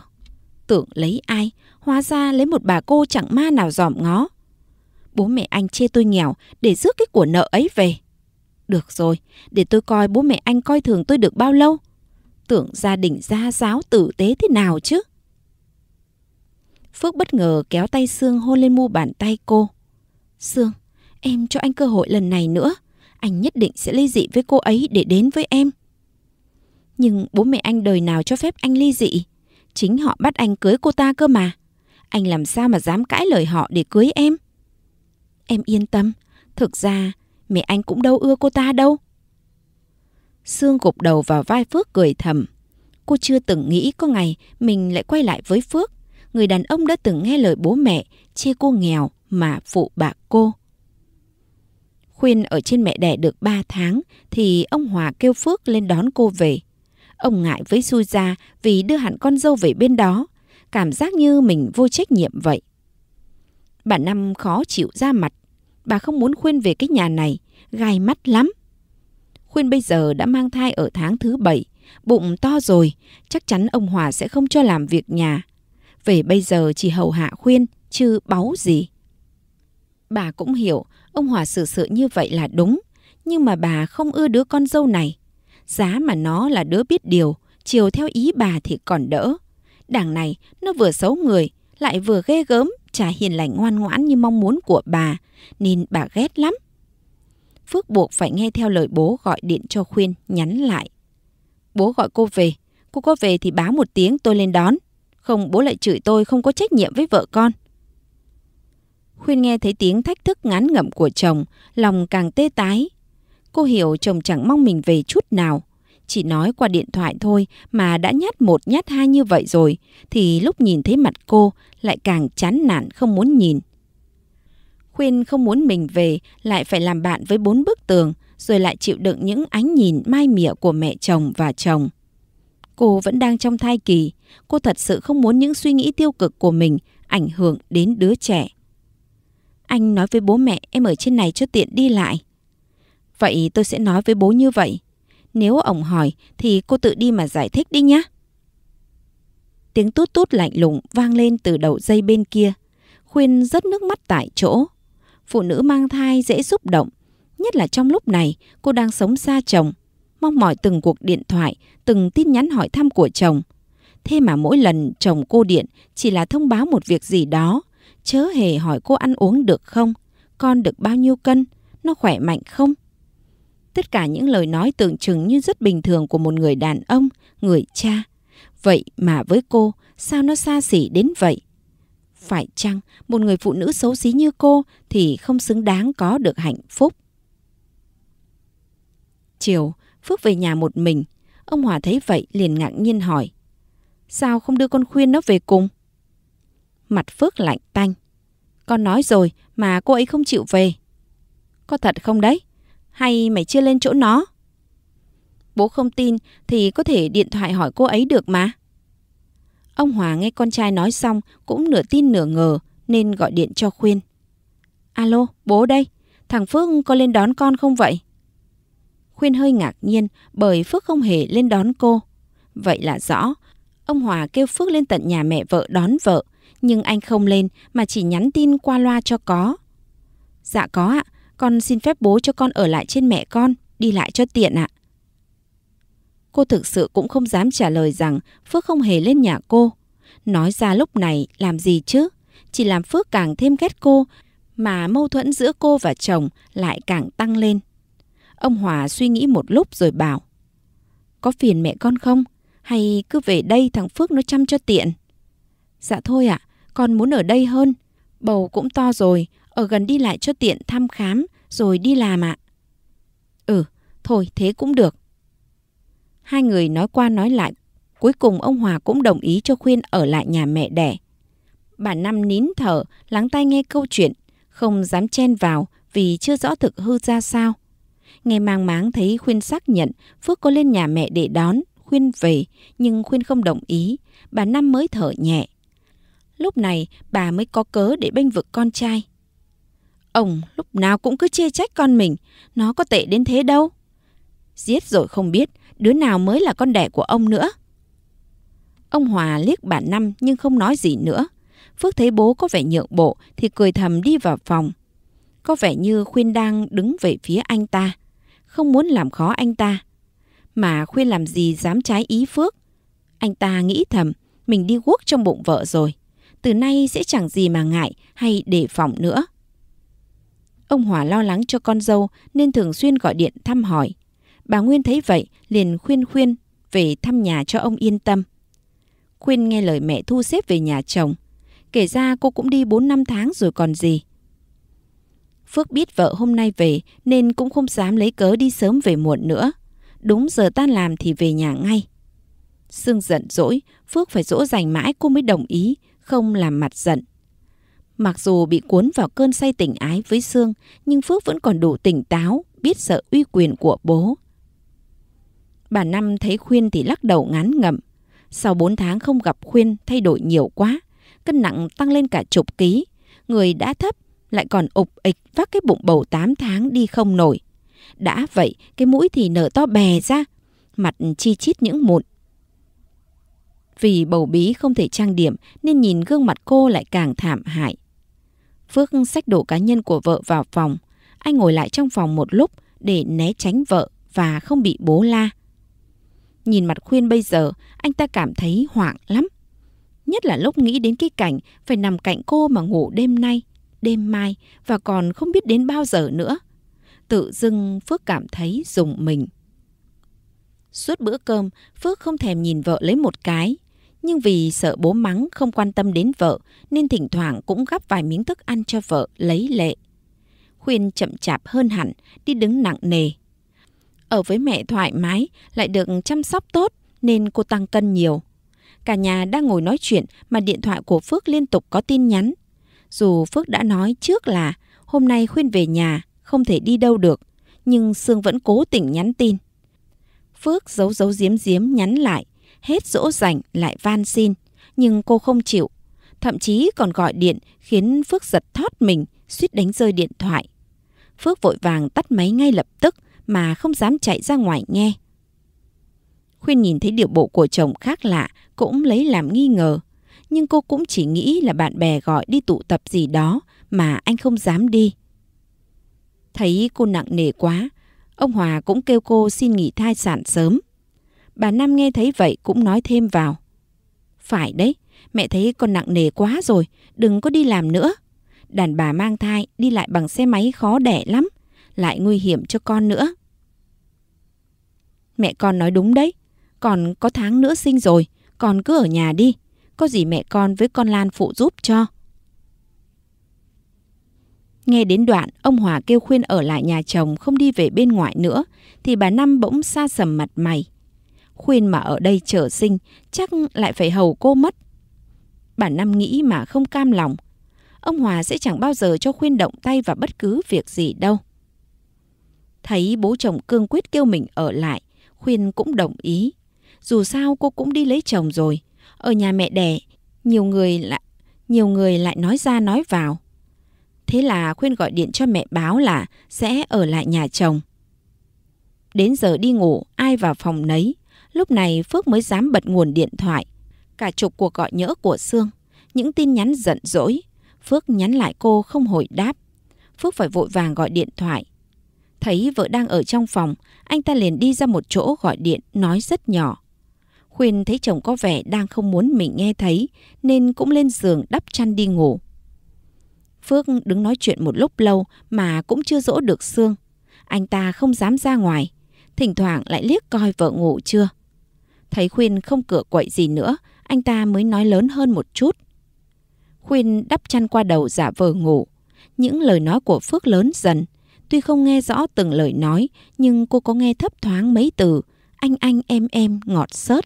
Tưởng lấy ai, hóa ra lấy một bà cô chẳng ma nào dòm ngó. Bố mẹ anh chê tôi nghèo để rước cái của nợ ấy về. Được rồi, để tôi coi bố mẹ anh coi thường tôi được bao lâu. Tưởng gia đình gia giáo tử tế thế nào chứ. Phước bất ngờ kéo tay Sương hôn lên mu bàn tay cô. Sương, em cho anh cơ hội lần này nữa. Anh nhất định sẽ ly dị với cô ấy để đến với em. Nhưng bố mẹ anh đời nào cho phép anh ly dị? Chính họ bắt anh cưới cô ta cơ mà. Anh làm sao mà dám cãi lời họ để cưới em? Em yên tâm, thực ra mẹ anh cũng đâu ưa cô ta đâu. Sương gục đầu vào vai Phước cười thầm. Cô chưa từng nghĩ có ngày mình lại quay lại với Phước. Người đàn ông đã từng nghe lời bố mẹ chê cô nghèo mà phụ bạc cô. Khuyên ở trên mẹ đẻ được 3 tháng thì ông Hòa kêu Phước lên đón cô về. Ông ngại với ra vì đưa hẳn con dâu về bên đó. Cảm giác như mình vô trách nhiệm vậy. Bà Năm khó chịu ra mặt. Bà không muốn khuyên về cái nhà này, gai mắt lắm. Khuyên bây giờ đã mang thai ở tháng thứ bảy, bụng to rồi, chắc chắn ông Hòa sẽ không cho làm việc nhà. Về bây giờ chỉ hầu hạ khuyên, chứ báu gì. Bà cũng hiểu ông Hòa xử sự như vậy là đúng, nhưng mà bà không ưa đứa con dâu này. Giá mà nó là đứa biết điều, chiều theo ý bà thì còn đỡ. Đảng này nó vừa xấu người, lại vừa ghê gớm, chả hiền lành ngoan ngoãn như mong muốn của bà, nên bà ghét lắm. Phước buộc phải nghe theo lời bố gọi điện cho Khuyên nhắn lại. Bố gọi cô về, cô có về thì báo một tiếng tôi lên đón. Không bố lại chửi tôi không có trách nhiệm với vợ con. Khuyên nghe thấy tiếng thách thức ngán ngẩm của chồng, lòng càng tê tái, Cô hiểu chồng chẳng mong mình về chút nào. Chỉ nói qua điện thoại thôi mà đã nhát một nhát hai như vậy rồi thì lúc nhìn thấy mặt cô lại càng chán nản không muốn nhìn. Khuyên không muốn mình về lại phải làm bạn với bốn bức tường rồi lại chịu đựng những ánh nhìn mai mỉa của mẹ chồng và chồng. Cô vẫn đang trong thai kỳ, cô thật sự không muốn những suy nghĩ tiêu cực của mình ảnh hưởng đến đứa trẻ. Anh nói với bố mẹ em ở trên này cho tiện đi lại. Vậy tôi sẽ nói với bố như vậy. Nếu ông hỏi thì cô tự đi mà giải thích đi nhé. Tiếng tút tút lạnh lùng vang lên từ đầu dây bên kia. Khuyên rớt nước mắt tại chỗ. Phụ nữ mang thai dễ xúc động. Nhất là trong lúc này cô đang sống xa chồng. Mong mỏi từng cuộc điện thoại, từng tin nhắn hỏi thăm của chồng. Thế mà mỗi lần chồng cô điện chỉ là thông báo một việc gì đó. Chớ hề hỏi cô ăn uống được không, con được bao nhiêu cân, nó khỏe mạnh không. Tất cả những lời nói tưởng chừng như rất bình thường của một người đàn ông, người cha. Vậy mà với cô, sao nó xa xỉ đến vậy? Phải chăng một người phụ nữ xấu xí như cô thì không xứng đáng có được hạnh phúc? Chiều, Phước về nhà một mình. Ông Hòa thấy vậy liền ngạc nhiên hỏi. Sao không đưa con khuyên nó về cùng? Mặt Phước lạnh tanh. Con nói rồi mà cô ấy không chịu về. Có thật không đấy? hay mày chưa lên chỗ nó? Bố không tin thì có thể điện thoại hỏi cô ấy được mà. Ông Hòa nghe con trai nói xong cũng nửa tin nửa ngờ nên gọi điện cho khuyên. Alo, bố đây, thằng Phước có lên đón con không vậy? Khuyên hơi ngạc nhiên bởi Phước không hề lên đón cô. Vậy là rõ, ông Hòa kêu Phước lên tận nhà mẹ vợ đón vợ, nhưng anh không lên mà chỉ nhắn tin qua loa cho có. Dạ có ạ, con xin phép bố cho con ở lại trên mẹ con, đi lại cho tiện ạ. À. Cô thực sự cũng không dám trả lời rằng Phước không hề lên nhà cô. Nói ra lúc này làm gì chứ? Chỉ làm Phước càng thêm ghét cô, mà mâu thuẫn giữa cô và chồng lại càng tăng lên. Ông Hòa suy nghĩ một lúc rồi bảo Có phiền mẹ con không? Hay cứ về đây thằng Phước nó chăm cho tiện? Dạ thôi ạ, à, con muốn ở đây hơn. Bầu cũng to rồi, ở gần đi lại cho tiện thăm khám rồi đi làm ạ. Ừ, thôi thế cũng được. Hai người nói qua nói lại, cuối cùng ông Hòa cũng đồng ý cho Khuyên ở lại nhà mẹ đẻ. Bà Năm nín thở, lắng tai nghe câu chuyện, không dám chen vào vì chưa rõ thực hư ra sao. Nghe mang máng thấy Khuyên xác nhận Phước có lên nhà mẹ để đón, Khuyên về, nhưng Khuyên không đồng ý, bà Năm mới thở nhẹ. Lúc này bà mới có cớ để bênh vực con trai. Ông lúc nào cũng cứ chê trách con mình, nó có tệ đến thế đâu. Giết rồi không biết, đứa nào mới là con đẻ của ông nữa. Ông Hòa liếc bà Năm nhưng không nói gì nữa. Phước thấy bố có vẻ nhượng bộ thì cười thầm đi vào phòng. Có vẻ như Khuyên đang đứng về phía anh ta, không muốn làm khó anh ta. Mà Khuyên làm gì dám trái ý Phước. Anh ta nghĩ thầm, mình đi guốc trong bụng vợ rồi. Từ nay sẽ chẳng gì mà ngại hay đề phòng nữa. Ông Hòa lo lắng cho con dâu nên thường xuyên gọi điện thăm hỏi. Bà Nguyên thấy vậy liền khuyên khuyên về thăm nhà cho ông yên tâm. Khuyên nghe lời mẹ thu xếp về nhà chồng. Kể ra cô cũng đi 4 năm tháng rồi còn gì. Phước biết vợ hôm nay về nên cũng không dám lấy cớ đi sớm về muộn nữa. Đúng giờ tan làm thì về nhà ngay. Sương giận dỗi, Phước phải dỗ dành mãi cô mới đồng ý, không làm mặt giận. Mặc dù bị cuốn vào cơn say tình ái với Dương, nhưng Phước vẫn còn đủ tỉnh táo, biết sợ uy quyền của bố. Bà Năm thấy Khuyên thì lắc đầu ngán ngẩm. Sau 4 tháng không gặp Khuyên thay đổi nhiều quá, cân nặng tăng lên cả chục ký. Người đã thấp lại còn ục ịch vác cái bụng bầu 8 tháng đi không nổi. Đã vậy, cái mũi thì nở to bè ra, mặt chi chít những mụn. Vì bầu bí không thể trang điểm nên nhìn gương mặt cô lại càng thảm hại. Phước xách đồ cá nhân của vợ vào phòng. Anh ngồi lại trong phòng một lúc để né tránh vợ và không bị bố la. Nhìn mặt khuyên bây giờ, anh ta cảm thấy hoảng lắm. Nhất là lúc nghĩ đến cái cảnh phải nằm cạnh cô mà ngủ đêm nay, đêm mai và còn không biết đến bao giờ nữa. Tự dưng Phước cảm thấy dùng mình. Suốt bữa cơm, Phước không thèm nhìn vợ lấy một cái nhưng vì sợ bố mắng không quan tâm đến vợ nên thỉnh thoảng cũng gắp vài miếng thức ăn cho vợ lấy lệ. Khuyên chậm chạp hơn hẳn, đi đứng nặng nề. Ở với mẹ thoải mái, lại được chăm sóc tốt nên cô tăng cân nhiều. Cả nhà đang ngồi nói chuyện mà điện thoại của Phước liên tục có tin nhắn. Dù Phước đã nói trước là hôm nay Khuyên về nhà, không thể đi đâu được, nhưng Sương vẫn cố tình nhắn tin. Phước giấu giấu giếm giếm nhắn lại – hết dỗ dành lại van xin, nhưng cô không chịu, thậm chí còn gọi điện khiến Phước giật thót mình, suýt đánh rơi điện thoại. Phước vội vàng tắt máy ngay lập tức mà không dám chạy ra ngoài nghe. Khuyên nhìn thấy điệu bộ của chồng khác lạ cũng lấy làm nghi ngờ, nhưng cô cũng chỉ nghĩ là bạn bè gọi đi tụ tập gì đó mà anh không dám đi. Thấy cô nặng nề quá, ông Hòa cũng kêu cô xin nghỉ thai sản sớm. Bà Năm nghe thấy vậy cũng nói thêm vào. Phải đấy, mẹ thấy con nặng nề quá rồi, đừng có đi làm nữa. Đàn bà mang thai đi lại bằng xe máy khó đẻ lắm, lại nguy hiểm cho con nữa. Mẹ con nói đúng đấy, còn có tháng nữa sinh rồi, con cứ ở nhà đi, có gì mẹ con với con Lan phụ giúp cho. Nghe đến đoạn ông Hòa kêu khuyên ở lại nhà chồng không đi về bên ngoại nữa thì bà Năm bỗng xa sầm mặt mày khuyên mà ở đây trở sinh, chắc lại phải hầu cô mất. Bà Năm nghĩ mà không cam lòng. Ông Hòa sẽ chẳng bao giờ cho khuyên động tay vào bất cứ việc gì đâu. Thấy bố chồng cương quyết kêu mình ở lại, khuyên cũng đồng ý. Dù sao cô cũng đi lấy chồng rồi, ở nhà mẹ đẻ, nhiều người lại nhiều người lại nói ra nói vào. Thế là khuyên gọi điện cho mẹ báo là sẽ ở lại nhà chồng. Đến giờ đi ngủ, ai vào phòng nấy, Lúc này Phước mới dám bật nguồn điện thoại. Cả chục cuộc gọi nhỡ của Sương, những tin nhắn giận dỗi. Phước nhắn lại cô không hồi đáp. Phước phải vội vàng gọi điện thoại. Thấy vợ đang ở trong phòng, anh ta liền đi ra một chỗ gọi điện nói rất nhỏ. Khuyên thấy chồng có vẻ đang không muốn mình nghe thấy nên cũng lên giường đắp chăn đi ngủ. Phước đứng nói chuyện một lúc lâu mà cũng chưa dỗ được xương. Anh ta không dám ra ngoài, thỉnh thoảng lại liếc coi vợ ngủ chưa. Thấy Khuyên không cửa quậy gì nữa, anh ta mới nói lớn hơn một chút. Khuyên đắp chăn qua đầu giả vờ ngủ. Những lời nói của Phước lớn dần. Tuy không nghe rõ từng lời nói, nhưng cô có nghe thấp thoáng mấy từ. Anh anh em em ngọt sớt.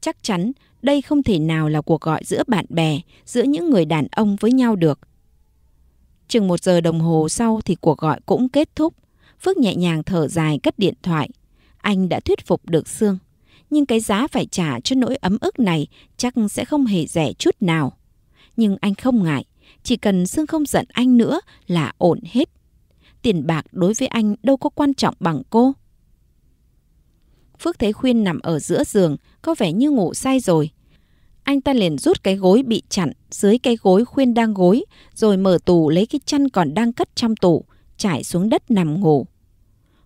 Chắc chắn đây không thể nào là cuộc gọi giữa bạn bè, giữa những người đàn ông với nhau được. Chừng một giờ đồng hồ sau thì cuộc gọi cũng kết thúc. Phước nhẹ nhàng thở dài cất điện thoại. Anh đã thuyết phục được Sương nhưng cái giá phải trả cho nỗi ấm ức này chắc sẽ không hề rẻ chút nào. Nhưng anh không ngại, chỉ cần Dương không giận anh nữa là ổn hết. Tiền bạc đối với anh đâu có quan trọng bằng cô. Phước thấy Khuyên nằm ở giữa giường, có vẻ như ngủ say rồi. Anh ta liền rút cái gối bị chặn dưới cái gối Khuyên đang gối, rồi mở tủ lấy cái chăn còn đang cất trong tủ, trải xuống đất nằm ngủ.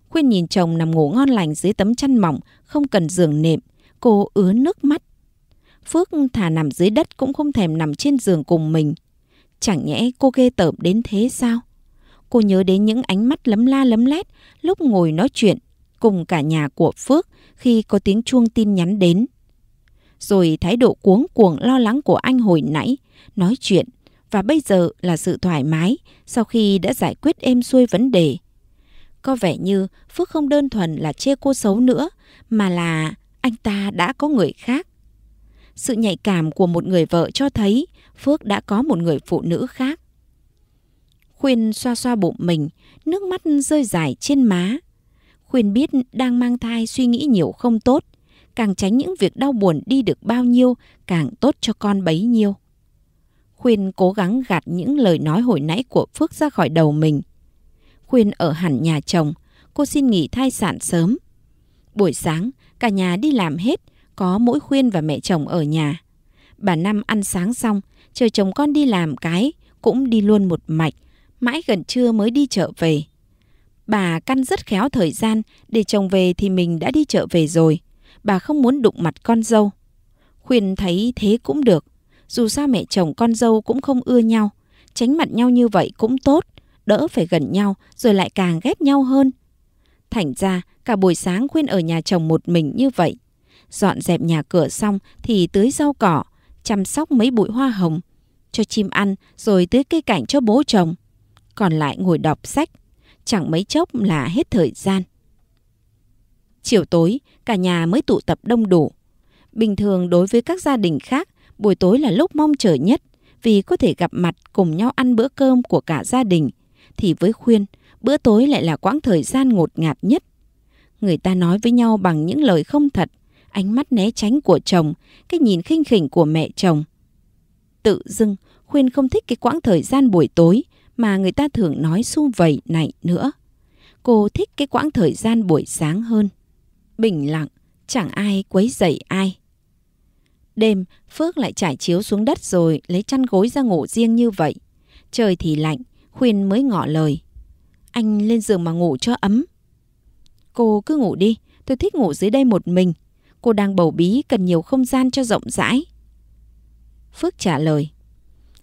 Khuyên nhìn chồng nằm ngủ ngon lành dưới tấm chăn mỏng, không cần giường nệm, cô ứa nước mắt. Phước thà nằm dưới đất cũng không thèm nằm trên giường cùng mình. Chẳng nhẽ cô ghê tởm đến thế sao? Cô nhớ đến những ánh mắt lấm la lấm lét lúc ngồi nói chuyện cùng cả nhà của Phước khi có tiếng chuông tin nhắn đến. Rồi thái độ cuống cuồng lo lắng của anh hồi nãy, nói chuyện và bây giờ là sự thoải mái sau khi đã giải quyết êm xuôi vấn đề. Có vẻ như Phước không đơn thuần là chê cô xấu nữa, mà là anh ta đã có người khác. Sự nhạy cảm của một người vợ cho thấy Phước đã có một người phụ nữ khác. Khuyên xoa xoa bụng mình, nước mắt rơi dài trên má. Khuyên biết đang mang thai suy nghĩ nhiều không tốt, càng tránh những việc đau buồn đi được bao nhiêu càng tốt cho con bấy nhiêu. Khuyên cố gắng gạt những lời nói hồi nãy của Phước ra khỏi đầu mình. Khuyên ở hẳn nhà chồng, cô xin nghỉ thai sản sớm. Buổi sáng, cả nhà đi làm hết, có mỗi Khuyên và mẹ chồng ở nhà. Bà Năm ăn sáng xong, chờ chồng con đi làm cái, cũng đi luôn một mạch, mãi gần trưa mới đi chợ về. Bà căn rất khéo thời gian, để chồng về thì mình đã đi chợ về rồi. Bà không muốn đụng mặt con dâu. Khuyên thấy thế cũng được, dù sao mẹ chồng con dâu cũng không ưa nhau, tránh mặt nhau như vậy cũng tốt đỡ phải gần nhau rồi lại càng ghét nhau hơn. Thành ra, cả buổi sáng Khuyên ở nhà chồng một mình như vậy. Dọn dẹp nhà cửa xong thì tưới rau cỏ, chăm sóc mấy bụi hoa hồng, cho chim ăn rồi tưới cây cảnh cho bố chồng. Còn lại ngồi đọc sách, chẳng mấy chốc là hết thời gian. Chiều tối, cả nhà mới tụ tập đông đủ. Bình thường đối với các gia đình khác, buổi tối là lúc mong chờ nhất vì có thể gặp mặt cùng nhau ăn bữa cơm của cả gia đình – thì với Khuyên, bữa tối lại là quãng thời gian ngột ngạt nhất. Người ta nói với nhau bằng những lời không thật, ánh mắt né tránh của chồng, cái nhìn khinh khỉnh của mẹ chồng. Tự dưng, Khuyên không thích cái quãng thời gian buổi tối mà người ta thường nói su vầy này nữa. Cô thích cái quãng thời gian buổi sáng hơn. Bình lặng, chẳng ai quấy dậy ai. Đêm, Phước lại trải chiếu xuống đất rồi lấy chăn gối ra ngủ riêng như vậy. Trời thì lạnh, Khuyên mới ngỏ lời. Anh lên giường mà ngủ cho ấm. Cô cứ ngủ đi, tôi thích ngủ dưới đây một mình. Cô đang bầu bí cần nhiều không gian cho rộng rãi. Phước trả lời.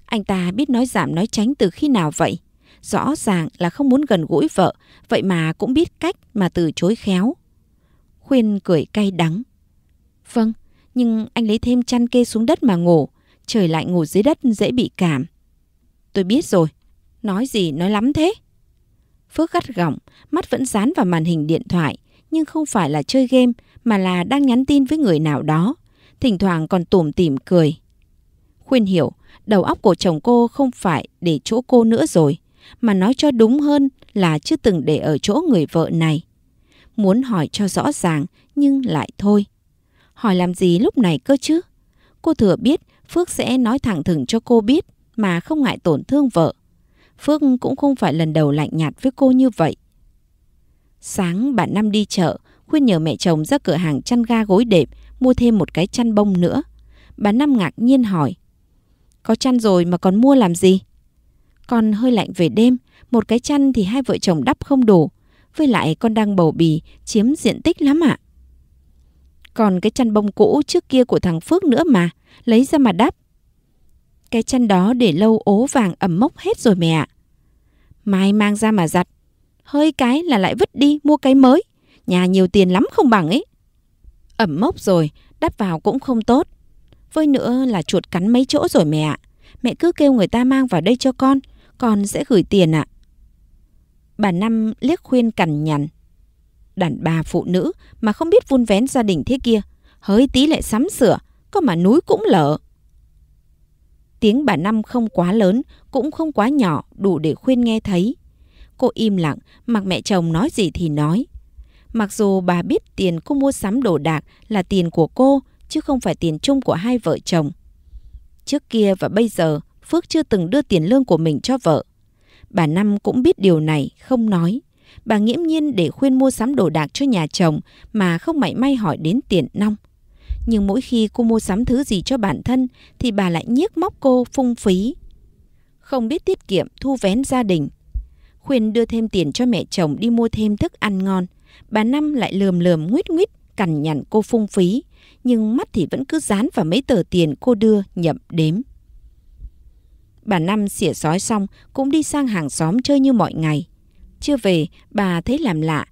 Anh ta biết nói giảm nói tránh từ khi nào vậy? Rõ ràng là không muốn gần gũi vợ, vậy mà cũng biết cách mà từ chối khéo. Khuyên cười cay đắng. Vâng, nhưng anh lấy thêm chăn kê xuống đất mà ngủ. Trời lại ngủ dưới đất dễ bị cảm. Tôi biết rồi, Nói gì nói lắm thế? Phước gắt gỏng, mắt vẫn dán vào màn hình điện thoại, nhưng không phải là chơi game mà là đang nhắn tin với người nào đó, thỉnh thoảng còn tủm tỉm cười. Khuyên hiểu, đầu óc của chồng cô không phải để chỗ cô nữa rồi, mà nói cho đúng hơn là chưa từng để ở chỗ người vợ này. Muốn hỏi cho rõ ràng nhưng lại thôi. Hỏi làm gì lúc này cơ chứ? Cô thừa biết Phước sẽ nói thẳng thừng cho cô biết mà không ngại tổn thương vợ. Phước cũng không phải lần đầu lạnh nhạt với cô như vậy. Sáng bạn Năm đi chợ, khuyên nhờ mẹ chồng ra cửa hàng chăn ga gối đệm mua thêm một cái chăn bông nữa. Bà Năm ngạc nhiên hỏi. Có chăn rồi mà còn mua làm gì? Con hơi lạnh về đêm, một cái chăn thì hai vợ chồng đắp không đủ. Với lại con đang bầu bì, chiếm diện tích lắm ạ. À? Còn cái chăn bông cũ trước kia của thằng Phước nữa mà, lấy ra mà đắp. Cái chân đó để lâu ố vàng ẩm mốc hết rồi mẹ ạ. Mai mang ra mà giặt. Hơi cái là lại vứt đi mua cái mới. Nhà nhiều tiền lắm không bằng ấy. Ẩm mốc rồi, đắp vào cũng không tốt. Với nữa là chuột cắn mấy chỗ rồi mẹ ạ. Mẹ cứ kêu người ta mang vào đây cho con, con sẽ gửi tiền ạ. Bà Năm liếc khuyên cằn nhằn. Đàn bà phụ nữ mà không biết vun vén gia đình thế kia, hơi tí lại sắm sửa, có mà núi cũng lở. Tiếng bà Năm không quá lớn, cũng không quá nhỏ, đủ để khuyên nghe thấy. Cô im lặng, mặc mẹ chồng nói gì thì nói. Mặc dù bà biết tiền cô mua sắm đồ đạc là tiền của cô, chứ không phải tiền chung của hai vợ chồng. Trước kia và bây giờ, Phước chưa từng đưa tiền lương của mình cho vợ. Bà Năm cũng biết điều này, không nói. Bà nghiễm nhiên để khuyên mua sắm đồ đạc cho nhà chồng mà không mảy may hỏi đến tiền nong nhưng mỗi khi cô mua sắm thứ gì cho bản thân thì bà lại nhiếc móc cô phung phí. Không biết tiết kiệm thu vén gia đình. Khuyên đưa thêm tiền cho mẹ chồng đi mua thêm thức ăn ngon. Bà Năm lại lườm lườm nguyết nguyết cằn nhằn cô phung phí, nhưng mắt thì vẫn cứ dán vào mấy tờ tiền cô đưa nhậm đếm. Bà Năm xỉa sói xong cũng đi sang hàng xóm chơi như mọi ngày. Chưa về, bà thấy làm lạ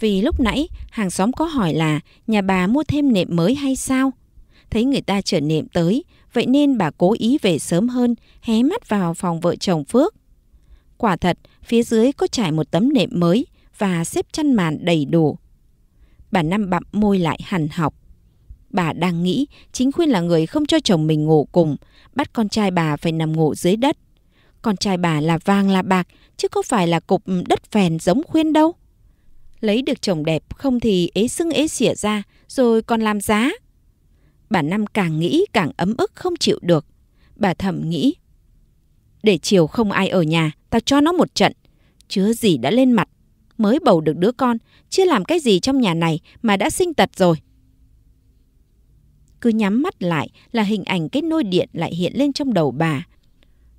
vì lúc nãy hàng xóm có hỏi là nhà bà mua thêm nệm mới hay sao? Thấy người ta chở nệm tới, vậy nên bà cố ý về sớm hơn, hé mắt vào phòng vợ chồng Phước. Quả thật, phía dưới có trải một tấm nệm mới và xếp chăn màn đầy đủ. Bà Năm bặm môi lại hằn học. Bà đang nghĩ chính khuyên là người không cho chồng mình ngủ cùng, bắt con trai bà phải nằm ngủ dưới đất. Con trai bà là vàng là bạc, chứ có phải là cục đất phèn giống khuyên đâu lấy được chồng đẹp không thì ế sưng ế xỉa ra, rồi còn làm giá. Bà Năm càng nghĩ càng ấm ức không chịu được. Bà thầm nghĩ, để chiều không ai ở nhà, tao cho nó một trận. Chứa gì đã lên mặt, mới bầu được đứa con, chưa làm cái gì trong nhà này mà đã sinh tật rồi. Cứ nhắm mắt lại là hình ảnh cái nôi điện lại hiện lên trong đầu bà.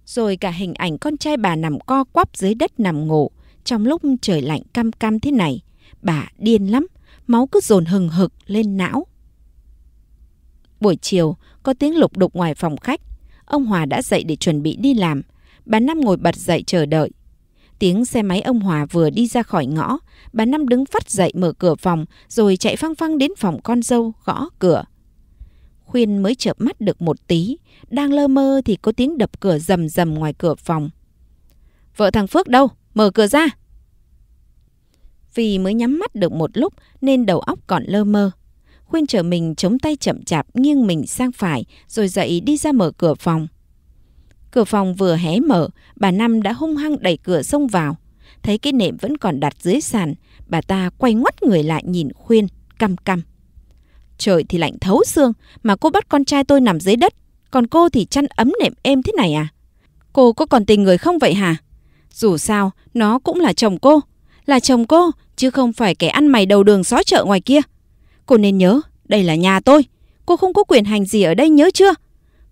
Rồi cả hình ảnh con trai bà nằm co quắp dưới đất nằm ngủ trong lúc trời lạnh cam cam thế này. Bà điên lắm, máu cứ dồn hừng hực lên não. Buổi chiều, có tiếng lục đục ngoài phòng khách. Ông Hòa đã dậy để chuẩn bị đi làm. Bà Năm ngồi bật dậy chờ đợi. Tiếng xe máy ông Hòa vừa đi ra khỏi ngõ, bà Năm đứng phát dậy mở cửa phòng rồi chạy phăng phăng đến phòng con dâu gõ cửa. Khuyên mới chợp mắt được một tí, đang lơ mơ thì có tiếng đập cửa rầm rầm ngoài cửa phòng. Vợ thằng Phước đâu? Mở cửa ra! Vì mới nhắm mắt được một lúc nên đầu óc còn lơ mơ. Khuyên trở mình chống tay chậm chạp nghiêng mình sang phải rồi dậy đi ra mở cửa phòng. Cửa phòng vừa hé mở, bà Năm đã hung hăng đẩy cửa xông vào. Thấy cái nệm vẫn còn đặt dưới sàn, bà ta quay ngoắt người lại nhìn Khuyên, căm căm. Trời thì lạnh thấu xương mà cô bắt con trai tôi nằm dưới đất, còn cô thì chăn ấm nệm êm thế này à? Cô có còn tình người không vậy hả? Dù sao, nó cũng là chồng cô, là chồng cô, chứ không phải kẻ ăn mày đầu đường xó chợ ngoài kia. Cô nên nhớ, đây là nhà tôi. Cô không có quyền hành gì ở đây nhớ chưa?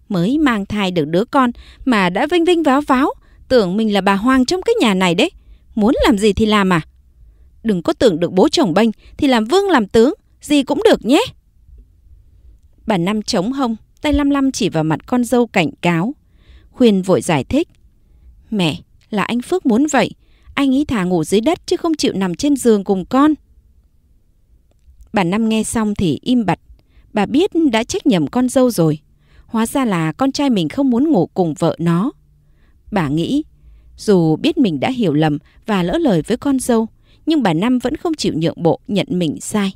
Mới mang thai được đứa con mà đã vinh vinh váo váo, tưởng mình là bà hoang trong cái nhà này đấy. Muốn làm gì thì làm à? Đừng có tưởng được bố chồng bênh thì làm vương làm tướng, gì cũng được nhé. Bà Năm chống hông, tay lăm lăm chỉ vào mặt con dâu cảnh cáo. Khuyên vội giải thích. Mẹ, là anh Phước muốn vậy, anh ấy thà ngủ dưới đất chứ không chịu nằm trên giường cùng con. Bà Năm nghe xong thì im bặt. Bà biết đã trách nhầm con dâu rồi. Hóa ra là con trai mình không muốn ngủ cùng vợ nó. Bà nghĩ, dù biết mình đã hiểu lầm và lỡ lời với con dâu, nhưng bà Năm vẫn không chịu nhượng bộ nhận mình sai.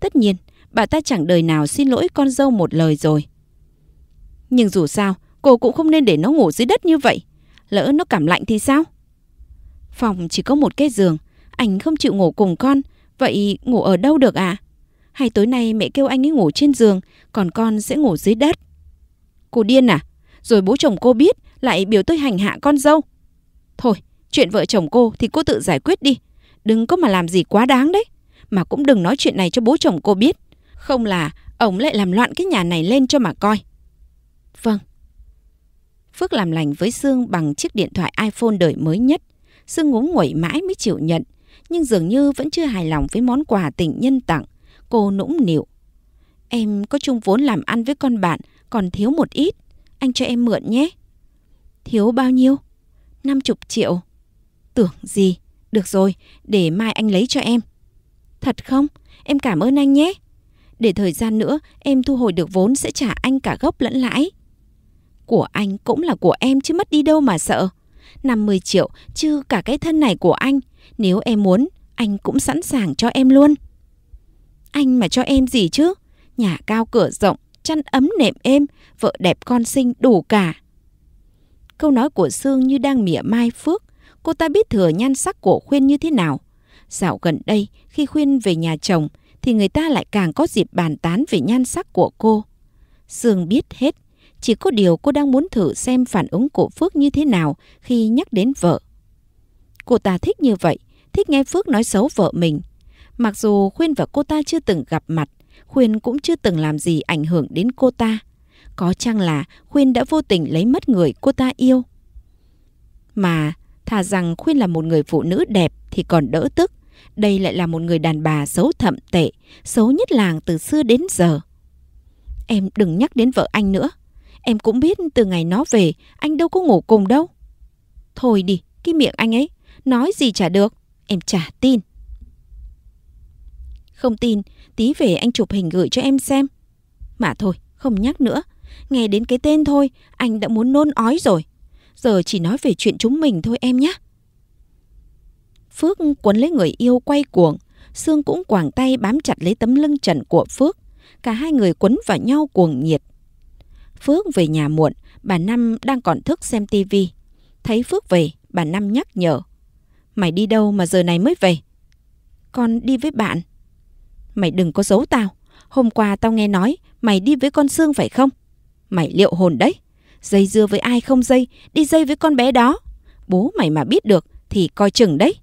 Tất nhiên, bà ta chẳng đời nào xin lỗi con dâu một lời rồi. Nhưng dù sao, cô cũng không nên để nó ngủ dưới đất như vậy. Lỡ nó cảm lạnh thì sao? Phòng chỉ có một cái giường, anh không chịu ngủ cùng con, vậy ngủ ở đâu được ạ? À? Hay tối nay mẹ kêu anh ấy ngủ trên giường, còn con sẽ ngủ dưới đất. Cô điên à? Rồi bố chồng cô biết lại biểu tôi hành hạ con dâu. Thôi, chuyện vợ chồng cô thì cô tự giải quyết đi. Đừng có mà làm gì quá đáng đấy. Mà cũng đừng nói chuyện này cho bố chồng cô biết. Không là ông lại làm loạn cái nhà này lên cho mà coi. Vâng. Phước làm lành với Dương bằng chiếc điện thoại iPhone đời mới nhất – sương ngúng nguẩy mãi mới chịu nhận, nhưng dường như vẫn chưa hài lòng với món quà tình nhân tặng. Cô nũng nịu. Em có chung vốn làm ăn với con bạn, còn thiếu một ít. Anh cho em mượn nhé. Thiếu bao nhiêu? 50 triệu. Tưởng gì? Được rồi, để mai anh lấy cho em. Thật không? Em cảm ơn anh nhé. Để thời gian nữa em thu hồi được vốn sẽ trả anh cả gốc lẫn lãi. Của anh cũng là của em chứ mất đi đâu mà sợ. 50 triệu chứ cả cái thân này của anh. Nếu em muốn, anh cũng sẵn sàng cho em luôn. Anh mà cho em gì chứ? Nhà cao cửa rộng, chăn ấm nệm êm, vợ đẹp con sinh đủ cả. Câu nói của Sương như đang mỉa mai Phước. Cô ta biết thừa nhan sắc của Khuyên như thế nào. Dạo gần đây, khi Khuyên về nhà chồng, thì người ta lại càng có dịp bàn tán về nhan sắc của cô. Sương biết hết, chỉ có điều cô đang muốn thử xem phản ứng của Phước như thế nào khi nhắc đến vợ. Cô ta thích như vậy, thích nghe Phước nói xấu vợ mình. Mặc dù Khuyên và cô ta chưa từng gặp mặt, Khuyên cũng chưa từng làm gì ảnh hưởng đến cô ta. Có chăng là Khuyên đã vô tình lấy mất người cô ta yêu. Mà thà rằng Khuyên là một người phụ nữ đẹp thì còn đỡ tức. Đây lại là một người đàn bà xấu thậm tệ, xấu nhất làng từ xưa đến giờ. Em đừng nhắc đến vợ anh nữa. Em cũng biết từ ngày nó về, anh đâu có ngủ cùng đâu. Thôi đi, cái miệng anh ấy, nói gì chả được, em chả tin. Không tin, tí về anh chụp hình gửi cho em xem. Mà thôi, không nhắc nữa. Nghe đến cái tên thôi, anh đã muốn nôn ói rồi. Giờ chỉ nói về chuyện chúng mình thôi em nhé. Phước quấn lấy người yêu quay cuồng. Sương cũng quàng tay bám chặt lấy tấm lưng trần của Phước. Cả hai người quấn vào nhau cuồng nhiệt. Phước về nhà muộn, bà Năm đang còn thức xem tivi. Thấy Phước về, bà Năm nhắc nhở. Mày đi đâu mà giờ này mới về? Con đi với bạn. Mày đừng có giấu tao. Hôm qua tao nghe nói mày đi với con Sương phải không? Mày liệu hồn đấy. Dây dưa với ai không dây, đi dây với con bé đó. Bố mày mà biết được thì coi chừng đấy.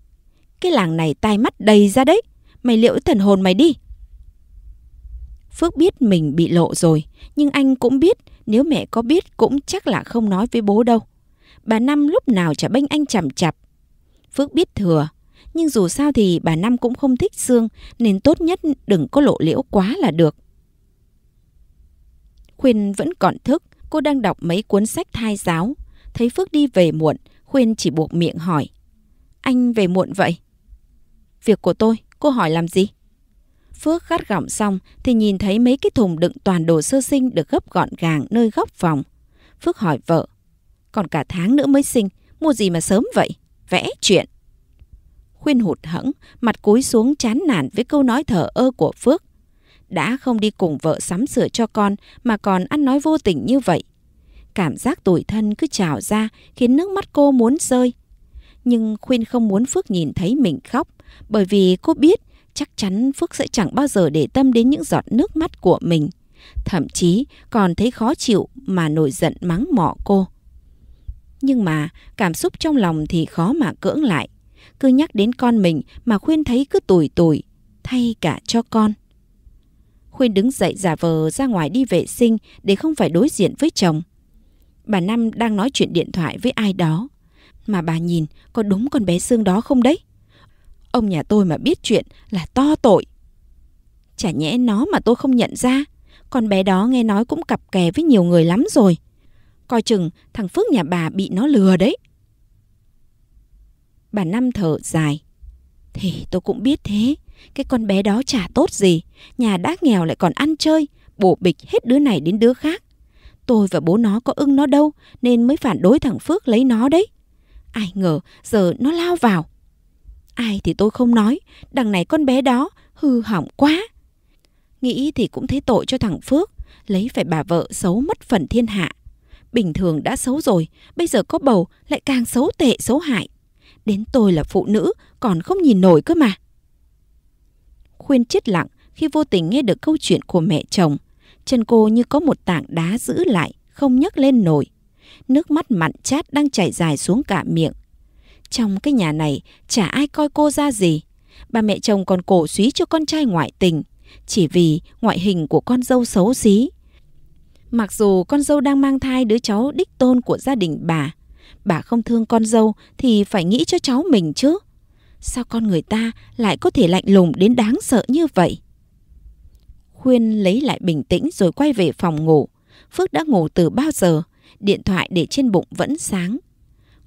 Cái làng này tai mắt đầy ra đấy. Mày liệu thần hồn mày đi. Phước biết mình bị lộ rồi, nhưng anh cũng biết nếu mẹ có biết cũng chắc là không nói với bố đâu. Bà Năm lúc nào chả bênh anh chằm chặp. Phước biết thừa, nhưng dù sao thì bà Năm cũng không thích Dương nên tốt nhất đừng có lộ liễu quá là được. Khuyên vẫn còn thức, cô đang đọc mấy cuốn sách thai giáo. Thấy Phước đi về muộn, Khuyên chỉ buộc miệng hỏi. Anh về muộn vậy? Việc của tôi, cô hỏi làm gì? Phước gắt gỏng xong thì nhìn thấy mấy cái thùng đựng toàn đồ sơ sinh được gấp gọn gàng nơi góc phòng. Phước hỏi vợ, còn cả tháng nữa mới sinh, mua gì mà sớm vậy? Vẽ chuyện. Khuyên hụt hẫng, mặt cúi xuống chán nản với câu nói thở ơ của Phước. Đã không đi cùng vợ sắm sửa cho con mà còn ăn nói vô tình như vậy. Cảm giác tủi thân cứ trào ra khiến nước mắt cô muốn rơi. Nhưng Khuyên không muốn Phước nhìn thấy mình khóc bởi vì cô biết chắc chắn Phước sẽ chẳng bao giờ để tâm đến những giọt nước mắt của mình. Thậm chí còn thấy khó chịu mà nổi giận mắng mỏ cô. Nhưng mà cảm xúc trong lòng thì khó mà cưỡng lại. Cứ nhắc đến con mình mà khuyên thấy cứ tủi tủi, thay cả cho con. Khuyên đứng dậy giả vờ ra ngoài đi vệ sinh để không phải đối diện với chồng. Bà Năm đang nói chuyện điện thoại với ai đó. Mà bà nhìn có đúng con bé xương đó không đấy? Ông nhà tôi mà biết chuyện là to tội. Chả nhẽ nó mà tôi không nhận ra. Con bé đó nghe nói cũng cặp kè với nhiều người lắm rồi. Coi chừng thằng Phước nhà bà bị nó lừa đấy. Bà Năm thở dài. Thì tôi cũng biết thế. Cái con bé đó chả tốt gì. Nhà đã nghèo lại còn ăn chơi. Bổ bịch hết đứa này đến đứa khác. Tôi và bố nó có ưng nó đâu. Nên mới phản đối thằng Phước lấy nó đấy. Ai ngờ giờ nó lao vào. Ai thì tôi không nói, đằng này con bé đó hư hỏng quá. Nghĩ thì cũng thấy tội cho thằng Phước, lấy phải bà vợ xấu mất phần thiên hạ. Bình thường đã xấu rồi, bây giờ có bầu lại càng xấu tệ xấu hại. Đến tôi là phụ nữ còn không nhìn nổi cơ mà. Khuyên chết lặng khi vô tình nghe được câu chuyện của mẹ chồng. Chân cô như có một tảng đá giữ lại, không nhấc lên nổi. Nước mắt mặn chát đang chảy dài xuống cả miệng, trong cái nhà này, chả ai coi cô ra gì. Ba mẹ chồng còn cổ suý cho con trai ngoại tình, chỉ vì ngoại hình của con dâu xấu xí. Mặc dù con dâu đang mang thai đứa cháu đích tôn của gia đình bà, bà không thương con dâu thì phải nghĩ cho cháu mình chứ. Sao con người ta lại có thể lạnh lùng đến đáng sợ như vậy? Khuyên lấy lại bình tĩnh rồi quay về phòng ngủ. Phước đã ngủ từ bao giờ, điện thoại để trên bụng vẫn sáng.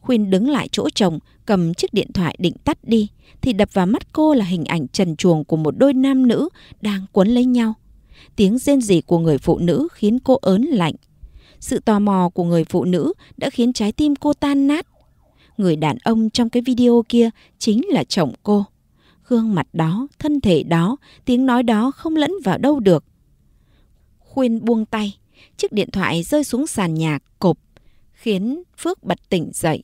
Khuyên đứng lại chỗ chồng, cầm chiếc điện thoại định tắt đi thì đập vào mắt cô là hình ảnh trần chuồng của một đôi nam nữ đang quấn lấy nhau. Tiếng rên rỉ của người phụ nữ khiến cô ớn lạnh. Sự tò mò của người phụ nữ đã khiến trái tim cô tan nát. Người đàn ông trong cái video kia chính là chồng cô. Gương mặt đó, thân thể đó, tiếng nói đó không lẫn vào đâu được. Khuyên buông tay, chiếc điện thoại rơi xuống sàn nhà cộp, khiến Phước bật tỉnh dậy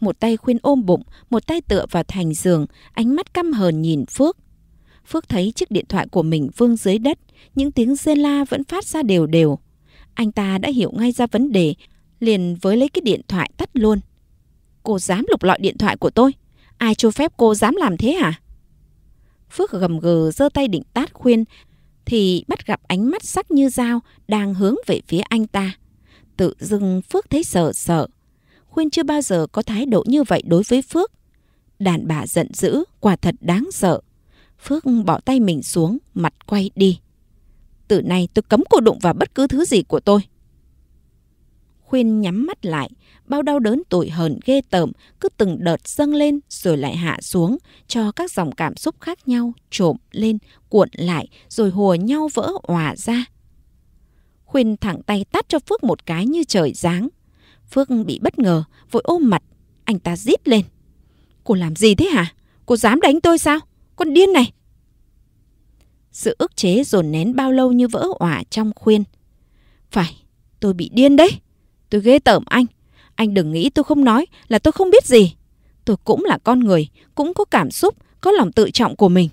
một tay khuyên ôm bụng, một tay tựa vào thành giường, ánh mắt căm hờn nhìn Phước. Phước thấy chiếc điện thoại của mình vương dưới đất, những tiếng rên la vẫn phát ra đều đều. Anh ta đã hiểu ngay ra vấn đề, liền với lấy cái điện thoại tắt luôn. Cô dám lục lọi điện thoại của tôi? Ai cho phép cô dám làm thế hả? À? Phước gầm gừ giơ tay định tát khuyên, thì bắt gặp ánh mắt sắc như dao đang hướng về phía anh ta. Tự dưng Phước thấy sợ sợ, Quyên chưa bao giờ có thái độ như vậy đối với Phước. Đàn bà giận dữ, quả thật đáng sợ. Phước bỏ tay mình xuống, mặt quay đi. Từ nay tôi cấm cô đụng vào bất cứ thứ gì của tôi. Khuyên nhắm mắt lại, bao đau đớn tủi hờn ghê tởm cứ từng đợt dâng lên rồi lại hạ xuống cho các dòng cảm xúc khác nhau trộm lên, cuộn lại rồi hùa nhau vỡ hòa ra. Khuyên thẳng tay tát cho Phước một cái như trời giáng. Phước bị bất ngờ, vội ôm mặt, anh ta rít lên. Cô làm gì thế hả? Cô dám đánh tôi sao? Con điên này! Sự ức chế dồn nén bao lâu như vỡ òa trong khuyên. Phải, tôi bị điên đấy. Tôi ghê tởm anh. Anh đừng nghĩ tôi không nói là tôi không biết gì. Tôi cũng là con người, cũng có cảm xúc, có lòng tự trọng của mình.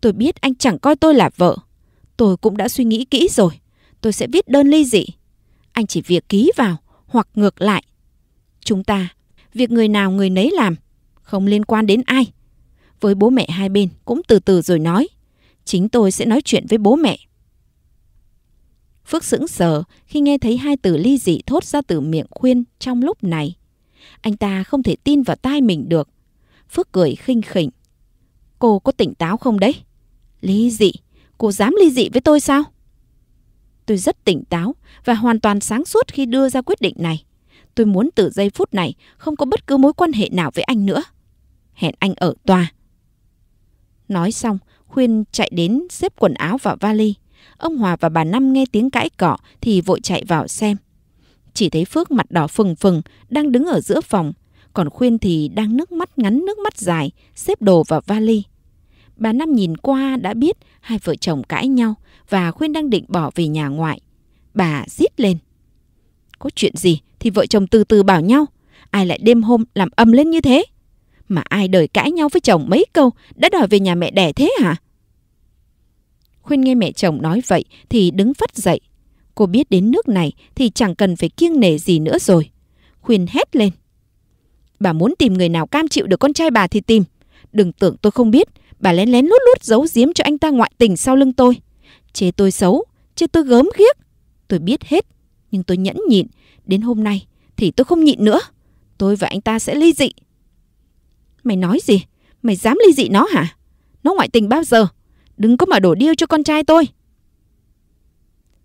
Tôi biết anh chẳng coi tôi là vợ. Tôi cũng đã suy nghĩ kỹ rồi. Tôi sẽ viết đơn ly dị. Anh chỉ việc ký vào hoặc ngược lại. Chúng ta, việc người nào người nấy làm, không liên quan đến ai. Với bố mẹ hai bên cũng từ từ rồi nói. Chính tôi sẽ nói chuyện với bố mẹ. Phước sững sờ khi nghe thấy hai từ ly dị thốt ra từ miệng khuyên trong lúc này. Anh ta không thể tin vào tai mình được. Phước cười khinh khỉnh. Cô có tỉnh táo không đấy? Ly dị? Cô dám ly dị với tôi sao? Tôi rất tỉnh táo và hoàn toàn sáng suốt khi đưa ra quyết định này. Tôi muốn từ giây phút này không có bất cứ mối quan hệ nào với anh nữa. Hẹn anh ở tòa. Nói xong, Khuyên chạy đến xếp quần áo vào vali. Ông Hòa và bà Năm nghe tiếng cãi cọ thì vội chạy vào xem. Chỉ thấy Phước mặt đỏ phừng phừng đang đứng ở giữa phòng. Còn Khuyên thì đang nước mắt ngắn nước mắt dài xếp đồ vào vali. Bà Năm nhìn qua đã biết hai vợ chồng cãi nhau và Khuyên đang định bỏ về nhà ngoại bà rít lên. Có chuyện gì thì vợ chồng từ từ bảo nhau, ai lại đêm hôm làm âm lên như thế? Mà ai đời cãi nhau với chồng mấy câu đã đòi về nhà mẹ đẻ thế hả? Khuyên nghe mẹ chồng nói vậy thì đứng phắt dậy. Cô biết đến nước này thì chẳng cần phải kiêng nể gì nữa rồi. Khuyên hét lên. Bà muốn tìm người nào cam chịu được con trai bà thì tìm. Đừng tưởng tôi không biết, bà lén lén lút lút giấu giếm cho anh ta ngoại tình sau lưng tôi. Chế tôi xấu, chế tôi gớm ghiếc, Tôi biết hết, nhưng tôi nhẫn nhịn. Đến hôm nay thì tôi không nhịn nữa. Tôi và anh ta sẽ ly dị. Mày nói gì? Mày dám ly dị nó hả? Nó ngoại tình bao giờ? Đừng có mà đổ điêu cho con trai tôi.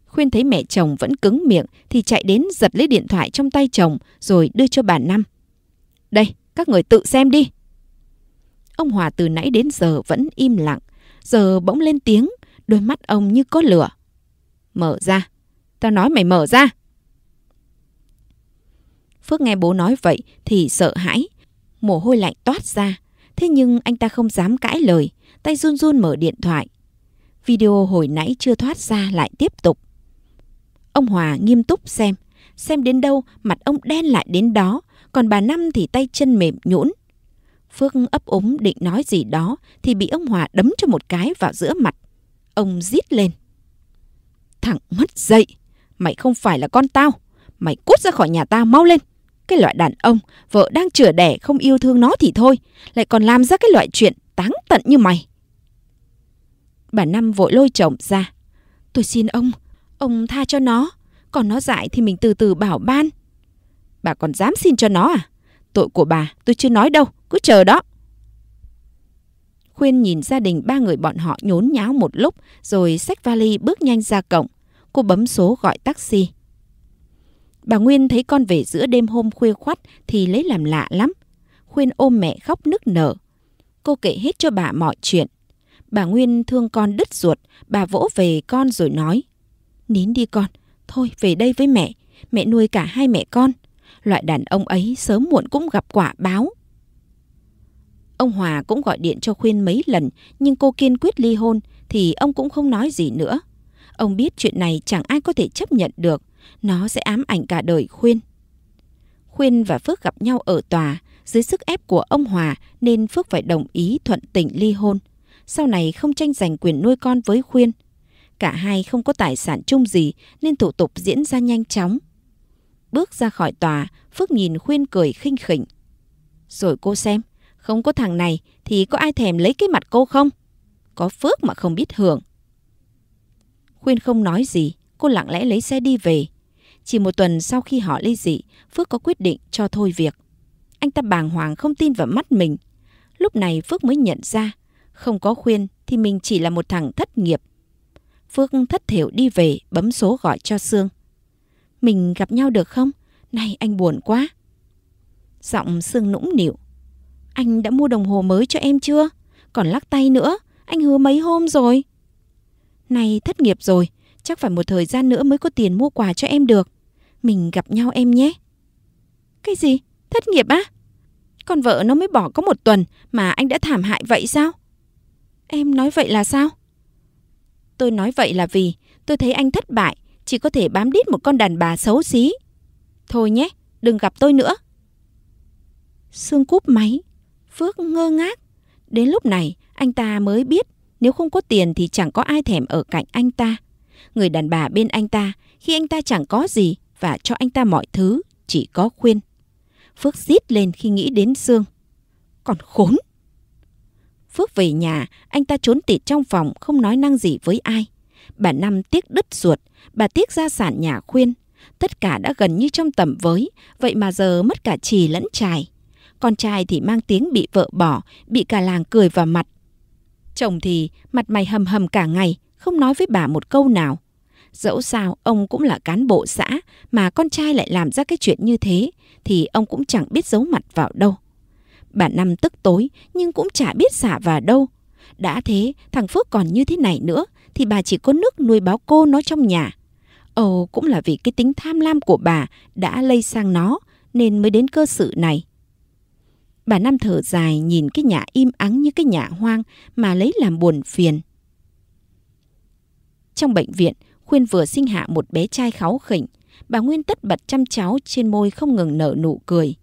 Khuyên thấy mẹ chồng vẫn cứng miệng thì chạy đến giật lấy điện thoại trong tay chồng rồi đưa cho bà Năm. Đây, các người tự xem đi. Ông Hòa từ nãy đến giờ vẫn im lặng, giờ bỗng lên tiếng, đôi mắt ông như có lửa. Mở ra, Tao nói mày mở ra. Phước nghe bố nói vậy thì sợ hãi. Mồ hôi lạnh toát ra. Thế nhưng anh ta không dám cãi lời. Tay run run mở điện thoại. Video hồi nãy chưa thoát ra lại tiếp tục. Ông Hòa nghiêm túc xem. Xem đến đâu mặt ông đen lại đến đó. Còn bà Năm thì tay chân mềm nhũn. Phước ấp úng định nói gì đó thì bị ông Hòa đấm cho một cái vào giữa mặt. Ông rít lên. thẳng mất dậy! Mày không phải là con tao. Mày cút ra khỏi nhà tao mau lên. Cái loại đàn ông, vợ đang chữa đẻ không yêu thương nó thì thôi. Lại còn làm ra cái loại chuyện táng tận như mày. Bà Năm vội lôi chồng ra. Tôi xin ông, ông tha cho nó. Còn nó dại thì mình từ từ bảo ban. Bà còn dám xin cho nó à? Tội của bà tôi chưa nói đâu, cứ chờ đó. Khuyên nhìn gia đình ba người bọn họ nhốn nháo một lúc rồi xách vali bước nhanh ra cổng cô bấm số gọi taxi. Bà Nguyên thấy con về giữa đêm hôm khuya khoắt thì lấy làm lạ lắm. Khuyên ôm mẹ khóc nức nở. Cô kể hết cho bà mọi chuyện. Bà Nguyên thương con đứt ruột, bà vỗ về con rồi nói. Nín đi con, thôi về đây với mẹ, mẹ nuôi cả hai mẹ con. Loại đàn ông ấy sớm muộn cũng gặp quả báo. Ông Hòa cũng gọi điện cho Khuyên mấy lần, nhưng cô kiên quyết ly hôn thì ông cũng không nói gì nữa. Ông biết chuyện này chẳng ai có thể chấp nhận được, nó sẽ ám ảnh cả đời Khuyên. Khuyên và Phước gặp nhau ở tòa, dưới sức ép của ông Hòa nên Phước phải đồng ý thuận tình ly hôn. Sau này không tranh giành quyền nuôi con với Khuyên. Cả hai không có tài sản chung gì nên thủ tục diễn ra nhanh chóng. Bước ra khỏi tòa, Phước nhìn Khuyên cười khinh khỉnh. Rồi cô xem, không có thằng này thì có ai thèm lấy cái mặt cô không? Có Phước mà không biết hưởng. Quyên không nói gì, cô lặng lẽ lấy xe đi về. Chỉ một tuần sau khi họ ly dị, Phước có quyết định cho thôi việc. Anh ta bàng hoàng không tin vào mắt mình. Lúc này Phước mới nhận ra, không có khuyên thì mình chỉ là một thằng thất nghiệp. Phước thất thểu đi về, bấm số gọi cho Sương. Mình gặp nhau được không? Này anh buồn quá. Giọng Sương nũng nịu. Anh đã mua đồng hồ mới cho em chưa? Còn lắc tay nữa, anh hứa mấy hôm rồi. Nay thất nghiệp rồi, chắc phải một thời gian nữa mới có tiền mua quà cho em được. Mình gặp nhau em nhé. Cái gì? Thất nghiệp á? Con vợ nó mới bỏ có một tuần mà anh đã thảm hại vậy sao? Em nói vậy là sao? Tôi nói vậy là vì tôi thấy anh thất bại, chỉ có thể bám đít một con đàn bà xấu xí. Thôi nhé, đừng gặp tôi nữa. Sương cúp máy, Phước ngơ ngác. Đến lúc này, anh ta mới biết nếu không có tiền thì chẳng có ai thèm ở cạnh anh ta. Người đàn bà bên anh ta khi anh ta chẳng có gì và cho anh ta mọi thứ, chỉ có khuyên. Phước rít lên khi nghĩ đến Dương. Còn khốn! Phước về nhà, anh ta trốn tịt trong phòng, không nói năng gì với ai. Bà Năm tiếc đứt ruột, bà tiếc gia sản nhà khuyên. Tất cả đã gần như trong tầm với, vậy mà giờ mất cả trì lẫn trài. Con trai thì mang tiếng bị vợ bỏ, bị cả làng cười vào mặt. Chồng thì mặt mày hầm hầm cả ngày, không nói với bà một câu nào. Dẫu sao ông cũng là cán bộ xã mà con trai lại làm ra cái chuyện như thế thì ông cũng chẳng biết giấu mặt vào đâu. Bà Năm tức tối nhưng cũng chả biết xả vào đâu. Đã thế, thằng Phước còn như thế này nữa thì bà chỉ có nước nuôi báo cô nó trong nhà. Ồ, cũng là vì cái tính tham lam của bà đã lây sang nó nên mới đến cơ sự này. Bà Năm thở dài nhìn cái nhà im ắng như cái nhà hoang mà lấy làm buồn phiền. Trong bệnh viện, Khuyên vừa sinh hạ một bé trai kháu khỉnh. Bà Nguyên tất bật chăm cháu trên môi không ngừng nở nụ cười.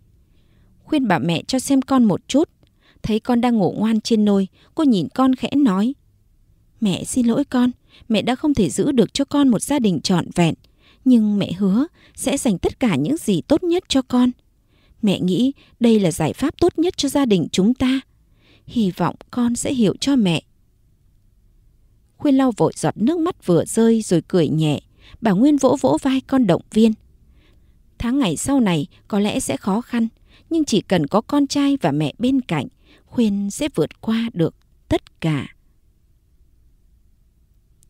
Khuyên bà mẹ cho xem con một chút. Thấy con đang ngủ ngoan trên nôi, cô nhìn con khẽ nói. Mẹ xin lỗi con, mẹ đã không thể giữ được cho con một gia đình trọn vẹn. Nhưng mẹ hứa sẽ dành tất cả những gì tốt nhất cho con. Mẹ nghĩ đây là giải pháp tốt nhất cho gia đình chúng ta. Hy vọng con sẽ hiểu cho mẹ. Khuyên lau vội giọt nước mắt vừa rơi rồi cười nhẹ. Bà Nguyên vỗ vỗ vai con động viên. Tháng ngày sau này có lẽ sẽ khó khăn, nhưng chỉ cần có con trai và mẹ bên cạnh, Khuyên sẽ vượt qua được tất cả.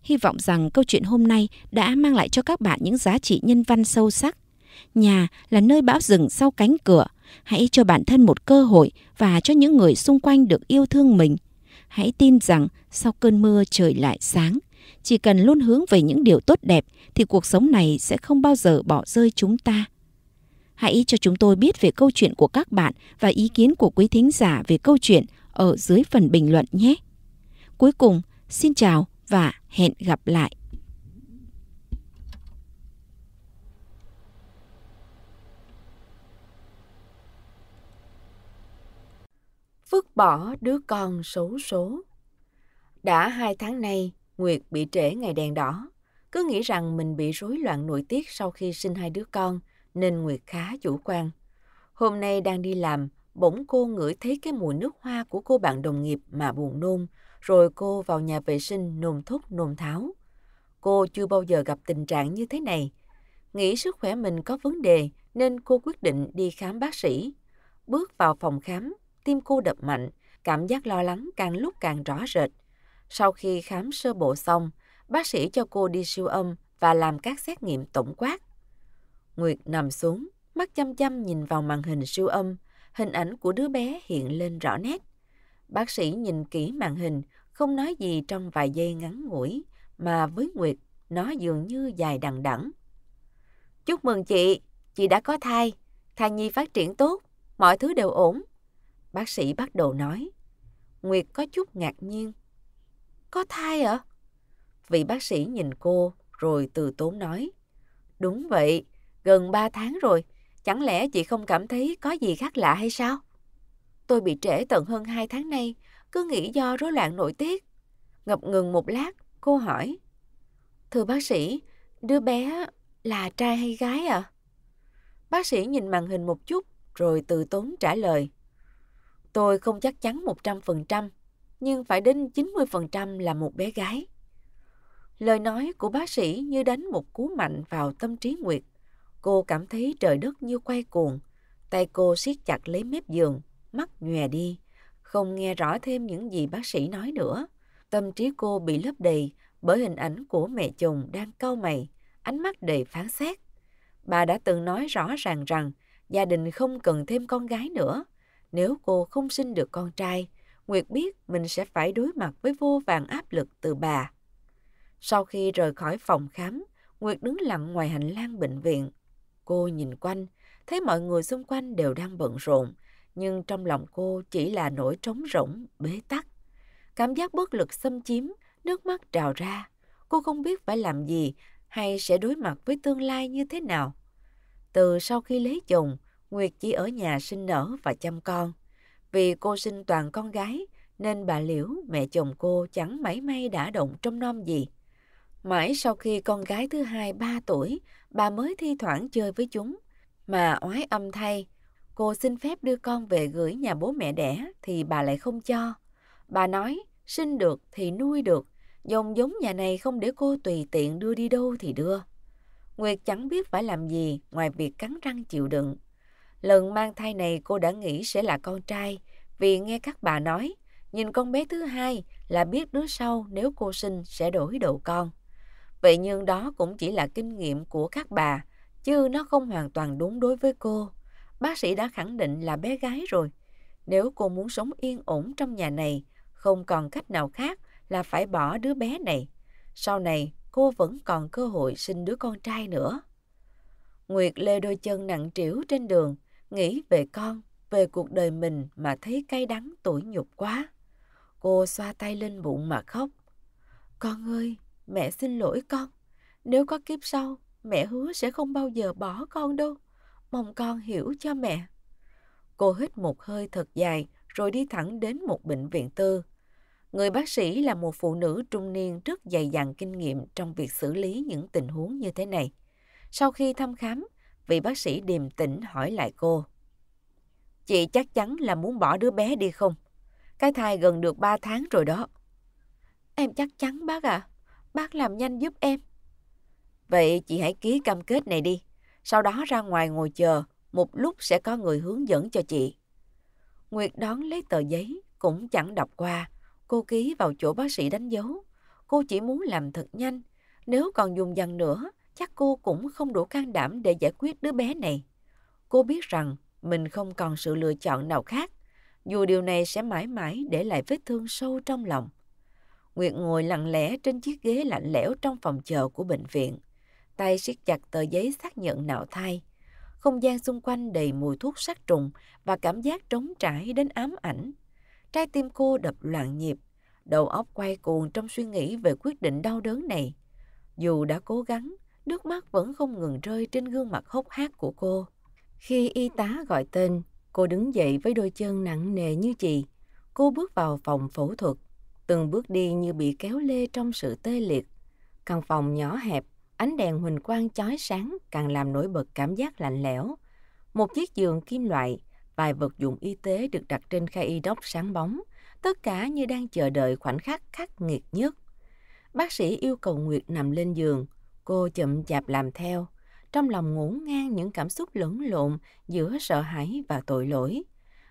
Hy vọng rằng câu chuyện hôm nay đã mang lại cho các bạn những giá trị nhân văn sâu sắc Nhà là nơi bão rừng sau cánh cửa. Hãy cho bản thân một cơ hội và cho những người xung quanh được yêu thương mình. Hãy tin rằng sau cơn mưa trời lại sáng. Chỉ cần luôn hướng về những điều tốt đẹp thì cuộc sống này sẽ không bao giờ bỏ rơi chúng ta. Hãy cho chúng tôi biết về câu chuyện của các bạn và ý kiến của quý thính giả về câu chuyện ở dưới phần bình luận nhé. Cuối cùng, xin chào và hẹn gặp lại. vứt bỏ đứa con xấu số. Đã hai tháng nay, Nguyệt bị trễ ngày đèn đỏ. Cứ nghĩ rằng mình bị rối loạn nội tiết sau khi sinh hai đứa con, nên Nguyệt khá chủ quan. Hôm nay đang đi làm, bỗng cô ngửi thấy cái mùi nước hoa của cô bạn đồng nghiệp mà buồn nôn, rồi cô vào nhà vệ sinh nôn thốc nôn tháo. Cô chưa bao giờ gặp tình trạng như thế này. Nghĩ sức khỏe mình có vấn đề nên cô quyết định đi khám bác sĩ. Bước vào phòng khám, tim cô đập mạnh, cảm giác lo lắng càng lúc càng rõ rệt. Sau khi khám sơ bộ xong, bác sĩ cho cô đi siêu âm và làm các xét nghiệm tổng quát. Nguyệt nằm xuống, mắt chăm chăm nhìn vào màn hình siêu âm, hình ảnh của đứa bé hiện lên rõ nét. Bác sĩ nhìn kỹ màn hình, không nói gì trong vài giây ngắn ngủi, mà với Nguyệt, nó dường như dài đằng đẵng. Chúc mừng chị, chị đã có thai, thai nhi phát triển tốt, mọi thứ đều ổn. Bác sĩ bắt đầu nói. Nguyệt có chút ngạc nhiên. Có thai ạ? Vị bác sĩ nhìn cô rồi từ tốn nói. Đúng vậy, gần ba tháng rồi. Chẳng lẽ chị không cảm thấy có gì khác lạ hay sao? Tôi bị trễ tận hơn hai tháng nay, cứ nghĩ do rối loạn nội tiết. Ngập ngừng một lát, cô hỏi. Thưa bác sĩ, đứa bé là trai hay gái ạ? À? Bác sĩ nhìn màn hình một chút rồi từ tốn trả lời. Tôi không chắc chắn 100%, nhưng phải đến 90% là một bé gái. Lời nói của bác sĩ như đánh một cú mạnh vào tâm trí Nguyệt. Cô cảm thấy trời đất như quay cuồng. Tay cô siết chặt lấy mép giường, mắt nhòe đi. Không nghe rõ thêm những gì bác sĩ nói nữa. Tâm trí cô bị lấp đầy bởi hình ảnh của mẹ chồng đang cau mày, ánh mắt đầy phán xét. Bà đã từng nói rõ ràng rằng gia đình không cần thêm con gái nữa. Nếu cô không sinh được con trai, Nguyệt biết mình sẽ phải đối mặt với vô vàng áp lực từ bà. Sau khi rời khỏi phòng khám, Nguyệt đứng lặng ngoài hành lang bệnh viện. Cô nhìn quanh, thấy mọi người xung quanh đều đang bận rộn, nhưng trong lòng cô chỉ là nỗi trống rỗng, bế tắc. Cảm giác bất lực xâm chiếm, nước mắt trào ra. Cô không biết phải làm gì hay sẽ đối mặt với tương lai như thế nào. Từ sau khi lấy chồng, Nguyệt chỉ ở nhà sinh nở và chăm con. Vì cô sinh toàn con gái, nên bà Liễu, mẹ chồng cô chẳng mấy may đã động trong non gì. Mãi sau khi con gái thứ hai ba tuổi, bà mới thi thoảng chơi với chúng. Mà oái âm thay, cô xin phép đưa con về gửi nhà bố mẹ đẻ thì bà lại không cho. Bà nói, sinh được thì nuôi được, dòng giống nhà này không để cô tùy tiện đưa đi đâu thì đưa. Nguyệt chẳng biết phải làm gì ngoài việc cắn răng chịu đựng. Lần mang thai này cô đã nghĩ sẽ là con trai, vì nghe các bà nói, nhìn con bé thứ hai là biết đứa sau nếu cô sinh sẽ đổi độ con. Vậy nhưng đó cũng chỉ là kinh nghiệm của các bà, chứ nó không hoàn toàn đúng đối với cô. Bác sĩ đã khẳng định là bé gái rồi. Nếu cô muốn sống yên ổn trong nhà này, không còn cách nào khác là phải bỏ đứa bé này. Sau này, cô vẫn còn cơ hội sinh đứa con trai nữa. Nguyệt lê đôi chân nặng trĩu trên đường, Nghĩ về con, về cuộc đời mình mà thấy cay đắng tủi nhục quá. Cô xoa tay lên bụng mà khóc. Con ơi, mẹ xin lỗi con. Nếu có kiếp sau, mẹ hứa sẽ không bao giờ bỏ con đâu. Mong con hiểu cho mẹ. Cô hít một hơi thật dài rồi đi thẳng đến một bệnh viện tư. Người bác sĩ là một phụ nữ trung niên rất dày dặn kinh nghiệm trong việc xử lý những tình huống như thế này. Sau khi thăm khám, vị bác sĩ điềm tĩnh hỏi lại cô. Chị chắc chắn là muốn bỏ đứa bé đi không? Cái thai gần được 3 tháng rồi đó. Em chắc chắn bác ạ. À. Bác làm nhanh giúp em. Vậy chị hãy ký cam kết này đi. Sau đó ra ngoài ngồi chờ. Một lúc sẽ có người hướng dẫn cho chị. Nguyệt đón lấy tờ giấy. Cũng chẳng đọc qua. Cô ký vào chỗ bác sĩ đánh dấu. Cô chỉ muốn làm thật nhanh. Nếu còn dùng dần nữa chắc cô cũng không đủ can đảm để giải quyết đứa bé này. Cô biết rằng mình không còn sự lựa chọn nào khác, dù điều này sẽ mãi mãi để lại vết thương sâu trong lòng. Nguyệt ngồi lặng lẽ trên chiếc ghế lạnh lẽo trong phòng chờ của bệnh viện, tay siết chặt tờ giấy xác nhận nạo thai. Không gian xung quanh đầy mùi thuốc sát trùng và cảm giác trống trải đến ám ảnh. Trái tim cô đập loạn nhịp, đầu óc quay cuồng trong suy nghĩ về quyết định đau đớn này. Dù đã cố gắng, nước mắt vẫn không ngừng rơi trên gương mặt hốc hác của cô. Khi y tá gọi tên, cô đứng dậy với đôi chân nặng nề như chì. Cô bước vào phòng phẫu thuật, từng bước đi như bị kéo lê trong sự tê liệt. Căn phòng nhỏ hẹp, ánh đèn huỳnh quang chói sáng càng làm nổi bật cảm giác lạnh lẽo. Một chiếc giường kim loại, vài vật dụng y tế được đặt trên khay y đốc sáng bóng, tất cả như đang chờ đợi khoảnh khắc khắc nghiệt nhất. Bác sĩ yêu cầu Nguyệt nằm lên giường, Cô chậm chạp làm theo, trong lòng ngổn ngang những cảm xúc lẫn lộn giữa sợ hãi và tội lỗi.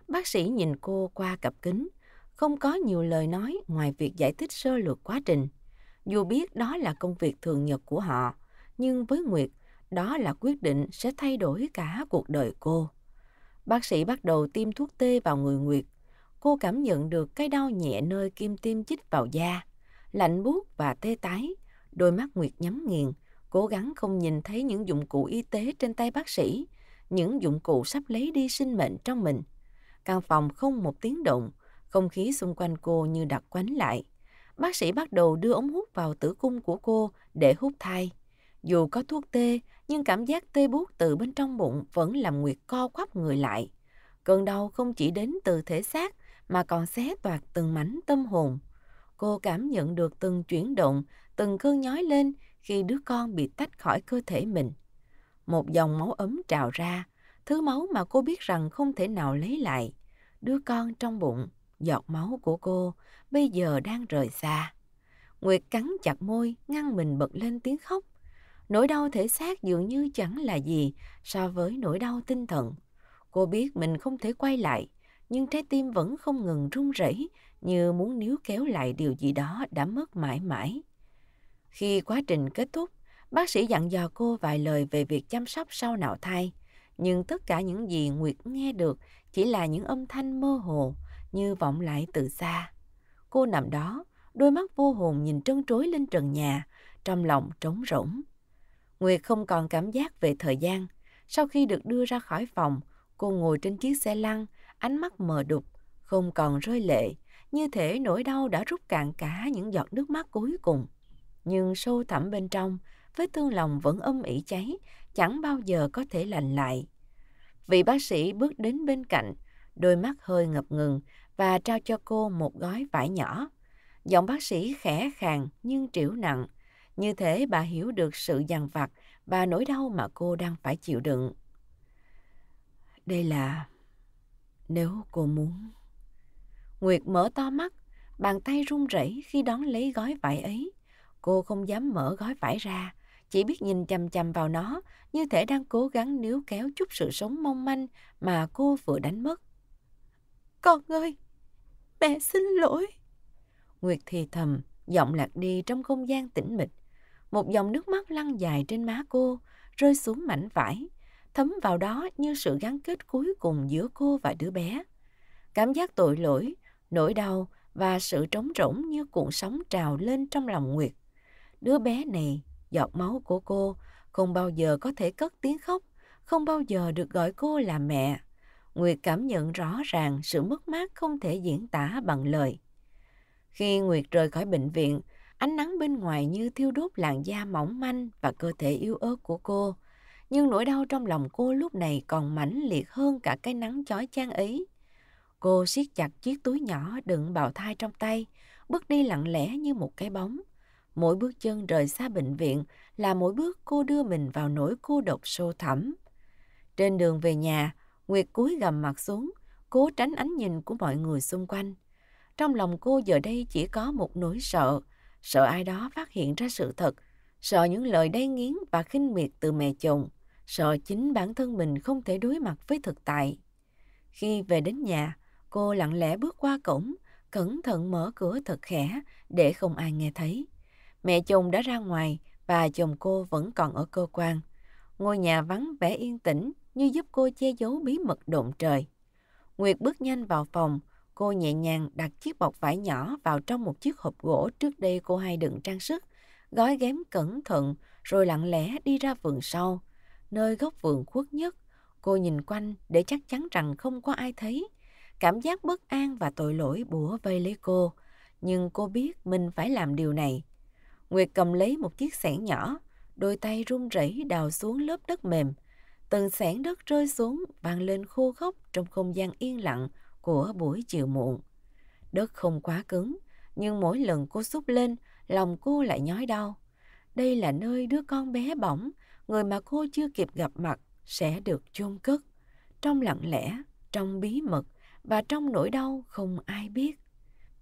Bác sĩ nhìn cô qua cặp kính, không có nhiều lời nói ngoài việc giải thích sơ lược quá trình. Dù biết đó là công việc thường nhật của họ, nhưng với Nguyệt, đó là quyết định sẽ thay đổi cả cuộc đời cô. Bác sĩ bắt đầu tiêm thuốc tê vào người Nguyệt. Cô cảm nhận được cái đau nhẹ nơi kim tiêm chích vào da, lạnh buốt và tê tái. Đôi mắt Nguyệt nhắm nghiền, cố gắng không nhìn thấy những dụng cụ y tế trên tay bác sĩ, những dụng cụ sắp lấy đi sinh mệnh trong mình. Căn phòng không một tiếng động, không khí xung quanh cô như đặc quánh lại. Bác sĩ bắt đầu đưa ống hút vào tử cung của cô để hút thai. Dù có thuốc tê, nhưng cảm giác tê buốt từ bên trong bụng vẫn làm Nguyệt co quắp người lại. Cơn đau không chỉ đến từ thể xác mà còn xé toạc từng mảnh tâm hồn. Cô cảm nhận được từng chuyển động, từng cơn nhói lên khi đứa con bị tách khỏi cơ thể mình. Một dòng máu ấm trào ra, thứ máu mà cô biết rằng không thể nào lấy lại. Đứa con trong bụng, giọt máu của cô, bây giờ đang rời xa. Nguyệt cắn chặt môi, ngăn mình bật lên tiếng khóc. Nỗi đau thể xác dường như chẳng là gì so với nỗi đau tinh thần. Cô biết mình không thể quay lại, nhưng trái tim vẫn không ngừng run rẩy như muốn níu kéo lại điều gì đó đã mất mãi mãi. Khi quá trình kết thúc, bác sĩ dặn dò cô vài lời về việc chăm sóc sau nạo thai. Nhưng tất cả những gì Nguyệt nghe được chỉ là những âm thanh mơ hồ như vọng lại từ xa. Cô nằm đó, đôi mắt vô hồn nhìn trân trối lên trần nhà, trong lòng trống rỗng. Nguyệt không còn cảm giác về thời gian. Sau khi được đưa ra khỏi phòng, cô ngồi trên chiếc xe lăn, ánh mắt mờ đục, không còn rơi lệ, như thể nỗi đau đã rút cạn cả những giọt nước mắt cuối cùng nhưng sâu thẳm bên trong, vết thương lòng vẫn âm ỉ cháy, chẳng bao giờ có thể lành lại. Vị bác sĩ bước đến bên cạnh, đôi mắt hơi ngập ngừng và trao cho cô một gói vải nhỏ. Giọng bác sĩ khẽ khàng nhưng triểu nặng, như thế bà hiểu được sự dằn vặt và nỗi đau mà cô đang phải chịu đựng. Đây là... Nếu cô muốn... Nguyệt mở to mắt, bàn tay run rẩy khi đón lấy gói vải ấy. Cô không dám mở gói vải ra, chỉ biết nhìn chằm chằm vào nó, như thể đang cố gắng níu kéo chút sự sống mong manh mà cô vừa đánh mất. Con ơi, mẹ xin lỗi. Nguyệt thì thầm, giọng lạc đi trong không gian tĩnh mịch. Một dòng nước mắt lăn dài trên má cô, rơi xuống mảnh vải, thấm vào đó như sự gắn kết cuối cùng giữa cô và đứa bé. Cảm giác tội lỗi, nỗi đau và sự trống rỗng như cuộn sóng trào lên trong lòng Nguyệt. Đứa bé này, giọt máu của cô, không bao giờ có thể cất tiếng khóc, không bao giờ được gọi cô là mẹ. Nguyệt cảm nhận rõ ràng sự mất mát không thể diễn tả bằng lời. Khi Nguyệt rời khỏi bệnh viện, ánh nắng bên ngoài như thiêu đốt làn da mỏng manh và cơ thể yếu ớt của cô. Nhưng nỗi đau trong lòng cô lúc này còn mãnh liệt hơn cả cái nắng chói chang ấy. Cô siết chặt chiếc túi nhỏ đựng bào thai trong tay, bước đi lặng lẽ như một cái bóng. Mỗi bước chân rời xa bệnh viện là mỗi bước cô đưa mình vào nỗi cô độc sâu thẳm. Trên đường về nhà, Nguyệt cúi gầm mặt xuống, cố tránh ánh nhìn của mọi người xung quanh. Trong lòng cô giờ đây chỉ có một nỗi sợ, sợ ai đó phát hiện ra sự thật, sợ những lời đay nghiến và khinh miệt từ mẹ chồng, sợ chính bản thân mình không thể đối mặt với thực tại. Khi về đến nhà, cô lặng lẽ bước qua cổng, cẩn thận mở cửa thật khẽ để không ai nghe thấy. Mẹ chồng đã ra ngoài và chồng cô vẫn còn ở cơ quan. Ngôi nhà vắng vẻ yên tĩnh như giúp cô che giấu bí mật độn trời. Nguyệt bước nhanh vào phòng, cô nhẹ nhàng đặt chiếc bọc vải nhỏ vào trong một chiếc hộp gỗ trước đây cô hay đựng trang sức, gói ghém cẩn thận rồi lặng lẽ đi ra vườn sau, nơi góc vườn khuất nhất. Cô nhìn quanh để chắc chắn rằng không có ai thấy. Cảm giác bất an và tội lỗi bủa vây lấy cô. Nhưng cô biết mình phải làm điều này Nguyệt cầm lấy một chiếc xẻng nhỏ, đôi tay run rẩy đào xuống lớp đất mềm. Từng xẻng đất rơi xuống vang lên khô khốc trong không gian yên lặng của buổi chiều muộn. Đất không quá cứng, nhưng mỗi lần cô xúc lên, lòng cô lại nhói đau. Đây là nơi đứa con bé bỏng, người mà cô chưa kịp gặp mặt sẽ được chôn cất. Trong lặng lẽ, trong bí mật và trong nỗi đau không ai biết.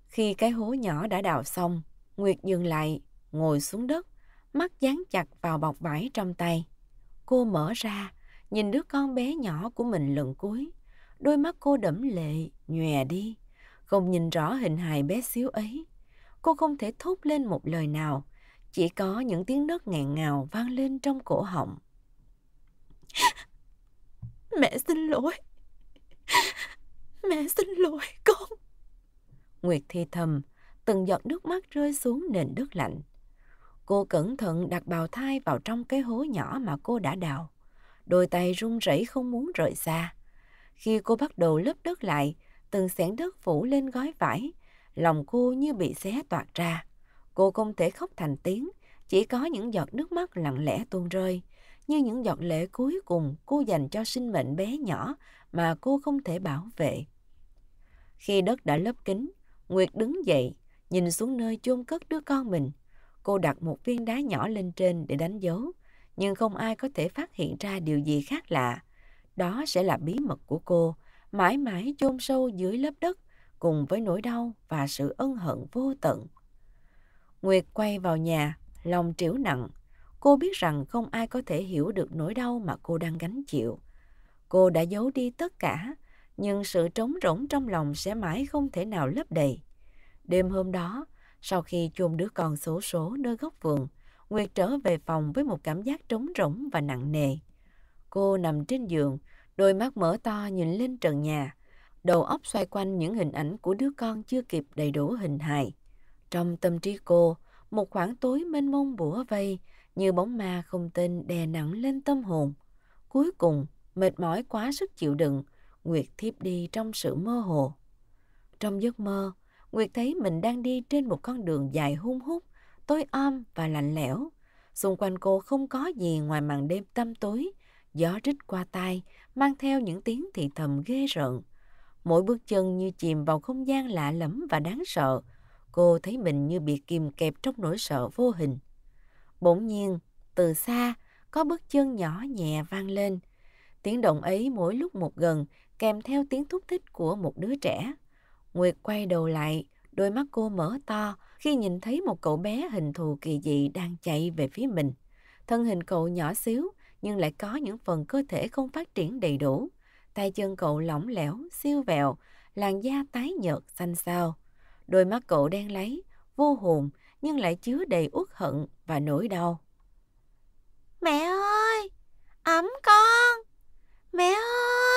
Khi cái hố nhỏ đã đào xong, Nguyệt dừng lại ngồi xuống đất, mắt dán chặt vào bọc vải trong tay. Cô mở ra, nhìn đứa con bé nhỏ của mình lần cuối. Đôi mắt cô đẫm lệ, nhòe đi. Không nhìn rõ hình hài bé xíu ấy. Cô không thể thốt lên một lời nào. Chỉ có những tiếng nấc ngẹn ngào vang lên trong cổ họng. Mẹ xin lỗi. Mẹ xin lỗi con. Nguyệt thì thầm, từng giọt nước mắt rơi xuống nền đất lạnh. Cô cẩn thận đặt bào thai vào trong cái hố nhỏ mà cô đã đào. Đôi tay run rẩy không muốn rời xa. Khi cô bắt đầu lấp đất lại, từng xẻng đất phủ lên gói vải, lòng cô như bị xé toạc ra. Cô không thể khóc thành tiếng, chỉ có những giọt nước mắt lặng lẽ tuôn rơi, như những giọt lệ cuối cùng cô dành cho sinh mệnh bé nhỏ mà cô không thể bảo vệ. Khi đất đã lấp kín, Nguyệt đứng dậy, nhìn xuống nơi chôn cất đứa con mình, Cô đặt một viên đá nhỏ lên trên để đánh dấu, nhưng không ai có thể phát hiện ra điều gì khác lạ. Đó sẽ là bí mật của cô, mãi mãi chôn sâu dưới lớp đất, cùng với nỗi đau và sự ân hận vô tận. Nguyệt quay vào nhà, lòng trĩu nặng. Cô biết rằng không ai có thể hiểu được nỗi đau mà cô đang gánh chịu. Cô đã giấu đi tất cả, nhưng sự trống rỗng trong lòng sẽ mãi không thể nào lấp đầy. Đêm hôm đó, sau khi chôn đứa con số số nơi góc vườn, Nguyệt trở về phòng với một cảm giác trống rỗng và nặng nề. Cô nằm trên giường, đôi mắt mở to nhìn lên trần nhà. Đầu óc xoay quanh những hình ảnh của đứa con chưa kịp đầy đủ hình hài. Trong tâm trí cô, một khoảng tối mênh mông bủa vây, như bóng ma không tên đè nặng lên tâm hồn. Cuối cùng, mệt mỏi quá sức chịu đựng, Nguyệt thiếp đi trong sự mơ hồ. Trong giấc mơ, Nguyệt thấy mình đang đi trên một con đường dài hun hút, tối om và lạnh lẽo. Xung quanh cô không có gì ngoài màn đêm tăm tối, gió rít qua tai, mang theo những tiếng thì thầm ghê rợn. Mỗi bước chân như chìm vào không gian lạ lẫm và đáng sợ. Cô thấy mình như bị kìm kẹp trong nỗi sợ vô hình. Bỗng nhiên, từ xa, có bước chân nhỏ nhẹ vang lên. Tiếng động ấy mỗi lúc một gần, kèm theo tiếng thúc thích của một đứa trẻ. Nguyệt quay đầu lại, đôi mắt cô mở to khi nhìn thấy một cậu bé hình thù kỳ dị đang chạy về phía mình. Thân hình cậu nhỏ xíu nhưng lại có những phần cơ thể không phát triển đầy đủ. Tay chân cậu lỏng lẻo, siêu vẹo, làn da tái nhợt xanh xao. Đôi mắt cậu đen lấy, vô hồn nhưng lại chứa đầy uất hận và nỗi đau. Mẹ ơi! Ấm con! Mẹ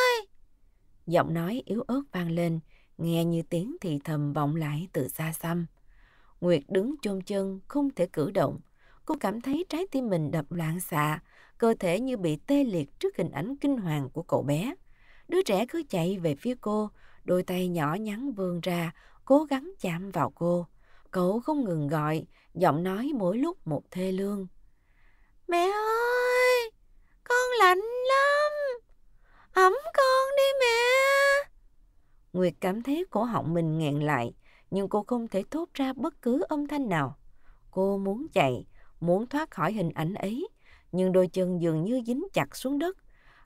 ơi! Giọng nói yếu ớt vang lên, nghe như tiếng thì thầm vọng lại từ xa xăm. Nguyệt đứng chôn chân, không thể cử động. Cô cảm thấy trái tim mình đập loạn xạ, cơ thể như bị tê liệt trước hình ảnh kinh hoàng của cậu bé. Đứa trẻ cứ chạy về phía cô, đôi tay nhỏ nhắn vươn ra, cố gắng chạm vào cô. Cậu không ngừng gọi, giọng nói mỗi lúc một thê lương. Mẹ ơi, con lạnh lắm, ấm con đi mẹ. Nguyệt cảm thấy cổ họng mình nghẹn lại, nhưng cô không thể thốt ra bất cứ âm thanh nào. Cô muốn chạy, muốn thoát khỏi hình ảnh ấy, nhưng đôi chân dường như dính chặt xuống đất.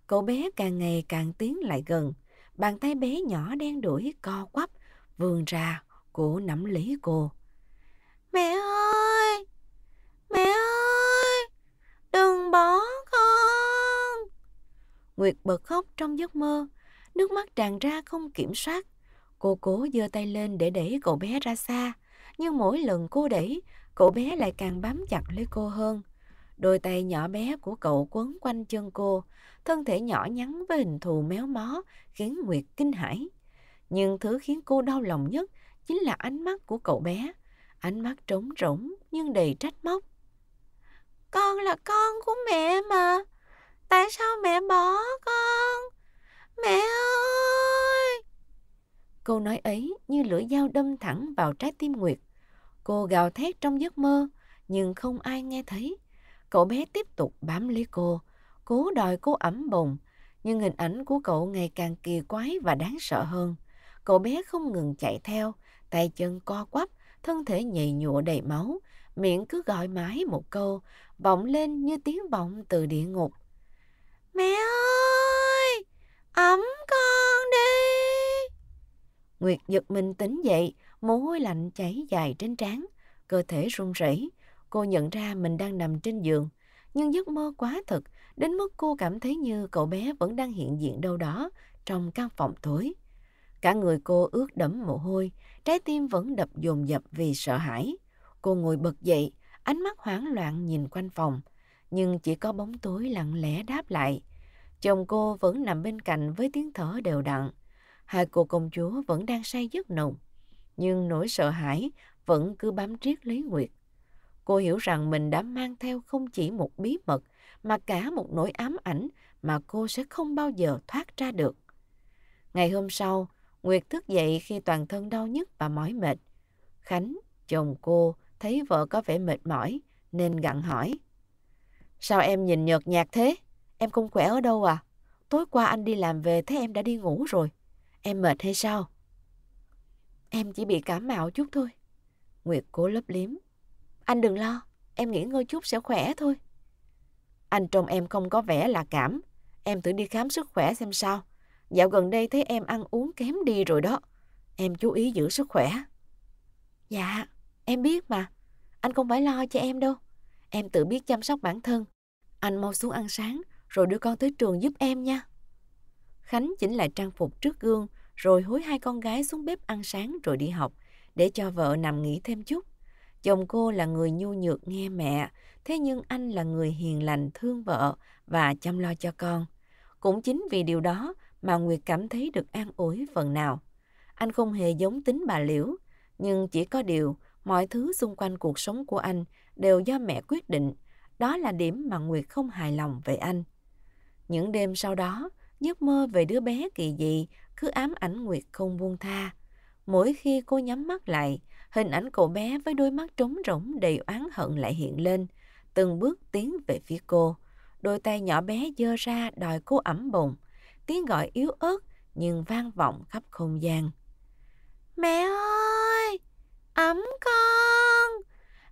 Cậu bé càng ngày càng tiến lại gần, bàn tay bé nhỏ đen đuổi co quắp, vươn ra, cổ nắm lấy cô. Mẹ ơi! Mẹ ơi! Đừng bỏ con! Nguyệt bật khóc trong giấc mơ, Nước mắt tràn ra không kiểm soát. Cô cố giơ tay lên để đẩy cậu bé ra xa. Nhưng mỗi lần cô đẩy, cậu bé lại càng bám chặt lấy cô hơn. Đôi tay nhỏ bé của cậu quấn quanh chân cô, thân thể nhỏ nhắn với hình thù méo mó khiến Nguyệt kinh hãi. Nhưng thứ khiến cô đau lòng nhất chính là ánh mắt của cậu bé. Ánh mắt trống rỗng nhưng đầy trách móc. Con là con của mẹ mà. Tại sao mẹ bỏ con? Mẹ ơi! Câu nói ấy như lưỡi dao đâm thẳng vào trái tim Nguyệt. Cô gào thét trong giấc mơ, nhưng không ai nghe thấy. Cậu bé tiếp tục bám lấy cô, cố đòi cô ẩm bồng, nhưng hình ảnh của cậu ngày càng kỳ quái và đáng sợ hơn. Cậu bé không ngừng chạy theo, tay chân co quắp, thân thể nhầy nhụa đầy máu, miệng cứ gọi mãi một câu, vọng lên như tiếng vọng từ địa ngục. Mẹ ơi! ấm con đi. Nguyệt giật mình tỉnh dậy, mồ hôi lạnh chảy dài trên trán, cơ thể run rẩy. Cô nhận ra mình đang nằm trên giường, nhưng giấc mơ quá thật, đến mức cô cảm thấy như cậu bé vẫn đang hiện diện đâu đó trong căn phòng tối. Cả người cô ướt đẫm mồ hôi, trái tim vẫn đập dồn dập vì sợ hãi. Cô ngồi bật dậy, ánh mắt hoảng loạn nhìn quanh phòng, nhưng chỉ có bóng tối lặng lẽ đáp lại – Chồng cô vẫn nằm bên cạnh với tiếng thở đều đặn. Hai cô công chúa vẫn đang say giấc nồng. Nhưng nỗi sợ hãi vẫn cứ bám riết lấy Nguyệt. Cô hiểu rằng mình đã mang theo không chỉ một bí mật mà cả một nỗi ám ảnh mà cô sẽ không bao giờ thoát ra được. Ngày hôm sau, Nguyệt thức dậy khi toàn thân đau nhức và mỏi mệt. Khánh, chồng cô, thấy vợ có vẻ mệt mỏi nên gặn hỏi. Sao em nhìn nhợt nhạt thế? Em không khỏe ở đâu à? Tối qua anh đi làm về thấy em đã đi ngủ rồi. Em mệt hay sao? Em chỉ bị cảm mạo chút thôi. Nguyệt cố lấp liếm. Anh đừng lo, em nghỉ ngơi chút sẽ khỏe thôi. Anh trông em không có vẻ là cảm. Em thử đi khám sức khỏe xem sao. Dạo gần đây thấy em ăn uống kém đi rồi đó. Em chú ý giữ sức khỏe. Dạ, em biết mà. Anh không phải lo cho em đâu. Em tự biết chăm sóc bản thân. Anh mau xuống ăn sáng rồi đưa con tới trường giúp em nha. Khánh chỉnh lại trang phục trước gương, rồi hối hai con gái xuống bếp ăn sáng rồi đi học, để cho vợ nằm nghỉ thêm chút. Chồng cô là người nhu nhược nghe mẹ, thế nhưng anh là người hiền lành thương vợ và chăm lo cho con. Cũng chính vì điều đó mà Nguyệt cảm thấy được an ủi phần nào. Anh không hề giống tính bà Liễu, nhưng chỉ có điều mọi thứ xung quanh cuộc sống của anh đều do mẹ quyết định. Đó là điểm mà Nguyệt không hài lòng về anh. Những đêm sau đó, giấc mơ về đứa bé kỳ dị cứ ám ảnh Nguyệt không buông tha. Mỗi khi cô nhắm mắt lại, hình ảnh cậu bé với đôi mắt trống rỗng đầy oán hận lại hiện lên, từng bước tiến về phía cô. Đôi tay nhỏ bé dơ ra đòi cô ẩm bụng, tiếng gọi yếu ớt nhưng vang vọng khắp không gian. Mẹ ơi! Ấm con!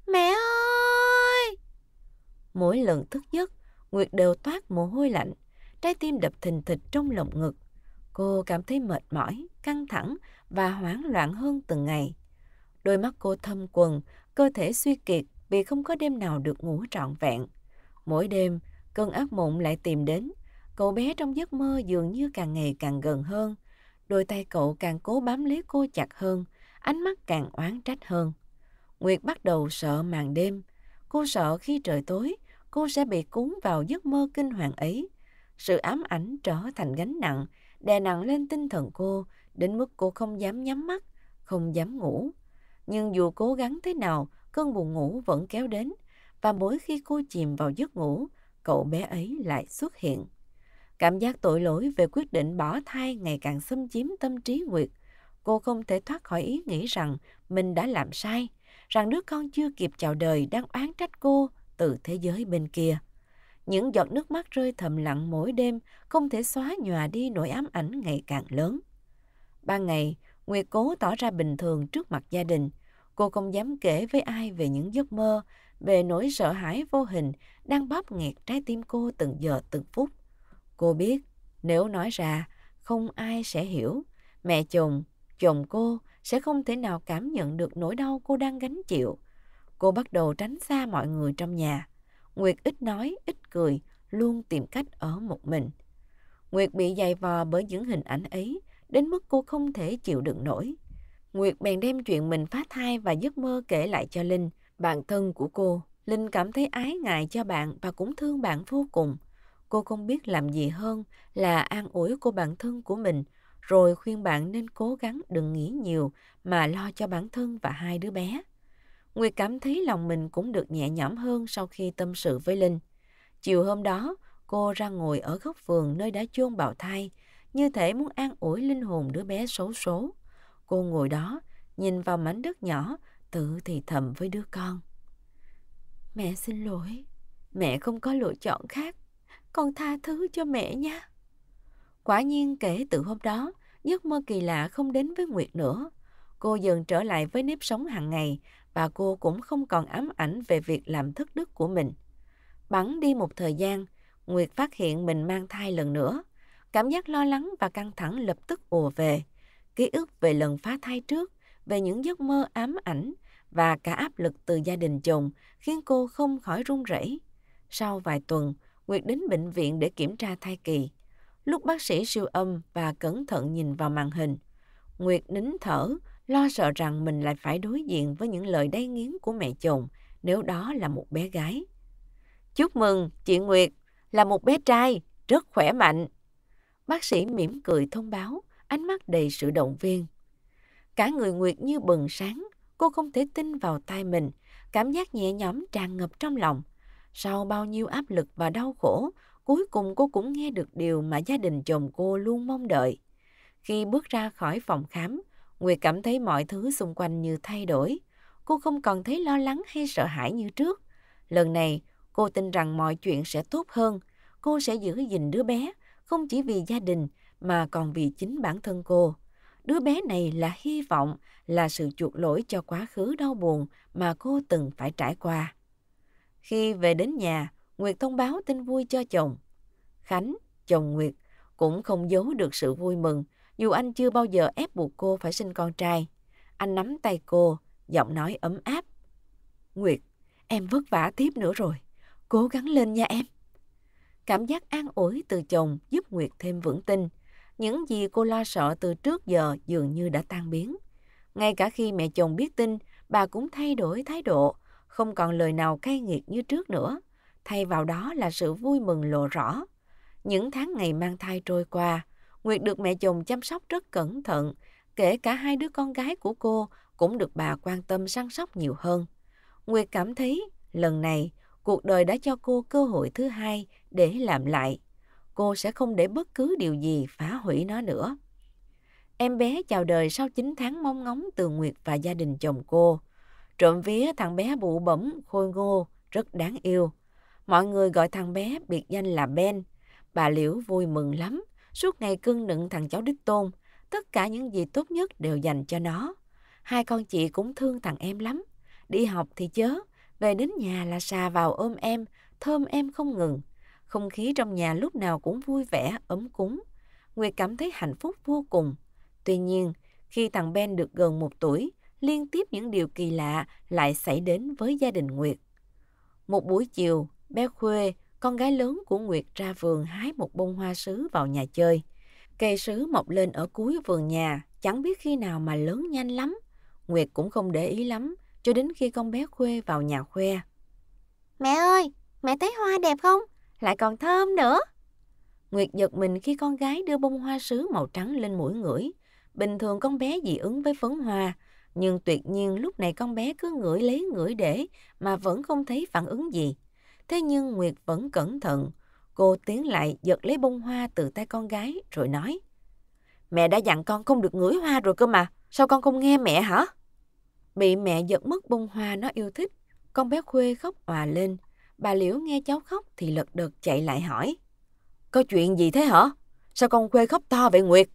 Mẹ ơi! Mỗi lần thức giấc, Nguyệt đều toát mồ hôi lạnh trái tim đập thình thịch trong lồng ngực. Cô cảm thấy mệt mỏi, căng thẳng và hoảng loạn hơn từng ngày. Đôi mắt cô thâm quần, cơ thể suy kiệt vì không có đêm nào được ngủ trọn vẹn. Mỗi đêm, cơn ác mộng lại tìm đến. Cậu bé trong giấc mơ dường như càng ngày càng gần hơn. Đôi tay cậu càng cố bám lấy cô chặt hơn, ánh mắt càng oán trách hơn. Nguyệt bắt đầu sợ màn đêm. Cô sợ khi trời tối, cô sẽ bị cuốn vào giấc mơ kinh hoàng ấy sự ám ảnh trở thành gánh nặng, đè nặng lên tinh thần cô, đến mức cô không dám nhắm mắt, không dám ngủ. Nhưng dù cố gắng thế nào, cơn buồn ngủ vẫn kéo đến, và mỗi khi cô chìm vào giấc ngủ, cậu bé ấy lại xuất hiện. Cảm giác tội lỗi về quyết định bỏ thai ngày càng xâm chiếm tâm trí Nguyệt. Cô không thể thoát khỏi ý nghĩ rằng mình đã làm sai, rằng đứa con chưa kịp chào đời đang oán trách cô từ thế giới bên kia. Những giọt nước mắt rơi thầm lặng mỗi đêm không thể xóa nhòa đi nỗi ám ảnh ngày càng lớn. Ba ngày, Nguyệt cố tỏ ra bình thường trước mặt gia đình. Cô không dám kể với ai về những giấc mơ, về nỗi sợ hãi vô hình đang bóp nghẹt trái tim cô từng giờ từng phút. Cô biết, nếu nói ra, không ai sẽ hiểu. Mẹ chồng, chồng cô sẽ không thể nào cảm nhận được nỗi đau cô đang gánh chịu. Cô bắt đầu tránh xa mọi người trong nhà. Nguyệt ít nói, ít cười, luôn tìm cách ở một mình. Nguyệt bị dày vò bởi những hình ảnh ấy, đến mức cô không thể chịu đựng nổi. Nguyệt bèn đem chuyện mình phá thai và giấc mơ kể lại cho Linh, bạn thân của cô. Linh cảm thấy ái ngại cho bạn và cũng thương bạn vô cùng. Cô không biết làm gì hơn là an ủi cô bạn thân của mình, rồi khuyên bạn nên cố gắng đừng nghĩ nhiều mà lo cho bản thân và hai đứa bé. Nguyệt cảm thấy lòng mình cũng được nhẹ nhõm hơn sau khi tâm sự với Linh. Chiều hôm đó, cô ra ngồi ở góc vườn nơi đã chôn bào thai, như thể muốn an ủi linh hồn đứa bé xấu số. Cô ngồi đó, nhìn vào mảnh đất nhỏ, tự thì thầm với đứa con. Mẹ xin lỗi, mẹ không có lựa chọn khác. Con tha thứ cho mẹ nha. Quả nhiên kể từ hôm đó, giấc mơ kỳ lạ không đến với Nguyệt nữa. Cô dần trở lại với nếp sống hàng ngày và cô cũng không còn ám ảnh về việc làm thất đức của mình. Bắn đi một thời gian, Nguyệt phát hiện mình mang thai lần nữa. Cảm giác lo lắng và căng thẳng lập tức ùa về. Ký ức về lần phá thai trước, về những giấc mơ ám ảnh và cả áp lực từ gia đình chồng khiến cô không khỏi run rẩy. Sau vài tuần, Nguyệt đến bệnh viện để kiểm tra thai kỳ. Lúc bác sĩ siêu âm và cẩn thận nhìn vào màn hình, Nguyệt nín thở lo sợ rằng mình lại phải đối diện với những lời đay nghiến của mẹ chồng nếu đó là một bé gái. Chúc mừng, chị Nguyệt, là một bé trai, rất khỏe mạnh. Bác sĩ mỉm cười thông báo, ánh mắt đầy sự động viên. Cả người Nguyệt như bừng sáng, cô không thể tin vào tai mình, cảm giác nhẹ nhõm tràn ngập trong lòng. Sau bao nhiêu áp lực và đau khổ, cuối cùng cô cũng nghe được điều mà gia đình chồng cô luôn mong đợi. Khi bước ra khỏi phòng khám, Nguyệt cảm thấy mọi thứ xung quanh như thay đổi. Cô không còn thấy lo lắng hay sợ hãi như trước. Lần này, cô tin rằng mọi chuyện sẽ tốt hơn. Cô sẽ giữ gìn đứa bé, không chỉ vì gia đình mà còn vì chính bản thân cô. Đứa bé này là hy vọng, là sự chuộc lỗi cho quá khứ đau buồn mà cô từng phải trải qua. Khi về đến nhà, Nguyệt thông báo tin vui cho chồng. Khánh, chồng Nguyệt, cũng không giấu được sự vui mừng dù anh chưa bao giờ ép buộc cô phải sinh con trai, anh nắm tay cô, giọng nói ấm áp. Nguyệt, em vất vả tiếp nữa rồi, cố gắng lên nha em. Cảm giác an ủi từ chồng giúp Nguyệt thêm vững tin. Những gì cô lo sợ từ trước giờ dường như đã tan biến. Ngay cả khi mẹ chồng biết tin, bà cũng thay đổi thái độ, không còn lời nào cay nghiệt như trước nữa. Thay vào đó là sự vui mừng lộ rõ. Những tháng ngày mang thai trôi qua, Nguyệt được mẹ chồng chăm sóc rất cẩn thận, kể cả hai đứa con gái của cô cũng được bà quan tâm săn sóc nhiều hơn. Nguyệt cảm thấy lần này cuộc đời đã cho cô cơ hội thứ hai để làm lại. Cô sẽ không để bất cứ điều gì phá hủy nó nữa. Em bé chào đời sau 9 tháng mong ngóng từ Nguyệt và gia đình chồng cô. Trộm vía thằng bé bụ bẩm, khôi ngô, rất đáng yêu. Mọi người gọi thằng bé biệt danh là Ben. Bà Liễu vui mừng lắm suốt ngày cưng nựng thằng cháu đích tôn, tất cả những gì tốt nhất đều dành cho nó. Hai con chị cũng thương thằng em lắm, đi học thì chớ, về đến nhà là xà vào ôm em, thơm em không ngừng. Không khí trong nhà lúc nào cũng vui vẻ, ấm cúng. Nguyệt cảm thấy hạnh phúc vô cùng. Tuy nhiên, khi thằng Ben được gần một tuổi, liên tiếp những điều kỳ lạ lại xảy đến với gia đình Nguyệt. Một buổi chiều, bé Khuê con gái lớn của Nguyệt ra vườn hái một bông hoa sứ vào nhà chơi. Cây sứ mọc lên ở cuối vườn nhà, chẳng biết khi nào mà lớn nhanh lắm. Nguyệt cũng không để ý lắm, cho đến khi con bé khuê vào nhà khoe. Mẹ ơi, mẹ thấy hoa đẹp không? Lại còn thơm nữa. Nguyệt giật mình khi con gái đưa bông hoa sứ màu trắng lên mũi ngửi. Bình thường con bé dị ứng với phấn hoa, nhưng tuyệt nhiên lúc này con bé cứ ngửi lấy ngửi để mà vẫn không thấy phản ứng gì. Thế nhưng Nguyệt vẫn cẩn thận. Cô tiến lại giật lấy bông hoa từ tay con gái rồi nói. Mẹ đã dặn con không được ngửi hoa rồi cơ mà. Sao con không nghe mẹ hả? Bị mẹ giật mất bông hoa nó yêu thích. Con bé Khuê khóc òa lên. Bà Liễu nghe cháu khóc thì lật đật chạy lại hỏi. Có chuyện gì thế hả? Sao con Khuê khóc to vậy Nguyệt?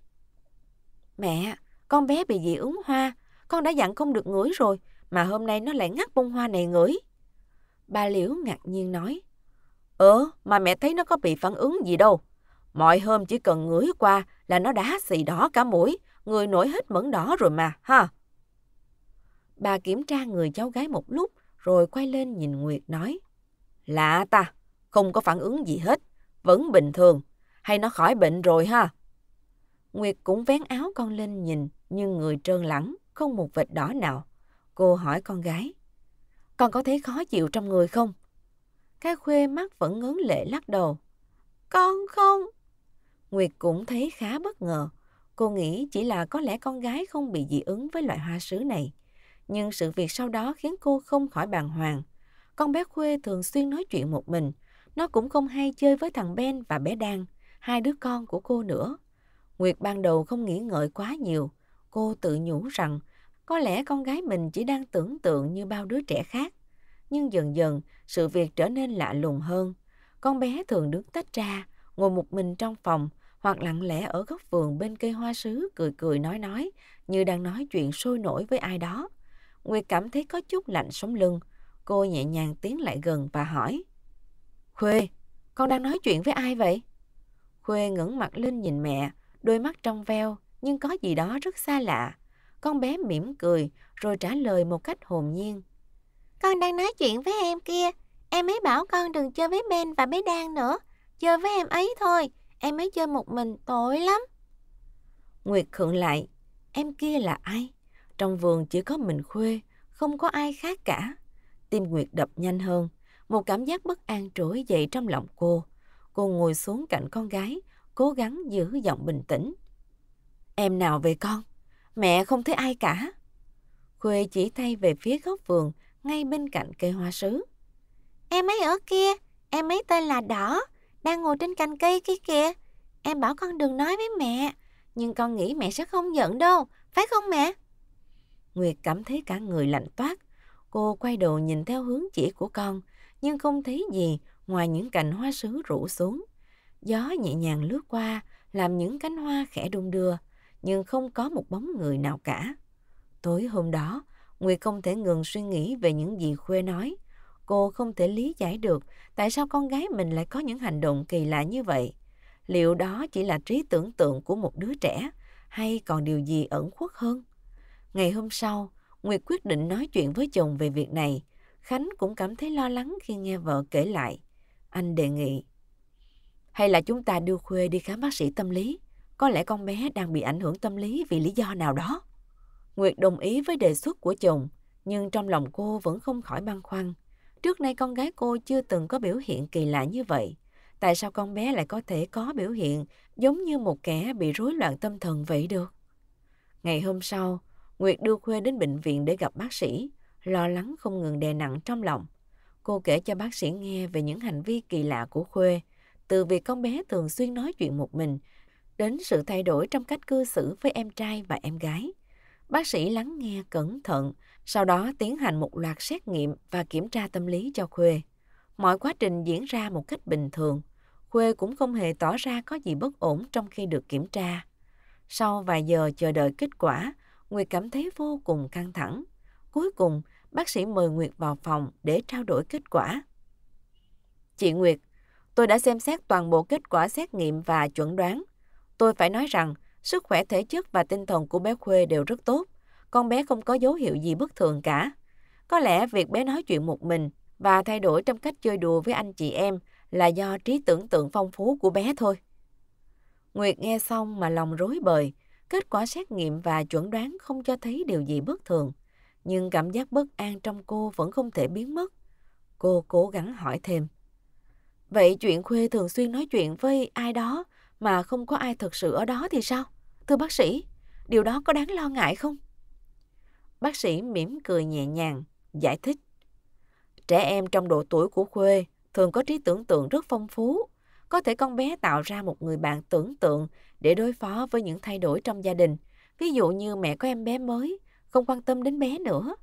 Mẹ, con bé bị dị ứng hoa. Con đã dặn không được ngửi rồi. Mà hôm nay nó lại ngắt bông hoa này ngửi. Bà Liễu ngạc nhiên nói. Ờ, mà mẹ thấy nó có bị phản ứng gì đâu. Mọi hôm chỉ cần ngửi qua là nó đã xì đỏ cả mũi, người nổi hết mẫn đỏ rồi mà, ha. Bà kiểm tra người cháu gái một lúc, rồi quay lên nhìn Nguyệt nói. Lạ ta, không có phản ứng gì hết, vẫn bình thường, hay nó khỏi bệnh rồi ha. Nguyệt cũng vén áo con lên nhìn, nhưng người trơn lẳng, không một vệt đỏ nào. Cô hỏi con gái. Con có thấy khó chịu trong người không? Cái khuê mắt vẫn ngấn lệ lắc đầu. Con không. Nguyệt cũng thấy khá bất ngờ. Cô nghĩ chỉ là có lẽ con gái không bị dị ứng với loại hoa sứ này. Nhưng sự việc sau đó khiến cô không khỏi bàng hoàng. Con bé Khuê thường xuyên nói chuyện một mình. Nó cũng không hay chơi với thằng Ben và bé Đan, hai đứa con của cô nữa. Nguyệt ban đầu không nghĩ ngợi quá nhiều. Cô tự nhủ rằng có lẽ con gái mình chỉ đang tưởng tượng như bao đứa trẻ khác. Nhưng dần dần, sự việc trở nên lạ lùng hơn. Con bé thường đứng tách ra, ngồi một mình trong phòng hoặc lặng lẽ ở góc vườn bên cây hoa sứ cười cười nói nói như đang nói chuyện sôi nổi với ai đó. Nguyệt cảm thấy có chút lạnh sống lưng. Cô nhẹ nhàng tiến lại gần và hỏi. Khuê, con đang nói chuyện với ai vậy? Khuê ngẩng mặt lên nhìn mẹ, đôi mắt trong veo nhưng có gì đó rất xa lạ. Con bé mỉm cười rồi trả lời một cách hồn nhiên. Con đang nói chuyện với em kia. Em ấy bảo con đừng chơi với Ben và bé Đan nữa. Chơi với em ấy thôi. Em ấy chơi một mình tội lắm. Nguyệt khựng lại. Em kia là ai? Trong vườn chỉ có mình Khuê, không có ai khác cả. Tim Nguyệt đập nhanh hơn. Một cảm giác bất an trỗi dậy trong lòng cô. Cô ngồi xuống cạnh con gái, cố gắng giữ giọng bình tĩnh. Em nào về con? mẹ không thấy ai cả. Khuê chỉ tay về phía góc vườn, ngay bên cạnh cây hoa sứ. Em ấy ở kia, em ấy tên là Đỏ, đang ngồi trên cành cây kia kìa. Em bảo con đừng nói với mẹ, nhưng con nghĩ mẹ sẽ không giận đâu, phải không mẹ? Nguyệt cảm thấy cả người lạnh toát. Cô quay đầu nhìn theo hướng chỉ của con, nhưng không thấy gì ngoài những cành hoa sứ rủ xuống. Gió nhẹ nhàng lướt qua, làm những cánh hoa khẽ đung đưa nhưng không có một bóng người nào cả. Tối hôm đó, Nguyệt không thể ngừng suy nghĩ về những gì Khuê nói. Cô không thể lý giải được tại sao con gái mình lại có những hành động kỳ lạ như vậy. Liệu đó chỉ là trí tưởng tượng của một đứa trẻ hay còn điều gì ẩn khuất hơn? Ngày hôm sau, Nguyệt quyết định nói chuyện với chồng về việc này. Khánh cũng cảm thấy lo lắng khi nghe vợ kể lại. Anh đề nghị. Hay là chúng ta đưa Khuê đi khám bác sĩ tâm lý. Có lẽ con bé đang bị ảnh hưởng tâm lý vì lý do nào đó. Nguyệt đồng ý với đề xuất của chồng, nhưng trong lòng cô vẫn không khỏi băn khoăn. Trước nay con gái cô chưa từng có biểu hiện kỳ lạ như vậy. Tại sao con bé lại có thể có biểu hiện giống như một kẻ bị rối loạn tâm thần vậy được? Ngày hôm sau, Nguyệt đưa Khuê đến bệnh viện để gặp bác sĩ, lo lắng không ngừng đè nặng trong lòng. Cô kể cho bác sĩ nghe về những hành vi kỳ lạ của Khuê, từ việc con bé thường xuyên nói chuyện một mình đến sự thay đổi trong cách cư xử với em trai và em gái. Bác sĩ lắng nghe cẩn thận, sau đó tiến hành một loạt xét nghiệm và kiểm tra tâm lý cho Khuê. Mọi quá trình diễn ra một cách bình thường. Khuê cũng không hề tỏ ra có gì bất ổn trong khi được kiểm tra. Sau vài giờ chờ đợi kết quả, Nguyệt cảm thấy vô cùng căng thẳng. Cuối cùng, bác sĩ mời Nguyệt vào phòng để trao đổi kết quả. Chị Nguyệt, tôi đã xem xét toàn bộ kết quả xét nghiệm và chuẩn đoán Tôi phải nói rằng, sức khỏe thể chất và tinh thần của bé Khuê đều rất tốt. Con bé không có dấu hiệu gì bất thường cả. Có lẽ việc bé nói chuyện một mình và thay đổi trong cách chơi đùa với anh chị em là do trí tưởng tượng phong phú của bé thôi. Nguyệt nghe xong mà lòng rối bời. Kết quả xét nghiệm và chuẩn đoán không cho thấy điều gì bất thường. Nhưng cảm giác bất an trong cô vẫn không thể biến mất. Cô cố gắng hỏi thêm. Vậy chuyện Khuê thường xuyên nói chuyện với ai đó mà không có ai thực sự ở đó thì sao? Thưa bác sĩ, điều đó có đáng lo ngại không? Bác sĩ mỉm cười nhẹ nhàng, giải thích. Trẻ em trong độ tuổi của Khuê thường có trí tưởng tượng rất phong phú. Có thể con bé tạo ra một người bạn tưởng tượng để đối phó với những thay đổi trong gia đình. Ví dụ như mẹ có em bé mới, không quan tâm đến bé nữa.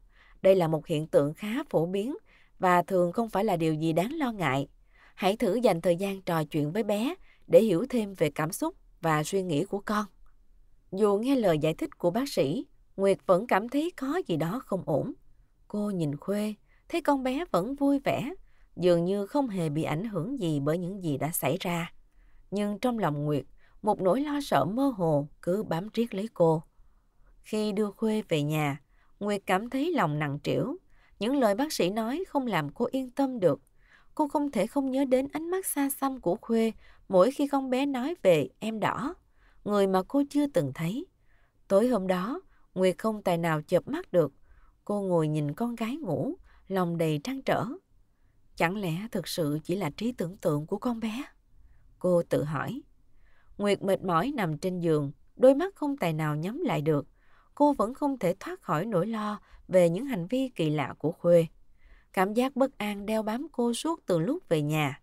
Đây là một hiện tượng khá phổ biến và thường không phải là điều gì đáng lo ngại. Hãy thử dành thời gian trò chuyện với bé để hiểu thêm về cảm xúc và suy nghĩ của con. Dù nghe lời giải thích của bác sĩ, Nguyệt vẫn cảm thấy có gì đó không ổn. Cô nhìn Khuê, thấy con bé vẫn vui vẻ, dường như không hề bị ảnh hưởng gì bởi những gì đã xảy ra. Nhưng trong lòng Nguyệt, một nỗi lo sợ mơ hồ cứ bám riết lấy cô. Khi đưa Khuê về nhà, Nguyệt cảm thấy lòng nặng trĩu. Những lời bác sĩ nói không làm cô yên tâm được. Cô không thể không nhớ đến ánh mắt xa xăm của Khuê mỗi khi con bé nói về em đỏ, người mà cô chưa từng thấy. Tối hôm đó, Nguyệt không tài nào chợp mắt được. Cô ngồi nhìn con gái ngủ, lòng đầy trăn trở. Chẳng lẽ thực sự chỉ là trí tưởng tượng của con bé? Cô tự hỏi. Nguyệt mệt mỏi nằm trên giường, đôi mắt không tài nào nhắm lại được. Cô vẫn không thể thoát khỏi nỗi lo về những hành vi kỳ lạ của Khuê. Cảm giác bất an đeo bám cô suốt từ lúc về nhà.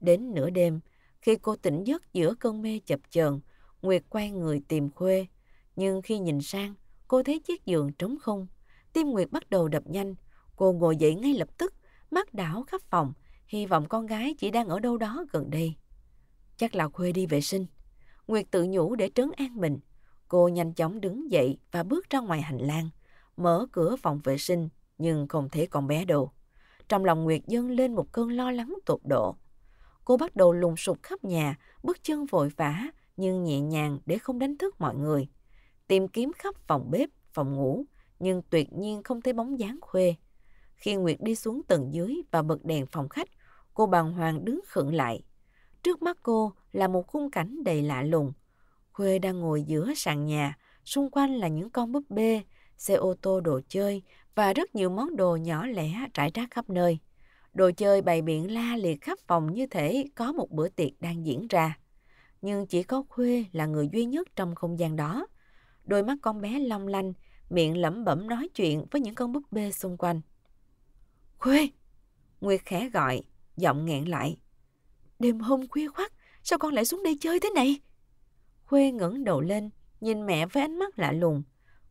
Đến nửa đêm, khi cô tỉnh giấc giữa cơn mê chập chờn, Nguyệt quay người tìm Khuê. Nhưng khi nhìn sang, cô thấy chiếc giường trống không. Tim Nguyệt bắt đầu đập nhanh. Cô ngồi dậy ngay lập tức, mắt đảo khắp phòng, hy vọng con gái chỉ đang ở đâu đó gần đây. Chắc là Khuê đi vệ sinh. Nguyệt tự nhủ để trấn an mình. Cô nhanh chóng đứng dậy và bước ra ngoài hành lang, mở cửa phòng vệ sinh nhưng không thấy con bé đâu. Trong lòng Nguyệt dâng lên một cơn lo lắng tột độ. Cô bắt đầu lùng sục khắp nhà, bước chân vội vã nhưng nhẹ nhàng để không đánh thức mọi người. Tìm kiếm khắp phòng bếp, phòng ngủ, nhưng tuyệt nhiên không thấy bóng dáng Khuê. Khi Nguyệt đi xuống tầng dưới và bật đèn phòng khách, cô bàng hoàng đứng khựng lại. Trước mắt cô là một khung cảnh đầy lạ lùng. Khuê đang ngồi giữa sàn nhà, xung quanh là những con búp bê, xe ô tô đồ chơi và rất nhiều món đồ nhỏ lẻ trải rác khắp nơi. Đồ chơi bày biện la liệt khắp phòng như thể có một bữa tiệc đang diễn ra. Nhưng chỉ có Khuê là người duy nhất trong không gian đó. Đôi mắt con bé long lanh, miệng lẩm bẩm nói chuyện với những con búp bê xung quanh. Khuê! Nguyệt khẽ gọi, giọng nghẹn lại. Đêm hôm khuya khoắt, sao con lại xuống đây chơi thế này? Khuê ngẩng đầu lên, nhìn mẹ với ánh mắt lạ lùng.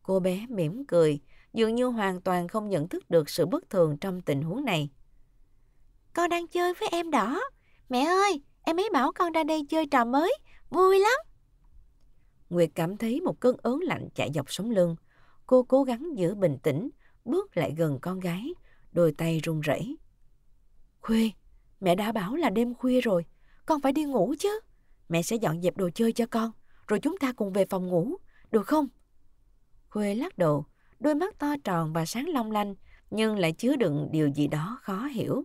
Cô bé mỉm cười, dường như hoàn toàn không nhận thức được sự bất thường trong tình huống này con đang chơi với em đỏ. Mẹ ơi, em ấy bảo con ra đây chơi trò mới, vui lắm. Nguyệt cảm thấy một cơn ớn lạnh chạy dọc sống lưng. Cô cố gắng giữ bình tĩnh, bước lại gần con gái, đôi tay run rẩy. Khuê, mẹ đã bảo là đêm khuya rồi, con phải đi ngủ chứ. Mẹ sẽ dọn dẹp đồ chơi cho con, rồi chúng ta cùng về phòng ngủ, được không? Khuê lắc đầu, đôi mắt to tròn và sáng long lanh, nhưng lại chứa đựng điều gì đó khó hiểu.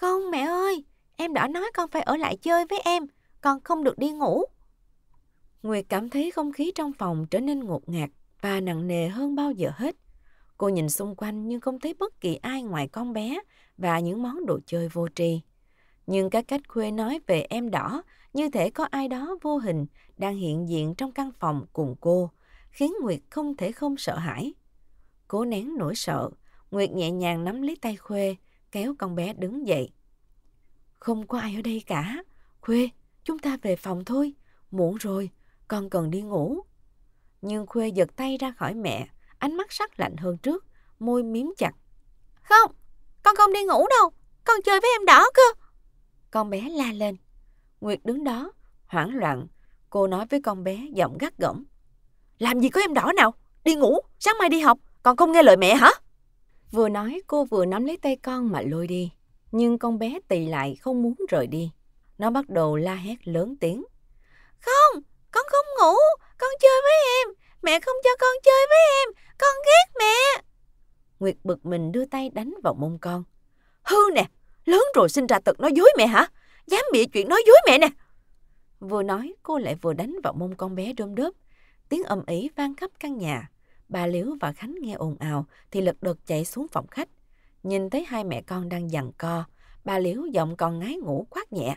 Không mẹ ơi, em đã nói con phải ở lại chơi với em, con không được đi ngủ. Nguyệt cảm thấy không khí trong phòng trở nên ngột ngạt và nặng nề hơn bao giờ hết. Cô nhìn xung quanh nhưng không thấy bất kỳ ai ngoài con bé và những món đồ chơi vô tri. Nhưng các cách khuê nói về em đỏ như thể có ai đó vô hình đang hiện diện trong căn phòng cùng cô, khiến Nguyệt không thể không sợ hãi. Cố nén nỗi sợ, Nguyệt nhẹ nhàng nắm lấy tay Khuê, kéo con bé đứng dậy. Không có ai ở đây cả. Khuê, chúng ta về phòng thôi. Muộn rồi, con cần đi ngủ. Nhưng Khuê giật tay ra khỏi mẹ, ánh mắt sắc lạnh hơn trước, môi miếm chặt. Không, con không đi ngủ đâu, con chơi với em đỏ cơ. Con bé la lên. Nguyệt đứng đó, hoảng loạn. Cô nói với con bé giọng gắt gỏng. Làm gì có em đỏ nào, đi ngủ, sáng mai đi học, còn không nghe lời mẹ hả? Vừa nói cô vừa nắm lấy tay con mà lôi đi. Nhưng con bé tì lại không muốn rời đi. Nó bắt đầu la hét lớn tiếng. Không, con không ngủ, con chơi với em. Mẹ không cho con chơi với em, con ghét mẹ. Nguyệt bực mình đưa tay đánh vào mông con. Hư nè, lớn rồi sinh ra tật nói dối mẹ hả? Dám bịa chuyện nói dối mẹ nè. Vừa nói cô lại vừa đánh vào mông con bé đôm đớp. Tiếng âm ý vang khắp căn nhà. Bà Liễu và Khánh nghe ồn ào thì lật đật chạy xuống phòng khách. Nhìn thấy hai mẹ con đang giằng co, bà Liễu giọng còn ngái ngủ quát nhẹ.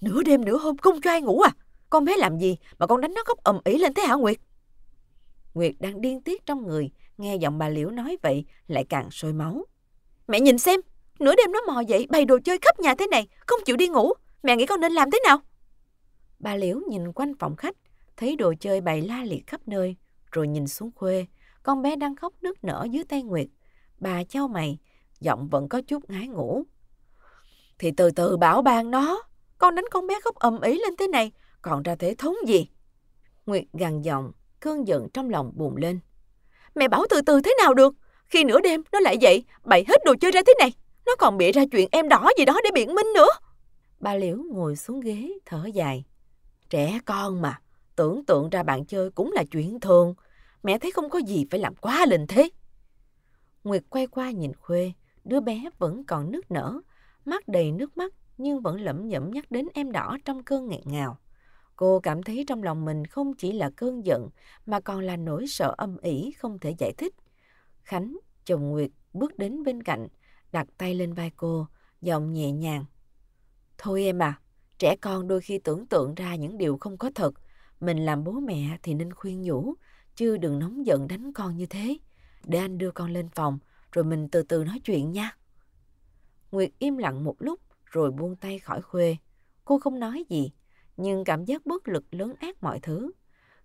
Nửa đêm nửa hôm không cho ai ngủ à? Con bé làm gì mà con đánh nó khóc ầm ĩ lên thế hả Nguyệt? Nguyệt đang điên tiết trong người, nghe giọng bà Liễu nói vậy lại càng sôi máu. Mẹ nhìn xem, nửa đêm nó mò dậy bày đồ chơi khắp nhà thế này, không chịu đi ngủ. Mẹ nghĩ con nên làm thế nào? Bà Liễu nhìn quanh phòng khách, thấy đồ chơi bày la liệt khắp nơi, rồi nhìn xuống khuê, con bé đang khóc nức nở dưới tay Nguyệt. Bà trao mày, giọng vẫn có chút ngái ngủ. Thì từ từ bảo ban nó, con đánh con bé khóc ầm ĩ lên thế này, còn ra thế thống gì? Nguyệt gằn giọng, cơn giận trong lòng bùng lên. Mẹ bảo từ từ thế nào được, khi nửa đêm nó lại dậy, bày hết đồ chơi ra thế này, nó còn bịa ra chuyện em đỏ gì đó để biện minh nữa. Bà Liễu ngồi xuống ghế, thở dài. Trẻ con mà, Tưởng tượng ra bạn chơi cũng là chuyện thường. Mẹ thấy không có gì phải làm quá lên thế. Nguyệt quay qua nhìn Khuê, đứa bé vẫn còn nước nở, mắt đầy nước mắt nhưng vẫn lẩm nhẩm nhắc đến em đỏ trong cơn nghẹn ngào. Cô cảm thấy trong lòng mình không chỉ là cơn giận mà còn là nỗi sợ âm ỉ không thể giải thích. Khánh, chồng Nguyệt bước đến bên cạnh, đặt tay lên vai cô, giọng nhẹ nhàng. Thôi em à, trẻ con đôi khi tưởng tượng ra những điều không có thật, mình làm bố mẹ thì nên khuyên nhủ, chứ đừng nóng giận đánh con như thế. Để anh đưa con lên phòng, rồi mình từ từ nói chuyện nha. Nguyệt im lặng một lúc, rồi buông tay khỏi khuê. Cô không nói gì, nhưng cảm giác bất lực lớn ác mọi thứ.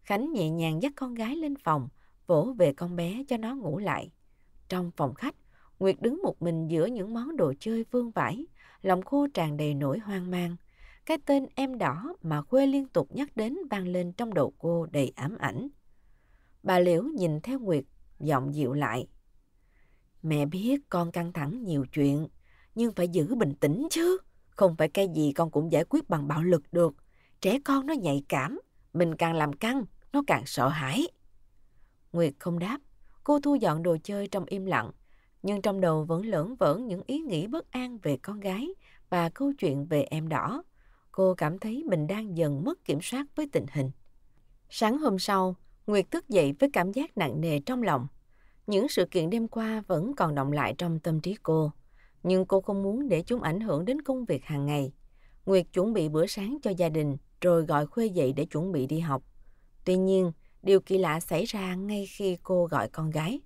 Khánh nhẹ nhàng dắt con gái lên phòng, vỗ về con bé cho nó ngủ lại. Trong phòng khách, Nguyệt đứng một mình giữa những món đồ chơi vương vãi, lòng cô tràn đầy nỗi hoang mang. Cái tên em đỏ mà Khuê liên tục nhắc đến vang lên trong đầu cô đầy ám ảnh. Bà Liễu nhìn theo Nguyệt, giọng dịu lại. Mẹ biết con căng thẳng nhiều chuyện, nhưng phải giữ bình tĩnh chứ. Không phải cái gì con cũng giải quyết bằng bạo lực được. Trẻ con nó nhạy cảm, mình càng làm căng, nó càng sợ hãi. Nguyệt không đáp, cô thu dọn đồ chơi trong im lặng, nhưng trong đầu vẫn lởn vởn những ý nghĩ bất an về con gái và câu chuyện về em đỏ cô cảm thấy mình đang dần mất kiểm soát với tình hình. Sáng hôm sau, Nguyệt thức dậy với cảm giác nặng nề trong lòng. Những sự kiện đêm qua vẫn còn động lại trong tâm trí cô, nhưng cô không muốn để chúng ảnh hưởng đến công việc hàng ngày. Nguyệt chuẩn bị bữa sáng cho gia đình rồi gọi Khuê dậy để chuẩn bị đi học. Tuy nhiên, điều kỳ lạ xảy ra ngay khi cô gọi con gái.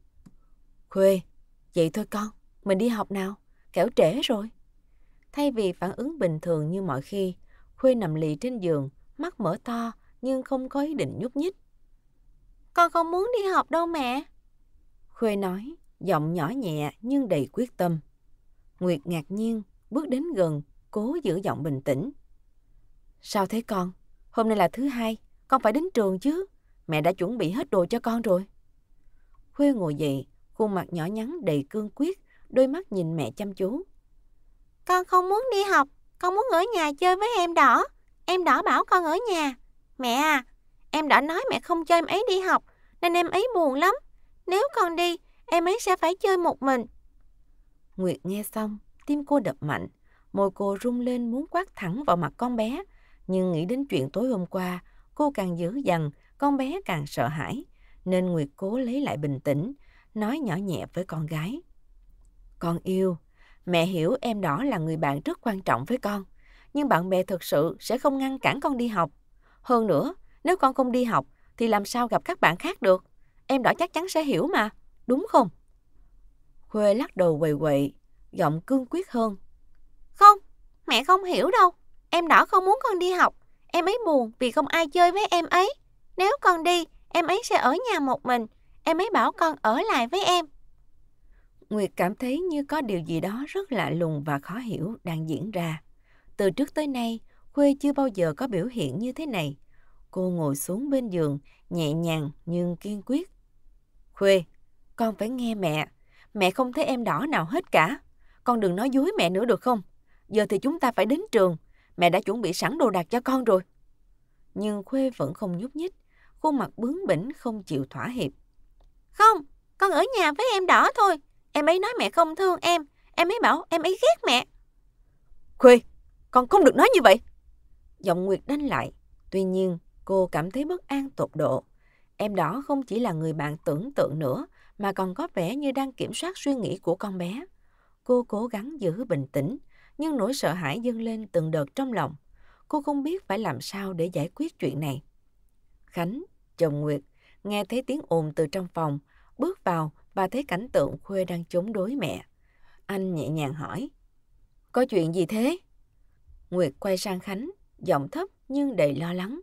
Khuê, dậy thôi con, mình đi học nào, kẻo trễ rồi. Thay vì phản ứng bình thường như mọi khi, Khuê nằm lì trên giường, mắt mở to nhưng không có ý định nhúc nhích. Con không muốn đi học đâu mẹ. Khuê nói, giọng nhỏ nhẹ nhưng đầy quyết tâm. Nguyệt ngạc nhiên, bước đến gần, cố giữ giọng bình tĩnh. Sao thế con? Hôm nay là thứ hai, con phải đến trường chứ. Mẹ đã chuẩn bị hết đồ cho con rồi. Khuê ngồi dậy, khuôn mặt nhỏ nhắn đầy cương quyết, đôi mắt nhìn mẹ chăm chú. Con không muốn đi học, con muốn ở nhà chơi với em đỏ. Em đỏ bảo con ở nhà. Mẹ à, em đã nói mẹ không cho em ấy đi học, nên em ấy buồn lắm. Nếu con đi, em ấy sẽ phải chơi một mình. Nguyệt nghe xong, tim cô đập mạnh. Môi cô rung lên muốn quát thẳng vào mặt con bé. Nhưng nghĩ đến chuyện tối hôm qua, cô càng dữ dằn, con bé càng sợ hãi. Nên Nguyệt cố lấy lại bình tĩnh, nói nhỏ nhẹ với con gái. Con yêu, Mẹ hiểu em đỏ là người bạn rất quan trọng với con, nhưng bạn bè thực sự sẽ không ngăn cản con đi học. Hơn nữa, nếu con không đi học thì làm sao gặp các bạn khác được? Em đỏ chắc chắn sẽ hiểu mà, đúng không? Khuê lắc đầu quầy quậy, giọng cương quyết hơn. Không, mẹ không hiểu đâu. Em đỏ không muốn con đi học. Em ấy buồn vì không ai chơi với em ấy. Nếu con đi, em ấy sẽ ở nhà một mình. Em ấy bảo con ở lại với em. Nguyệt cảm thấy như có điều gì đó rất lạ lùng và khó hiểu đang diễn ra. Từ trước tới nay, Khuê chưa bao giờ có biểu hiện như thế này. Cô ngồi xuống bên giường, nhẹ nhàng nhưng kiên quyết. Khuê, con phải nghe mẹ. Mẹ không thấy em đỏ nào hết cả. Con đừng nói dối mẹ nữa được không? Giờ thì chúng ta phải đến trường. Mẹ đã chuẩn bị sẵn đồ đạc cho con rồi. Nhưng Khuê vẫn không nhúc nhích. Khuôn mặt bướng bỉnh không chịu thỏa hiệp. Không, con ở nhà với em đỏ thôi. Em ấy nói mẹ không thương em, em ấy bảo em ấy ghét mẹ. Khuê, con không được nói như vậy. Giọng Nguyệt đánh lại, tuy nhiên cô cảm thấy bất an tột độ. Em đó không chỉ là người bạn tưởng tượng nữa, mà còn có vẻ như đang kiểm soát suy nghĩ của con bé. Cô cố gắng giữ bình tĩnh, nhưng nỗi sợ hãi dâng lên từng đợt trong lòng. Cô không biết phải làm sao để giải quyết chuyện này. Khánh, chồng Nguyệt, nghe thấy tiếng ồn từ trong phòng, bước vào bà thấy cảnh tượng Khuê đang chống đối mẹ. Anh nhẹ nhàng hỏi, có chuyện gì thế? Nguyệt quay sang Khánh, giọng thấp nhưng đầy lo lắng.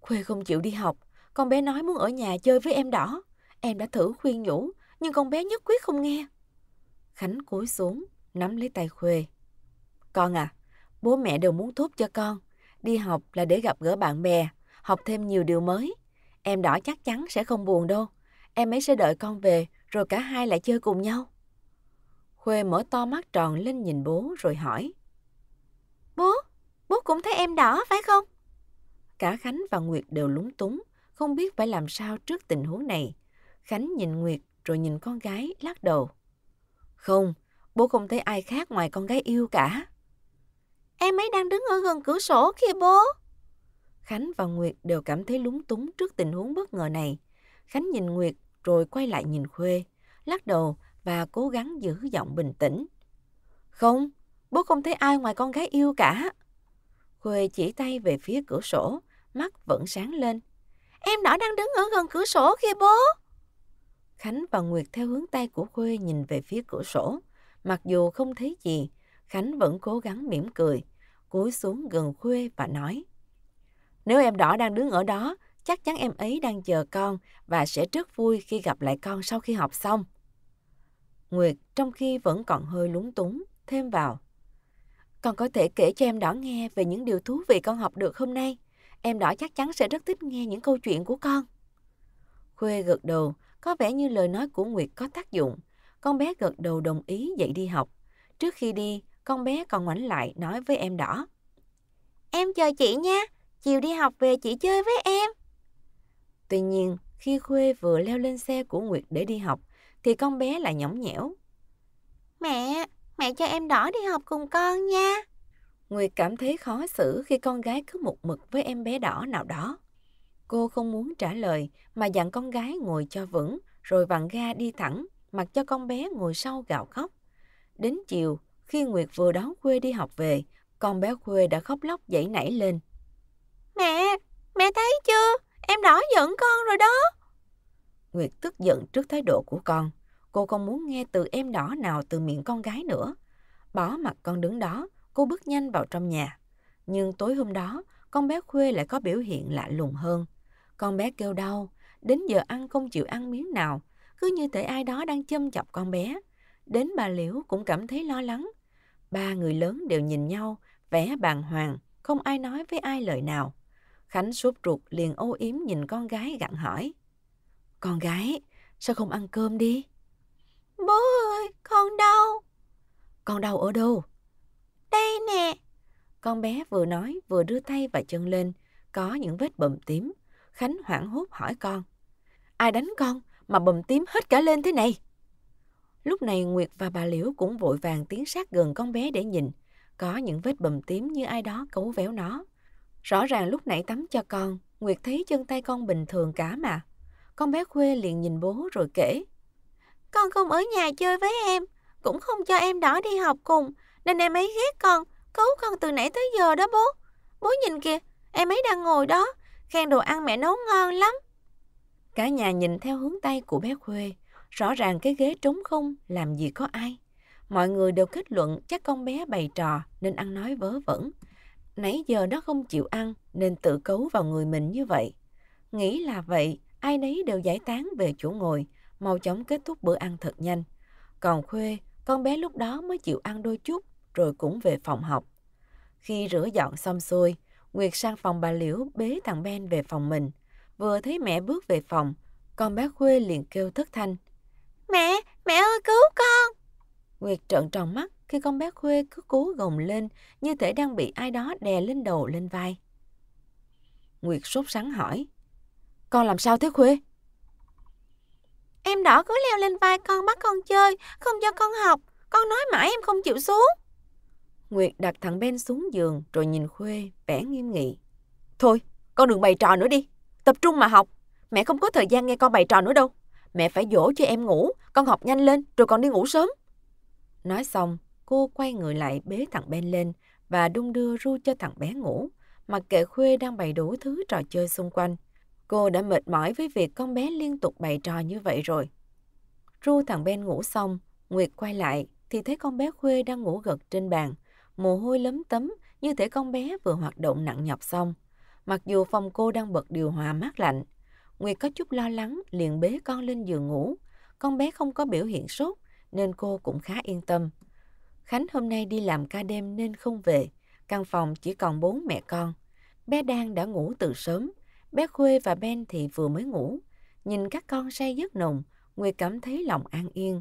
Khuê không chịu đi học, con bé nói muốn ở nhà chơi với em đỏ. Em đã thử khuyên nhủ, nhưng con bé nhất quyết không nghe. Khánh cúi xuống, nắm lấy tay Khuê. Con à, bố mẹ đều muốn tốt cho con. Đi học là để gặp gỡ bạn bè, học thêm nhiều điều mới. Em đỏ chắc chắn sẽ không buồn đâu. Em ấy sẽ đợi con về rồi cả hai lại chơi cùng nhau. Khuê mở to mắt tròn lên nhìn bố rồi hỏi. Bố, bố cũng thấy em đỏ phải không? Cả Khánh và Nguyệt đều lúng túng, không biết phải làm sao trước tình huống này. Khánh nhìn Nguyệt rồi nhìn con gái lắc đầu. Không, bố không thấy ai khác ngoài con gái yêu cả. Em ấy đang đứng ở gần cửa sổ kia bố. Khánh và Nguyệt đều cảm thấy lúng túng trước tình huống bất ngờ này. Khánh nhìn Nguyệt rồi quay lại nhìn Khuê, lắc đầu và cố gắng giữ giọng bình tĩnh. Không, bố không thấy ai ngoài con gái yêu cả. Khuê chỉ tay về phía cửa sổ, mắt vẫn sáng lên. Em nó đang đứng ở gần cửa sổ kia bố. Khánh và Nguyệt theo hướng tay của Khuê nhìn về phía cửa sổ. Mặc dù không thấy gì, Khánh vẫn cố gắng mỉm cười, cúi xuống gần Khuê và nói. Nếu em đỏ đang đứng ở đó Chắc chắn em ấy đang chờ con và sẽ rất vui khi gặp lại con sau khi học xong. Nguyệt, trong khi vẫn còn hơi lúng túng, thêm vào. Con có thể kể cho em đỏ nghe về những điều thú vị con học được hôm nay. Em đỏ chắc chắn sẽ rất thích nghe những câu chuyện của con. Khuê gật đầu, có vẻ như lời nói của Nguyệt có tác dụng. Con bé gật đầu đồng ý dậy đi học. Trước khi đi, con bé còn ngoảnh lại nói với em đỏ. Em chờ chị nha, chiều đi học về chị chơi với em. Tuy nhiên, khi Khuê vừa leo lên xe của Nguyệt để đi học, thì con bé lại nhõng nhẽo. Mẹ, mẹ cho em đỏ đi học cùng con nha. Nguyệt cảm thấy khó xử khi con gái cứ một mực với em bé đỏ nào đó. Cô không muốn trả lời mà dặn con gái ngồi cho vững rồi vặn ga đi thẳng mặc cho con bé ngồi sau gào khóc. Đến chiều, khi Nguyệt vừa đón Khuê đi học về, con bé Khuê đã khóc lóc dậy nảy lên. Mẹ, mẹ thấy chưa? Em đỏ giận con rồi đó. Nguyệt tức giận trước thái độ của con. Cô không muốn nghe từ em đỏ nào từ miệng con gái nữa. Bỏ mặt con đứng đó, cô bước nhanh vào trong nhà. Nhưng tối hôm đó, con bé Khuê lại có biểu hiện lạ lùng hơn. Con bé kêu đau, đến giờ ăn không chịu ăn miếng nào, cứ như thể ai đó đang châm chọc con bé. Đến bà Liễu cũng cảm thấy lo lắng. Ba người lớn đều nhìn nhau, vẻ bàng hoàng, không ai nói với ai lời nào. Khánh sốt ruột liền ô yếm nhìn con gái gặn hỏi. Con gái, sao không ăn cơm đi? Bố ơi, con đau. Con đau ở đâu? Đây nè. Con bé vừa nói vừa đưa tay và chân lên, có những vết bầm tím. Khánh hoảng hốt hỏi con. Ai đánh con mà bầm tím hết cả lên thế này? Lúc này Nguyệt và bà Liễu cũng vội vàng tiến sát gần con bé để nhìn. Có những vết bầm tím như ai đó cấu véo nó. Rõ ràng lúc nãy tắm cho con, Nguyệt thấy chân tay con bình thường cả mà. Con bé Khuê liền nhìn bố rồi kể. Con không ở nhà chơi với em, cũng không cho em đỏ đi học cùng, nên em ấy ghét con, cứu con từ nãy tới giờ đó bố. Bố nhìn kìa, em ấy đang ngồi đó, khen đồ ăn mẹ nấu ngon lắm. Cả nhà nhìn theo hướng tay của bé Khuê, rõ ràng cái ghế trống không, làm gì có ai. Mọi người đều kết luận chắc con bé bày trò nên ăn nói vớ vẩn. Nãy giờ nó không chịu ăn nên tự cấu vào người mình như vậy. Nghĩ là vậy, ai nấy đều giải tán về chỗ ngồi, mau chóng kết thúc bữa ăn thật nhanh. Còn Khuê, con bé lúc đó mới chịu ăn đôi chút rồi cũng về phòng học. Khi rửa dọn xong xuôi, Nguyệt sang phòng bà Liễu bế thằng Ben về phòng mình. Vừa thấy mẹ bước về phòng, con bé Khuê liền kêu thất thanh. Mẹ, mẹ ơi cứu con! Nguyệt trợn tròn mắt, khi con bé Khuê cứ cố gồng lên như thể đang bị ai đó đè lên đầu lên vai. Nguyệt sốt sắng hỏi, Con làm sao thế Khuê? Em đỏ cứ leo lên vai con bắt con chơi, không cho con học, con nói mãi em không chịu xuống. Nguyệt đặt thằng Ben xuống giường rồi nhìn Khuê vẻ nghiêm nghị. Thôi, con đừng bày trò nữa đi, tập trung mà học. Mẹ không có thời gian nghe con bày trò nữa đâu. Mẹ phải dỗ cho em ngủ, con học nhanh lên rồi con đi ngủ sớm. Nói xong, Cô quay người lại bế thằng Ben lên và đung đưa ru cho thằng bé ngủ, mặc kệ Khuê đang bày đủ thứ trò chơi xung quanh. Cô đã mệt mỏi với việc con bé liên tục bày trò như vậy rồi. Ru thằng Ben ngủ xong, Nguyệt quay lại thì thấy con bé Khuê đang ngủ gật trên bàn, mồ hôi lấm tấm như thể con bé vừa hoạt động nặng nhọc xong. Mặc dù phòng cô đang bật điều hòa mát lạnh, Nguyệt có chút lo lắng liền bế con lên giường ngủ. Con bé không có biểu hiện sốt nên cô cũng khá yên tâm. Khánh hôm nay đi làm ca đêm nên không về. Căn phòng chỉ còn bốn mẹ con. Bé Đan đã ngủ từ sớm. Bé Khuê và Ben thì vừa mới ngủ. Nhìn các con say giấc nồng, Nguyệt cảm thấy lòng an yên.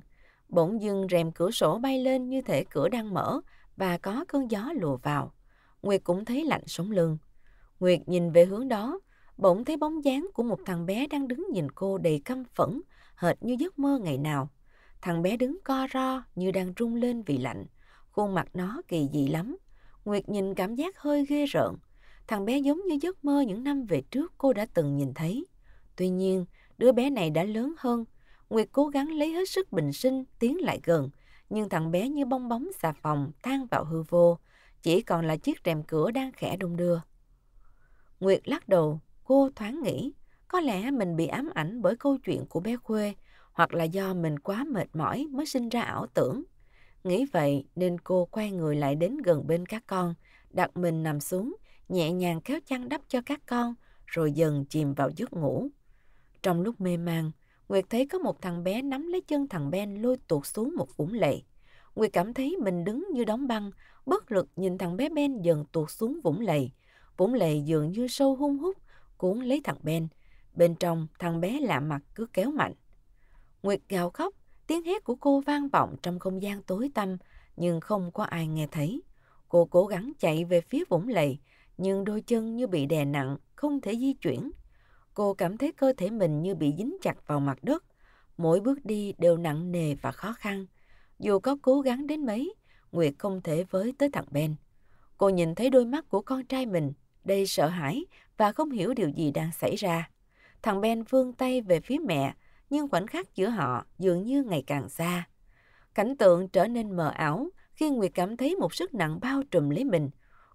Bỗng dưng rèm cửa sổ bay lên như thể cửa đang mở và có cơn gió lùa vào. Nguyệt cũng thấy lạnh sống lưng. Nguyệt nhìn về hướng đó, bỗng thấy bóng dáng của một thằng bé đang đứng nhìn cô đầy căm phẫn, hệt như giấc mơ ngày nào. Thằng bé đứng co ro như đang rung lên vì lạnh Khuôn mặt nó kỳ dị lắm. Nguyệt nhìn cảm giác hơi ghê rợn. Thằng bé giống như giấc mơ những năm về trước cô đã từng nhìn thấy. Tuy nhiên, đứa bé này đã lớn hơn. Nguyệt cố gắng lấy hết sức bình sinh, tiến lại gần. Nhưng thằng bé như bong bóng xà phòng, tan vào hư vô. Chỉ còn là chiếc rèm cửa đang khẽ đung đưa. Nguyệt lắc đầu, cô thoáng nghĩ. Có lẽ mình bị ám ảnh bởi câu chuyện của bé Khuê, hoặc là do mình quá mệt mỏi mới sinh ra ảo tưởng. Nghĩ vậy nên cô quay người lại đến gần bên các con, đặt mình nằm xuống, nhẹ nhàng kéo chăn đắp cho các con, rồi dần chìm vào giấc ngủ. Trong lúc mê man, Nguyệt thấy có một thằng bé nắm lấy chân thằng Ben lôi tuột xuống một vũng lầy. Nguyệt cảm thấy mình đứng như đóng băng, bất lực nhìn thằng bé Ben dần tuột xuống vũng lầy. Vũng lầy dường như sâu hung hút, cuốn lấy thằng Ben. Bên trong, thằng bé lạ mặt cứ kéo mạnh. Nguyệt gào khóc, Tiếng hét của cô vang vọng trong không gian tối tăm, nhưng không có ai nghe thấy. Cô cố gắng chạy về phía vũng lầy, nhưng đôi chân như bị đè nặng, không thể di chuyển. Cô cảm thấy cơ thể mình như bị dính chặt vào mặt đất. Mỗi bước đi đều nặng nề và khó khăn. Dù có cố gắng đến mấy, Nguyệt không thể với tới thằng Ben. Cô nhìn thấy đôi mắt của con trai mình, đầy sợ hãi và không hiểu điều gì đang xảy ra. Thằng Ben vươn tay về phía mẹ, nhưng khoảnh khắc giữa họ dường như ngày càng xa. Cảnh tượng trở nên mờ ảo khi Nguyệt cảm thấy một sức nặng bao trùm lấy mình.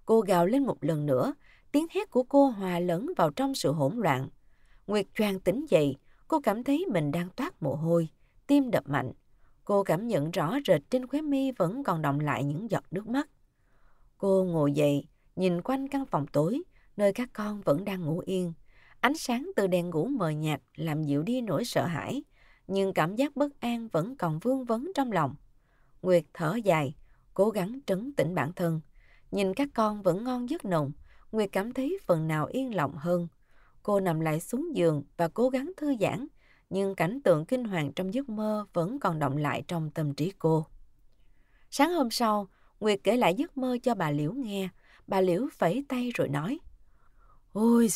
Cô gào lên một lần nữa, tiếng hét của cô hòa lẫn vào trong sự hỗn loạn. Nguyệt choàng tỉnh dậy, cô cảm thấy mình đang toát mồ hôi, tim đập mạnh. Cô cảm nhận rõ rệt trên khóe mi vẫn còn động lại những giọt nước mắt. Cô ngồi dậy, nhìn quanh căn phòng tối, nơi các con vẫn đang ngủ yên. Ánh sáng từ đèn ngủ mờ nhạt làm dịu đi nỗi sợ hãi, nhưng cảm giác bất an vẫn còn vương vấn trong lòng. Nguyệt thở dài, cố gắng trấn tĩnh bản thân. Nhìn các con vẫn ngon giấc nồng, Nguyệt cảm thấy phần nào yên lòng hơn. Cô nằm lại xuống giường và cố gắng thư giãn, nhưng cảnh tượng kinh hoàng trong giấc mơ vẫn còn động lại trong tâm trí cô. Sáng hôm sau, Nguyệt kể lại giấc mơ cho bà Liễu nghe. Bà Liễu phẩy tay rồi nói. Ôi,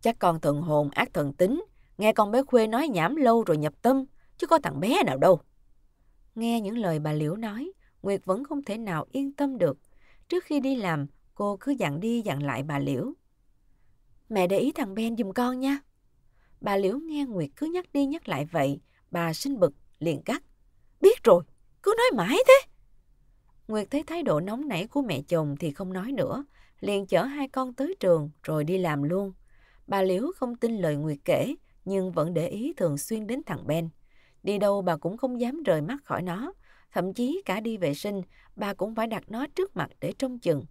Chắc con thần hồn ác thần tính, nghe con bé Khuê nói nhảm lâu rồi nhập tâm, chứ có thằng bé nào đâu. Nghe những lời bà Liễu nói, Nguyệt vẫn không thể nào yên tâm được. Trước khi đi làm, cô cứ dặn đi dặn lại bà Liễu. Mẹ để ý thằng Ben giùm con nha. Bà Liễu nghe Nguyệt cứ nhắc đi nhắc lại vậy, bà sinh bực, liền cắt. Biết rồi, cứ nói mãi thế. Nguyệt thấy thái độ nóng nảy của mẹ chồng thì không nói nữa, liền chở hai con tới trường rồi đi làm luôn. Bà Liễu không tin lời Nguyệt kể, nhưng vẫn để ý thường xuyên đến thằng Ben. Đi đâu bà cũng không dám rời mắt khỏi nó, thậm chí cả đi vệ sinh, bà cũng phải đặt nó trước mặt để trông chừng.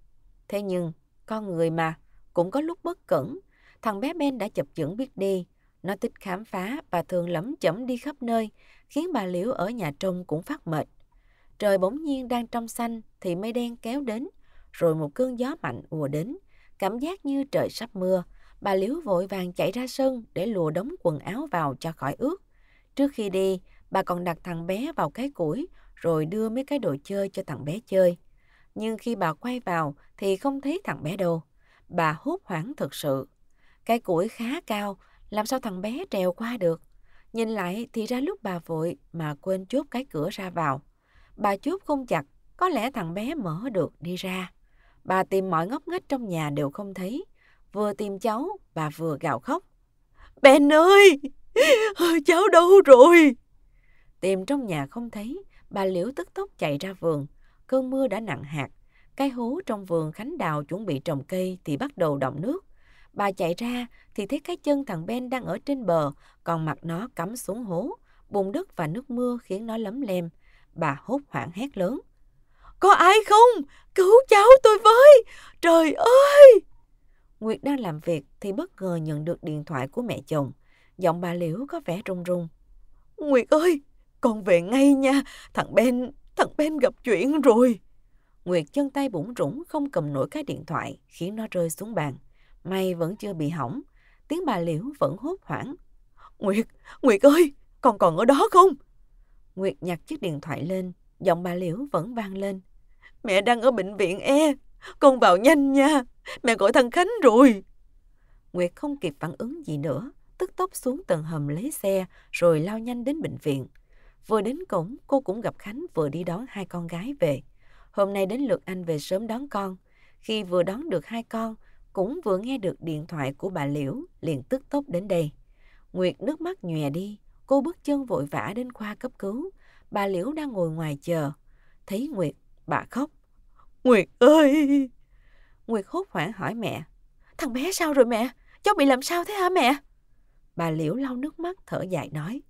Thế nhưng, con người mà, cũng có lúc bất cẩn. Thằng bé Ben đã chập chững biết đi, nó thích khám phá và thường lắm chẩm đi khắp nơi, khiến bà Liễu ở nhà trông cũng phát mệt. Trời bỗng nhiên đang trong xanh thì mây đen kéo đến, rồi một cơn gió mạnh ùa đến, cảm giác như trời sắp mưa, Bà Liễu vội vàng chạy ra sân để lùa đống quần áo vào cho khỏi ướt. Trước khi đi, bà còn đặt thằng bé vào cái củi rồi đưa mấy cái đồ chơi cho thằng bé chơi. Nhưng khi bà quay vào thì không thấy thằng bé đâu. Bà hốt hoảng thật sự. Cái củi khá cao, làm sao thằng bé trèo qua được? Nhìn lại thì ra lúc bà vội mà quên chốt cái cửa ra vào. Bà chốt không chặt, có lẽ thằng bé mở được đi ra. Bà tìm mọi ngóc ngách trong nhà đều không thấy vừa tìm cháu bà vừa gào khóc. Ben ơi, cháu đâu rồi? Tìm trong nhà không thấy, bà Liễu tức tốc chạy ra vườn. Cơn mưa đã nặng hạt, cái hố trong vườn Khánh Đào chuẩn bị trồng cây thì bắt đầu động nước. Bà chạy ra thì thấy cái chân thằng Ben đang ở trên bờ, còn mặt nó cắm xuống hố. Bùn đất và nước mưa khiến nó lấm lem. Bà hốt hoảng hét lớn. Có ai không? Cứu cháu tôi với! Trời ơi! Nguyệt đang làm việc thì bất ngờ nhận được điện thoại của mẹ chồng. Giọng bà Liễu có vẻ run run. Nguyệt ơi, con về ngay nha, thằng Ben, thằng Ben gặp chuyện rồi. Nguyệt chân tay bủng rủng không cầm nổi cái điện thoại khiến nó rơi xuống bàn. May vẫn chưa bị hỏng, tiếng bà Liễu vẫn hốt hoảng. Nguyệt, Nguyệt ơi, con còn ở đó không? Nguyệt nhặt chiếc điện thoại lên, giọng bà Liễu vẫn vang lên. Mẹ đang ở bệnh viện e, con vào nhanh nha, mẹ gọi thằng Khánh rồi. Nguyệt không kịp phản ứng gì nữa, tức tốc xuống tầng hầm lấy xe rồi lao nhanh đến bệnh viện. Vừa đến cổng, cô cũng gặp Khánh vừa đi đón hai con gái về. Hôm nay đến lượt anh về sớm đón con. Khi vừa đón được hai con, cũng vừa nghe được điện thoại của bà Liễu, liền tức tốc đến đây. Nguyệt nước mắt nhòe đi, cô bước chân vội vã đến khoa cấp cứu. Bà Liễu đang ngồi ngoài chờ. Thấy Nguyệt, bà khóc. Nguyệt ơi! Nguyệt hốt hoảng hỏi mẹ. Thằng bé sao rồi mẹ? Cháu bị làm sao thế hả mẹ? Bà Liễu lau nước mắt thở dài nói.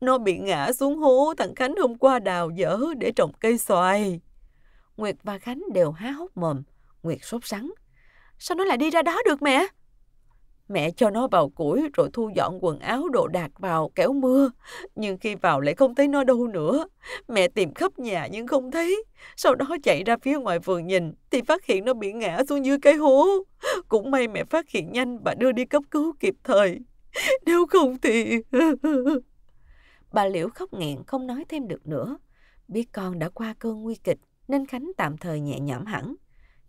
Nó bị ngã xuống hố thằng Khánh hôm qua đào dở để trồng cây xoài. Nguyệt và Khánh đều há hốc mồm. Nguyệt sốt sắng. Sao nó lại đi ra đó được mẹ? Mẹ cho nó vào củi rồi thu dọn quần áo đồ đạc vào kéo mưa. Nhưng khi vào lại không thấy nó đâu nữa. Mẹ tìm khắp nhà nhưng không thấy. Sau đó chạy ra phía ngoài vườn nhìn thì phát hiện nó bị ngã xuống dưới cái hố. Cũng may mẹ phát hiện nhanh và đưa đi cấp cứu kịp thời. Nếu không thì... Bà Liễu khóc nghẹn không nói thêm được nữa. Biết con đã qua cơn nguy kịch nên Khánh tạm thời nhẹ nhõm hẳn.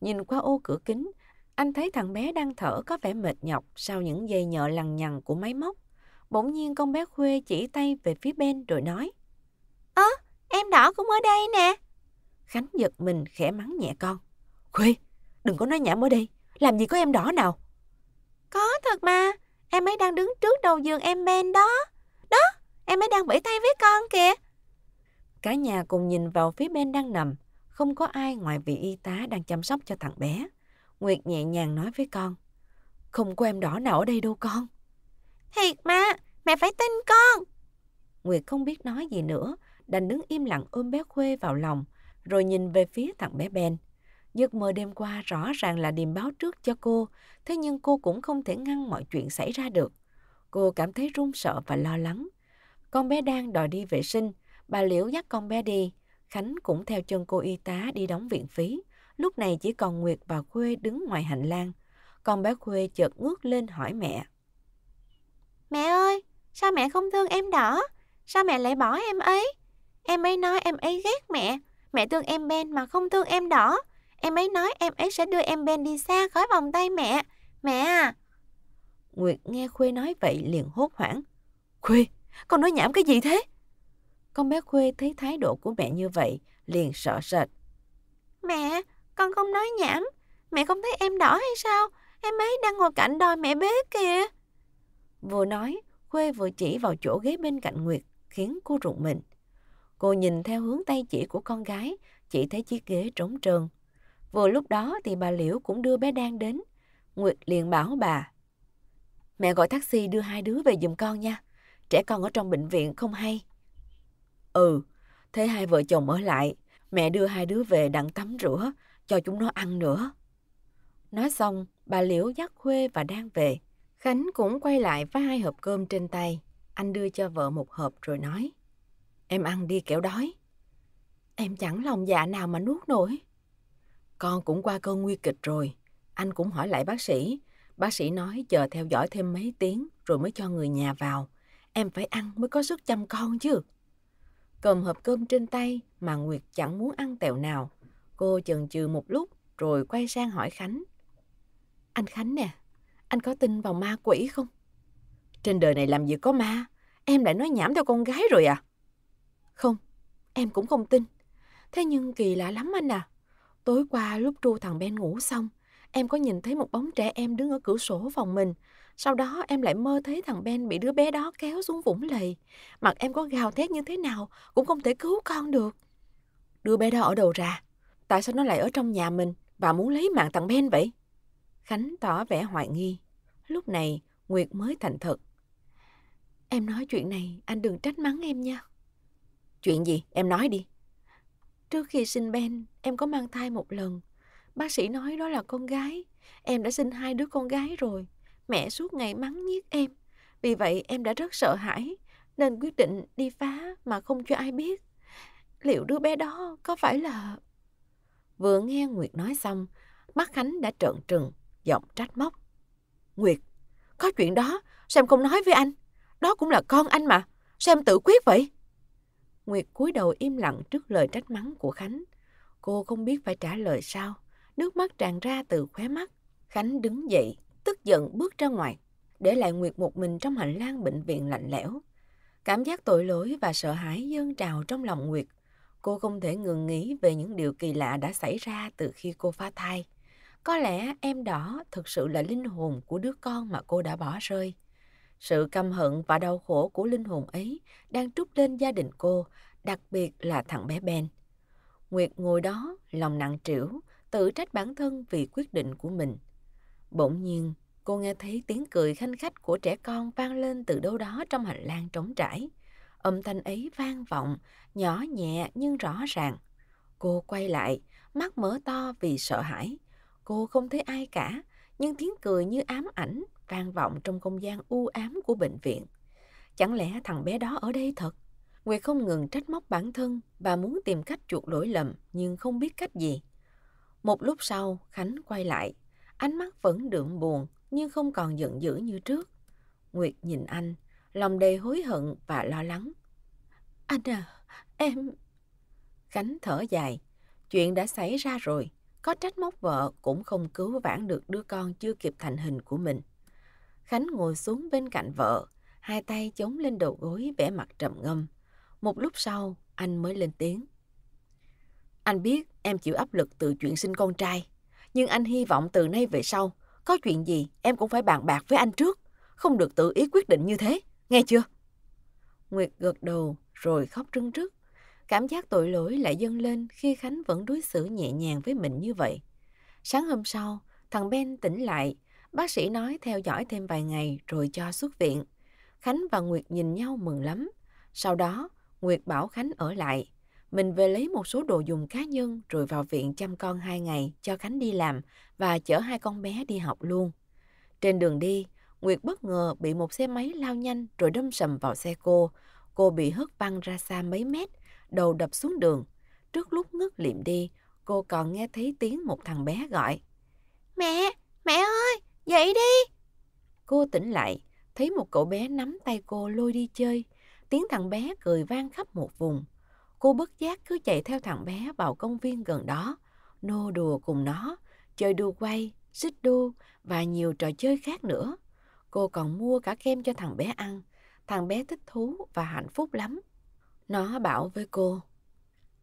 Nhìn qua ô cửa kính anh thấy thằng bé đang thở có vẻ mệt nhọc sau những dây nhợ lằng nhằng của máy móc. Bỗng nhiên con bé Khuê chỉ tay về phía bên rồi nói. Ơ, à, em đỏ cũng ở đây nè. Khánh giật mình khẽ mắng nhẹ con. Khuê, đừng có nói nhảm ở đây. Làm gì có em đỏ nào? Có thật mà. Em ấy đang đứng trước đầu giường em Ben đó. Đó, em ấy đang vẫy tay với con kìa. Cả nhà cùng nhìn vào phía bên đang nằm. Không có ai ngoài vị y tá đang chăm sóc cho thằng bé. Nguyệt nhẹ nhàng nói với con. Không có em đỏ nào ở đây đâu con. Thiệt mà, mẹ phải tin con. Nguyệt không biết nói gì nữa, đành đứng im lặng ôm bé Khuê vào lòng, rồi nhìn về phía thằng bé Ben. Giấc mơ đêm qua rõ ràng là điềm báo trước cho cô, thế nhưng cô cũng không thể ngăn mọi chuyện xảy ra được. Cô cảm thấy run sợ và lo lắng. Con bé đang đòi đi vệ sinh, bà Liễu dắt con bé đi. Khánh cũng theo chân cô y tá đi đóng viện phí. Lúc này chỉ còn Nguyệt và Khuê đứng ngoài hành lang. Con bé Khuê chợt ngước lên hỏi mẹ. Mẹ ơi, sao mẹ không thương em đỏ? Sao mẹ lại bỏ em ấy? Em ấy nói em ấy ghét mẹ. Mẹ thương em Ben mà không thương em đỏ. Em ấy nói em ấy sẽ đưa em Ben đi xa khỏi vòng tay mẹ. Mẹ à! Nguyệt nghe Khuê nói vậy liền hốt hoảng. Khuê, con nói nhảm cái gì thế? Con bé Khuê thấy thái độ của mẹ như vậy, liền sợ sệt. Mẹ, con không nói nhảm, mẹ không thấy em đỏ hay sao? Em ấy đang ngồi cạnh đòi mẹ bế kìa. Vừa nói, Khuê vừa chỉ vào chỗ ghế bên cạnh Nguyệt, khiến cô rụng mình. Cô nhìn theo hướng tay chỉ của con gái, chỉ thấy chiếc ghế trống trơn. Vừa lúc đó thì bà Liễu cũng đưa bé Đan đến. Nguyệt liền bảo bà. Mẹ gọi taxi đưa hai đứa về giùm con nha. Trẻ con ở trong bệnh viện không hay. Ừ, thế hai vợ chồng ở lại. Mẹ đưa hai đứa về đặng tắm rửa, cho chúng nó ăn nữa. Nói xong, bà Liễu dắt Khuê và đang về. Khánh cũng quay lại với hai hộp cơm trên tay. Anh đưa cho vợ một hộp rồi nói. Em ăn đi kẻo đói. Em chẳng lòng dạ nào mà nuốt nổi. Con cũng qua cơn nguy kịch rồi. Anh cũng hỏi lại bác sĩ. Bác sĩ nói chờ theo dõi thêm mấy tiếng rồi mới cho người nhà vào. Em phải ăn mới có sức chăm con chứ. Cầm hộp cơm trên tay mà Nguyệt chẳng muốn ăn tẹo nào. Cô chần chừ một lúc rồi quay sang hỏi Khánh. Anh Khánh nè, anh có tin vào ma quỷ không? Trên đời này làm gì có ma, em lại nói nhảm theo con gái rồi à? Không, em cũng không tin. Thế nhưng kỳ lạ lắm anh à. Tối qua lúc tru thằng Ben ngủ xong, em có nhìn thấy một bóng trẻ em đứng ở cửa sổ phòng mình. Sau đó em lại mơ thấy thằng Ben bị đứa bé đó kéo xuống vũng lầy. Mặt em có gào thét như thế nào cũng không thể cứu con được. Đứa bé đó ở đâu ra? tại sao nó lại ở trong nhà mình và muốn lấy mạng thằng Ben vậy? Khánh tỏ vẻ hoài nghi. Lúc này, Nguyệt mới thành thật. Em nói chuyện này, anh đừng trách mắng em nha. Chuyện gì? Em nói đi. Trước khi sinh Ben, em có mang thai một lần. Bác sĩ nói đó là con gái. Em đã sinh hai đứa con gái rồi. Mẹ suốt ngày mắng nhiếc em. Vì vậy em đã rất sợ hãi, nên quyết định đi phá mà không cho ai biết. Liệu đứa bé đó có phải là... Vừa nghe Nguyệt nói xong, mắt Khánh đã trợn trừng, giọng trách móc. Nguyệt, có chuyện đó, sao em không nói với anh? Đó cũng là con anh mà, sao em tự quyết vậy? Nguyệt cúi đầu im lặng trước lời trách mắng của Khánh. Cô không biết phải trả lời sao, nước mắt tràn ra từ khóe mắt. Khánh đứng dậy, tức giận bước ra ngoài, để lại Nguyệt một mình trong hành lang bệnh viện lạnh lẽo. Cảm giác tội lỗi và sợ hãi dâng trào trong lòng Nguyệt. Cô không thể ngừng nghĩ về những điều kỳ lạ đã xảy ra từ khi cô phá thai. Có lẽ em đó thực sự là linh hồn của đứa con mà cô đã bỏ rơi. Sự căm hận và đau khổ của linh hồn ấy đang trút lên gia đình cô, đặc biệt là thằng bé Ben. Nguyệt ngồi đó, lòng nặng trĩu, tự trách bản thân vì quyết định của mình. Bỗng nhiên, cô nghe thấy tiếng cười khanh khách của trẻ con vang lên từ đâu đó trong hành lang trống trải. Âm thanh ấy vang vọng, nhỏ nhẹ nhưng rõ ràng. Cô quay lại, mắt mở to vì sợ hãi. Cô không thấy ai cả, nhưng tiếng cười như ám ảnh vang vọng trong không gian u ám của bệnh viện. Chẳng lẽ thằng bé đó ở đây thật? Nguyệt không ngừng trách móc bản thân, và muốn tìm cách chuộc lỗi lầm nhưng không biết cách gì. Một lúc sau, Khánh quay lại. Ánh mắt vẫn đượm buồn nhưng không còn giận dữ như trước. Nguyệt nhìn anh, lòng đầy hối hận và lo lắng. Anh à, em... Khánh thở dài, chuyện đã xảy ra rồi, có trách móc vợ cũng không cứu vãn được đứa con chưa kịp thành hình của mình. Khánh ngồi xuống bên cạnh vợ, hai tay chống lên đầu gối vẻ mặt trầm ngâm. Một lúc sau, anh mới lên tiếng. Anh biết em chịu áp lực từ chuyện sinh con trai, nhưng anh hy vọng từ nay về sau, có chuyện gì em cũng phải bàn bạc với anh trước, không được tự ý quyết định như thế nghe chưa? Nguyệt gật đầu rồi khóc trưng trức. Cảm giác tội lỗi lại dâng lên khi Khánh vẫn đối xử nhẹ nhàng với mình như vậy. Sáng hôm sau, thằng Ben tỉnh lại. Bác sĩ nói theo dõi thêm vài ngày rồi cho xuất viện. Khánh và Nguyệt nhìn nhau mừng lắm. Sau đó, Nguyệt bảo Khánh ở lại. Mình về lấy một số đồ dùng cá nhân rồi vào viện chăm con hai ngày cho Khánh đi làm và chở hai con bé đi học luôn. Trên đường đi, Nguyệt bất ngờ bị một xe máy lao nhanh rồi đâm sầm vào xe cô. Cô bị hất văng ra xa mấy mét, đầu đập xuống đường. Trước lúc ngất liệm đi, cô còn nghe thấy tiếng một thằng bé gọi. Mẹ, mẹ ơi, dậy đi. Cô tỉnh lại, thấy một cậu bé nắm tay cô lôi đi chơi. Tiếng thằng bé cười vang khắp một vùng. Cô bất giác cứ chạy theo thằng bé vào công viên gần đó, nô đùa cùng nó, chơi đu quay, xích đu và nhiều trò chơi khác nữa. Cô còn mua cả kem cho thằng bé ăn. Thằng bé thích thú và hạnh phúc lắm. Nó bảo với cô.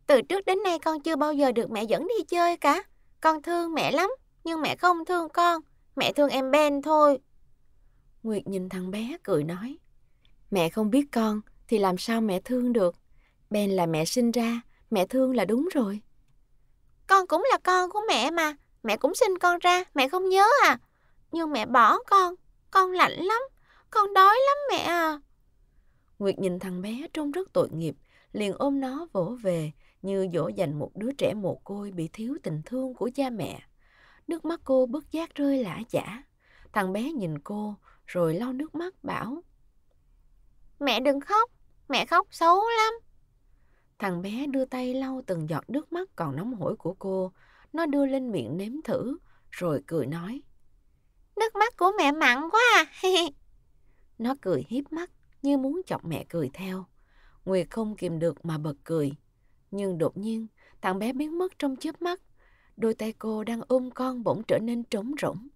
Từ trước đến nay con chưa bao giờ được mẹ dẫn đi chơi cả. Con thương mẹ lắm, nhưng mẹ không thương con. Mẹ thương em Ben thôi. Nguyệt nhìn thằng bé cười nói. Mẹ không biết con thì làm sao mẹ thương được. Ben là mẹ sinh ra, mẹ thương là đúng rồi. Con cũng là con của mẹ mà, mẹ cũng sinh con ra, mẹ không nhớ à. Nhưng mẹ bỏ con, con lạnh lắm, con đói lắm mẹ à. Nguyệt nhìn thằng bé trông rất tội nghiệp, liền ôm nó vỗ về như dỗ dành một đứa trẻ mồ côi bị thiếu tình thương của cha mẹ. Nước mắt cô bất giác rơi lã chả. Thằng bé nhìn cô rồi lau nước mắt bảo Mẹ đừng khóc, mẹ khóc xấu lắm. Thằng bé đưa tay lau từng giọt nước mắt còn nóng hổi của cô. Nó đưa lên miệng nếm thử, rồi cười nói. Nước mắt của mẹ mặn quá à. Nó cười hiếp mắt như muốn chọc mẹ cười theo. Nguyệt không kìm được mà bật cười. Nhưng đột nhiên, thằng bé biến mất trong chớp mắt. Đôi tay cô đang ôm con bỗng trở nên trống rỗng.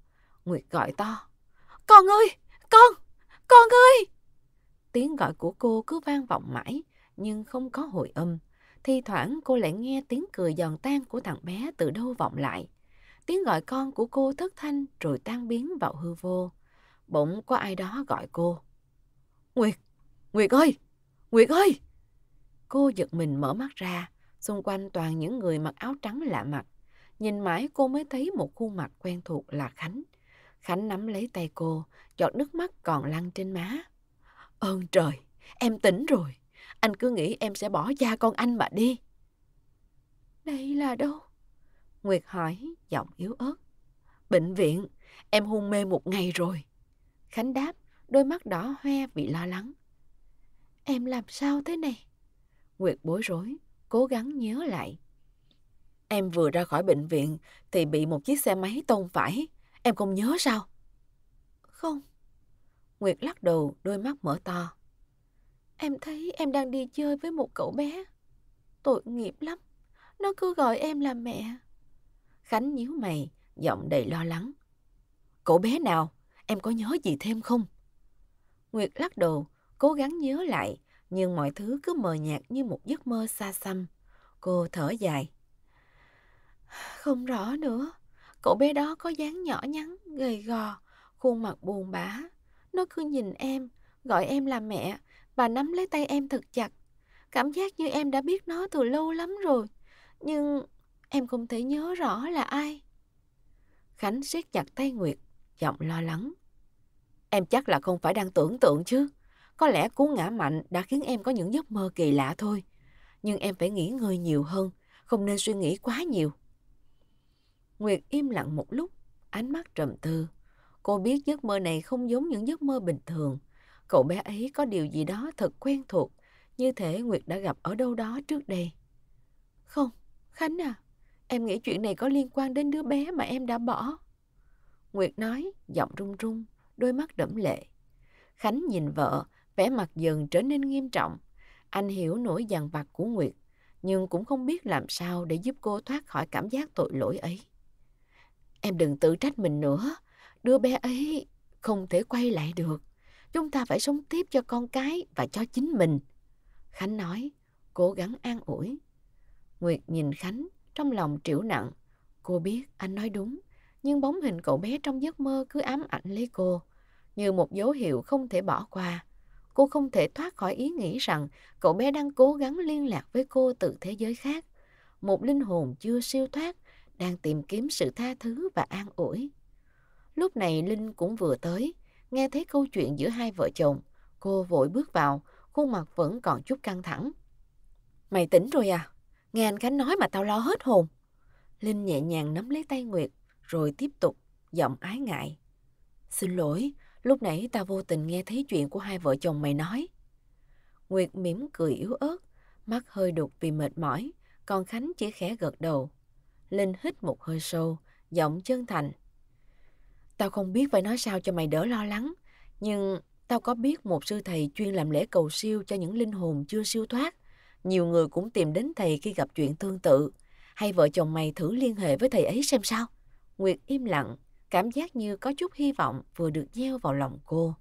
Nguyệt gọi to. Con ơi! Con! Con ơi! Tiếng gọi của cô cứ vang vọng mãi, nhưng không có hồi âm. Thi thoảng cô lại nghe tiếng cười giòn tan của thằng bé từ đâu vọng lại. Tiếng gọi con của cô thất thanh rồi tan biến vào hư vô. Bỗng có ai đó gọi cô. Nguyệt! Nguyệt ơi! Nguyệt ơi! Cô giật mình mở mắt ra. Xung quanh toàn những người mặc áo trắng lạ mặt. Nhìn mãi cô mới thấy một khuôn mặt quen thuộc là Khánh. Khánh nắm lấy tay cô, giọt nước mắt còn lăn trên má. Ơn trời, em tỉnh rồi. Anh cứ nghĩ em sẽ bỏ cha con anh mà đi. Đây là đâu? Nguyệt hỏi, giọng yếu ớt. Bệnh viện, em hôn mê một ngày rồi. Khánh đáp, đôi mắt đỏ hoe vì lo lắng. Em làm sao thế này? Nguyệt bối rối, cố gắng nhớ lại. Em vừa ra khỏi bệnh viện thì bị một chiếc xe máy tông phải. Em không nhớ sao? Không. Nguyệt lắc đầu, đôi mắt mở to. Em thấy em đang đi chơi với một cậu bé. Tội nghiệp lắm. Nó cứ gọi em là mẹ. Khánh nhíu mày, giọng đầy lo lắng. Cậu bé nào, em có nhớ gì thêm không? Nguyệt lắc đầu, cố gắng nhớ lại, nhưng mọi thứ cứ mờ nhạt như một giấc mơ xa xăm. Cô thở dài. Không rõ nữa, cậu bé đó có dáng nhỏ nhắn, gầy gò, khuôn mặt buồn bã. Nó cứ nhìn em, gọi em là mẹ và nắm lấy tay em thật chặt. Cảm giác như em đã biết nó từ lâu lắm rồi. Nhưng em không thể nhớ rõ là ai. Khánh siết chặt tay Nguyệt, giọng lo lắng. Em chắc là không phải đang tưởng tượng chứ. Có lẽ cú ngã mạnh đã khiến em có những giấc mơ kỳ lạ thôi. Nhưng em phải nghỉ ngơi nhiều hơn, không nên suy nghĩ quá nhiều. Nguyệt im lặng một lúc, ánh mắt trầm tư. Cô biết giấc mơ này không giống những giấc mơ bình thường. Cậu bé ấy có điều gì đó thật quen thuộc, như thể Nguyệt đã gặp ở đâu đó trước đây. Không, Khánh à, Em nghĩ chuyện này có liên quan đến đứa bé mà em đã bỏ. Nguyệt nói, giọng run run, đôi mắt đẫm lệ. Khánh nhìn vợ, vẻ mặt dần trở nên nghiêm trọng. Anh hiểu nỗi dằn vặt của Nguyệt, nhưng cũng không biết làm sao để giúp cô thoát khỏi cảm giác tội lỗi ấy. Em đừng tự trách mình nữa, đứa bé ấy không thể quay lại được. Chúng ta phải sống tiếp cho con cái và cho chính mình. Khánh nói, cố gắng an ủi. Nguyệt nhìn Khánh, trong lòng triểu nặng, cô biết anh nói đúng, nhưng bóng hình cậu bé trong giấc mơ cứ ám ảnh lấy cô, như một dấu hiệu không thể bỏ qua. Cô không thể thoát khỏi ý nghĩ rằng cậu bé đang cố gắng liên lạc với cô từ thế giới khác. Một linh hồn chưa siêu thoát, đang tìm kiếm sự tha thứ và an ủi. Lúc này Linh cũng vừa tới, nghe thấy câu chuyện giữa hai vợ chồng. Cô vội bước vào, khuôn mặt vẫn còn chút căng thẳng. Mày tỉnh rồi à? Nghe anh Khánh nói mà tao lo hết hồn. Linh nhẹ nhàng nắm lấy tay Nguyệt, rồi tiếp tục, giọng ái ngại. Xin lỗi, lúc nãy tao vô tình nghe thấy chuyện của hai vợ chồng mày nói. Nguyệt mỉm cười yếu ớt, mắt hơi đục vì mệt mỏi, còn Khánh chỉ khẽ gật đầu. Linh hít một hơi sâu, giọng chân thành. Tao không biết phải nói sao cho mày đỡ lo lắng, nhưng tao có biết một sư thầy chuyên làm lễ cầu siêu cho những linh hồn chưa siêu thoát nhiều người cũng tìm đến thầy khi gặp chuyện tương tự. Hay vợ chồng mày thử liên hệ với thầy ấy xem sao? Nguyệt im lặng, cảm giác như có chút hy vọng vừa được gieo vào lòng cô.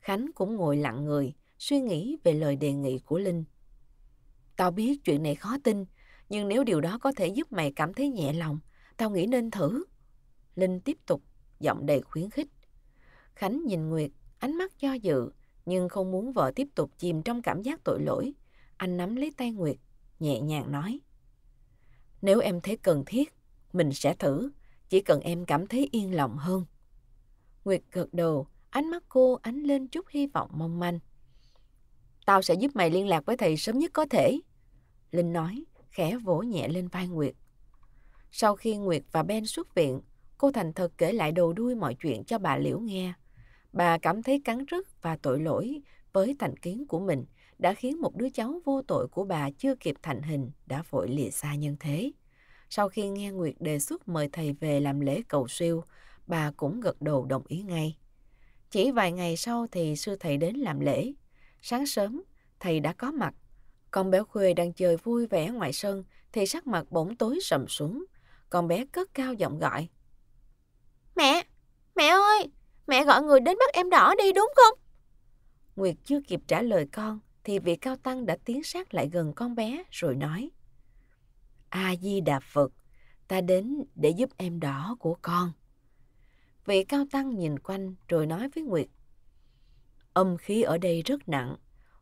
Khánh cũng ngồi lặng người, suy nghĩ về lời đề nghị của Linh. Tao biết chuyện này khó tin, nhưng nếu điều đó có thể giúp mày cảm thấy nhẹ lòng, tao nghĩ nên thử. Linh tiếp tục, giọng đầy khuyến khích. Khánh nhìn Nguyệt, ánh mắt do dự, nhưng không muốn vợ tiếp tục chìm trong cảm giác tội lỗi, anh nắm lấy tay Nguyệt, nhẹ nhàng nói. Nếu em thấy cần thiết, mình sẽ thử, chỉ cần em cảm thấy yên lòng hơn. Nguyệt gật đầu, ánh mắt cô ánh lên chút hy vọng mong manh. Tao sẽ giúp mày liên lạc với thầy sớm nhất có thể. Linh nói, khẽ vỗ nhẹ lên vai Nguyệt. Sau khi Nguyệt và Ben xuất viện, cô thành thật kể lại đầu đuôi mọi chuyện cho bà Liễu nghe. Bà cảm thấy cắn rứt và tội lỗi với thành kiến của mình đã khiến một đứa cháu vô tội của bà chưa kịp thành hình đã vội lìa xa nhân thế. Sau khi nghe Nguyệt đề xuất mời thầy về làm lễ cầu siêu, bà cũng gật đầu đồng ý ngay. Chỉ vài ngày sau thì sư thầy đến làm lễ. Sáng sớm, thầy đã có mặt. Con bé Khuê đang chơi vui vẻ ngoài sân thì sắc mặt bỗng tối sầm xuống. Con bé cất cao giọng gọi. Mẹ! Mẹ ơi! Mẹ gọi người đến bắt em đỏ đi đúng không? Nguyệt chưa kịp trả lời con thì vị cao tăng đã tiến sát lại gần con bé rồi nói A-di Đà Phật, ta đến để giúp em đỏ của con. Vị cao tăng nhìn quanh rồi nói với Nguyệt Âm khí ở đây rất nặng,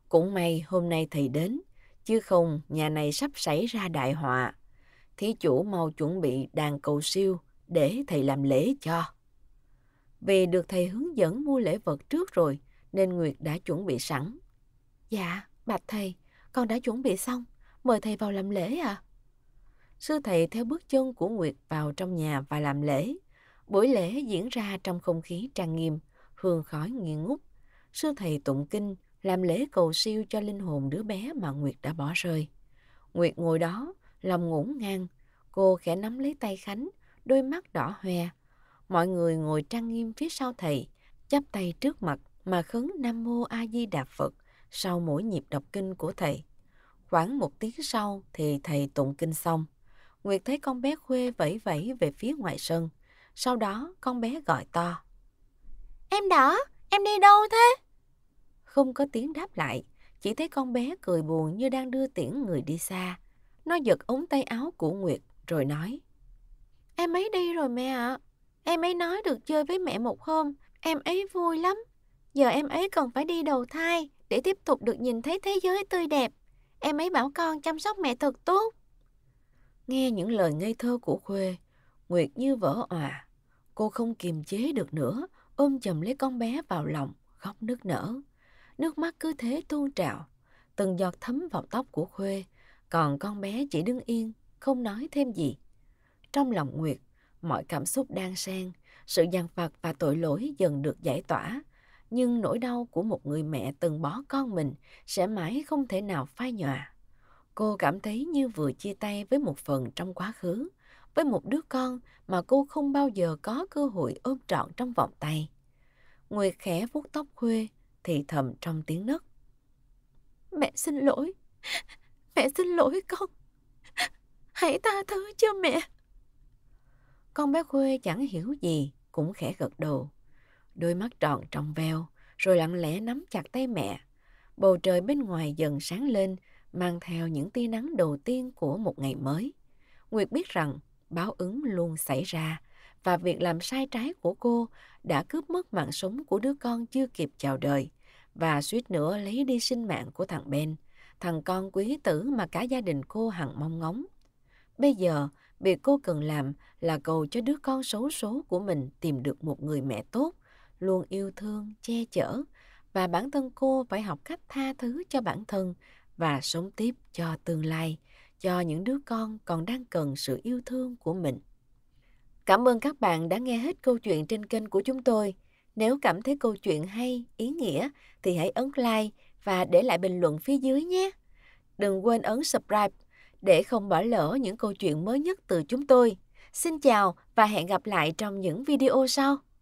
cũng may hôm nay thầy đến, chứ không nhà này sắp xảy ra đại họa. Thí chủ mau chuẩn bị đàn cầu siêu để thầy làm lễ cho. Vì được thầy hướng dẫn mua lễ vật trước rồi, nên Nguyệt đã chuẩn bị sẵn. Dạ, bạch thầy, con đã chuẩn bị xong, mời thầy vào làm lễ à? Sư thầy theo bước chân của Nguyệt vào trong nhà và làm lễ. Buổi lễ diễn ra trong không khí trang nghiêm, hương khói nghi ngút. Sư thầy tụng kinh, làm lễ cầu siêu cho linh hồn đứa bé mà Nguyệt đã bỏ rơi. Nguyệt ngồi đó, lòng ngổn ngang, cô khẽ nắm lấy tay Khánh, đôi mắt đỏ hoe. Mọi người ngồi trang nghiêm phía sau thầy, chắp tay trước mặt mà khấn Nam Mô A Di Đà Phật sau mỗi nhịp đọc kinh của thầy. Khoảng một tiếng sau thì thầy tụng kinh xong. Nguyệt thấy con bé khuê vẫy vẫy về phía ngoài sân. Sau đó con bé gọi to. Em đỏ, em đi đâu thế? Không có tiếng đáp lại, chỉ thấy con bé cười buồn như đang đưa tiễn người đi xa. Nó giật ống tay áo của Nguyệt rồi nói. Em ấy đi rồi mẹ ạ. Em ấy nói được chơi với mẹ một hôm, em ấy vui lắm. Giờ em ấy còn phải đi đầu thai để tiếp tục được nhìn thấy thế giới tươi đẹp. Em ấy bảo con chăm sóc mẹ thật tốt. Nghe những lời ngây thơ của Khuê, Nguyệt như vỡ òa. Cô không kiềm chế được nữa, ôm chầm lấy con bé vào lòng, khóc nức nở. Nước mắt cứ thế tuôn trào, từng giọt thấm vào tóc của Khuê, còn con bé chỉ đứng yên, không nói thêm gì. Trong lòng Nguyệt, mọi cảm xúc đang sen, sự dằn vặt và tội lỗi dần được giải tỏa, nhưng nỗi đau của một người mẹ từng bỏ con mình sẽ mãi không thể nào phai nhòa. Cô cảm thấy như vừa chia tay với một phần trong quá khứ, với một đứa con mà cô không bao giờ có cơ hội ôm trọn trong vòng tay. Nguyệt khẽ vuốt tóc Khuê, thì thầm trong tiếng nấc. Mẹ xin lỗi, mẹ xin lỗi con. Hãy tha thứ cho mẹ. Con bé Khuê chẳng hiểu gì, cũng khẽ gật đầu đôi mắt tròn trong veo, rồi lặng lẽ nắm chặt tay mẹ. Bầu trời bên ngoài dần sáng lên, mang theo những tia nắng đầu tiên của một ngày mới. Nguyệt biết rằng báo ứng luôn xảy ra và việc làm sai trái của cô đã cướp mất mạng sống của đứa con chưa kịp chào đời và suýt nữa lấy đi sinh mạng của thằng Ben, thằng con quý tử mà cả gia đình cô hằng mong ngóng. Bây giờ, việc cô cần làm là cầu cho đứa con xấu số của mình tìm được một người mẹ tốt luôn yêu thương, che chở và bản thân cô phải học cách tha thứ cho bản thân và sống tiếp cho tương lai, cho những đứa con còn đang cần sự yêu thương của mình. Cảm ơn các bạn đã nghe hết câu chuyện trên kênh của chúng tôi. Nếu cảm thấy câu chuyện hay, ý nghĩa thì hãy ấn like và để lại bình luận phía dưới nhé. Đừng quên ấn subscribe để không bỏ lỡ những câu chuyện mới nhất từ chúng tôi. Xin chào và hẹn gặp lại trong những video sau.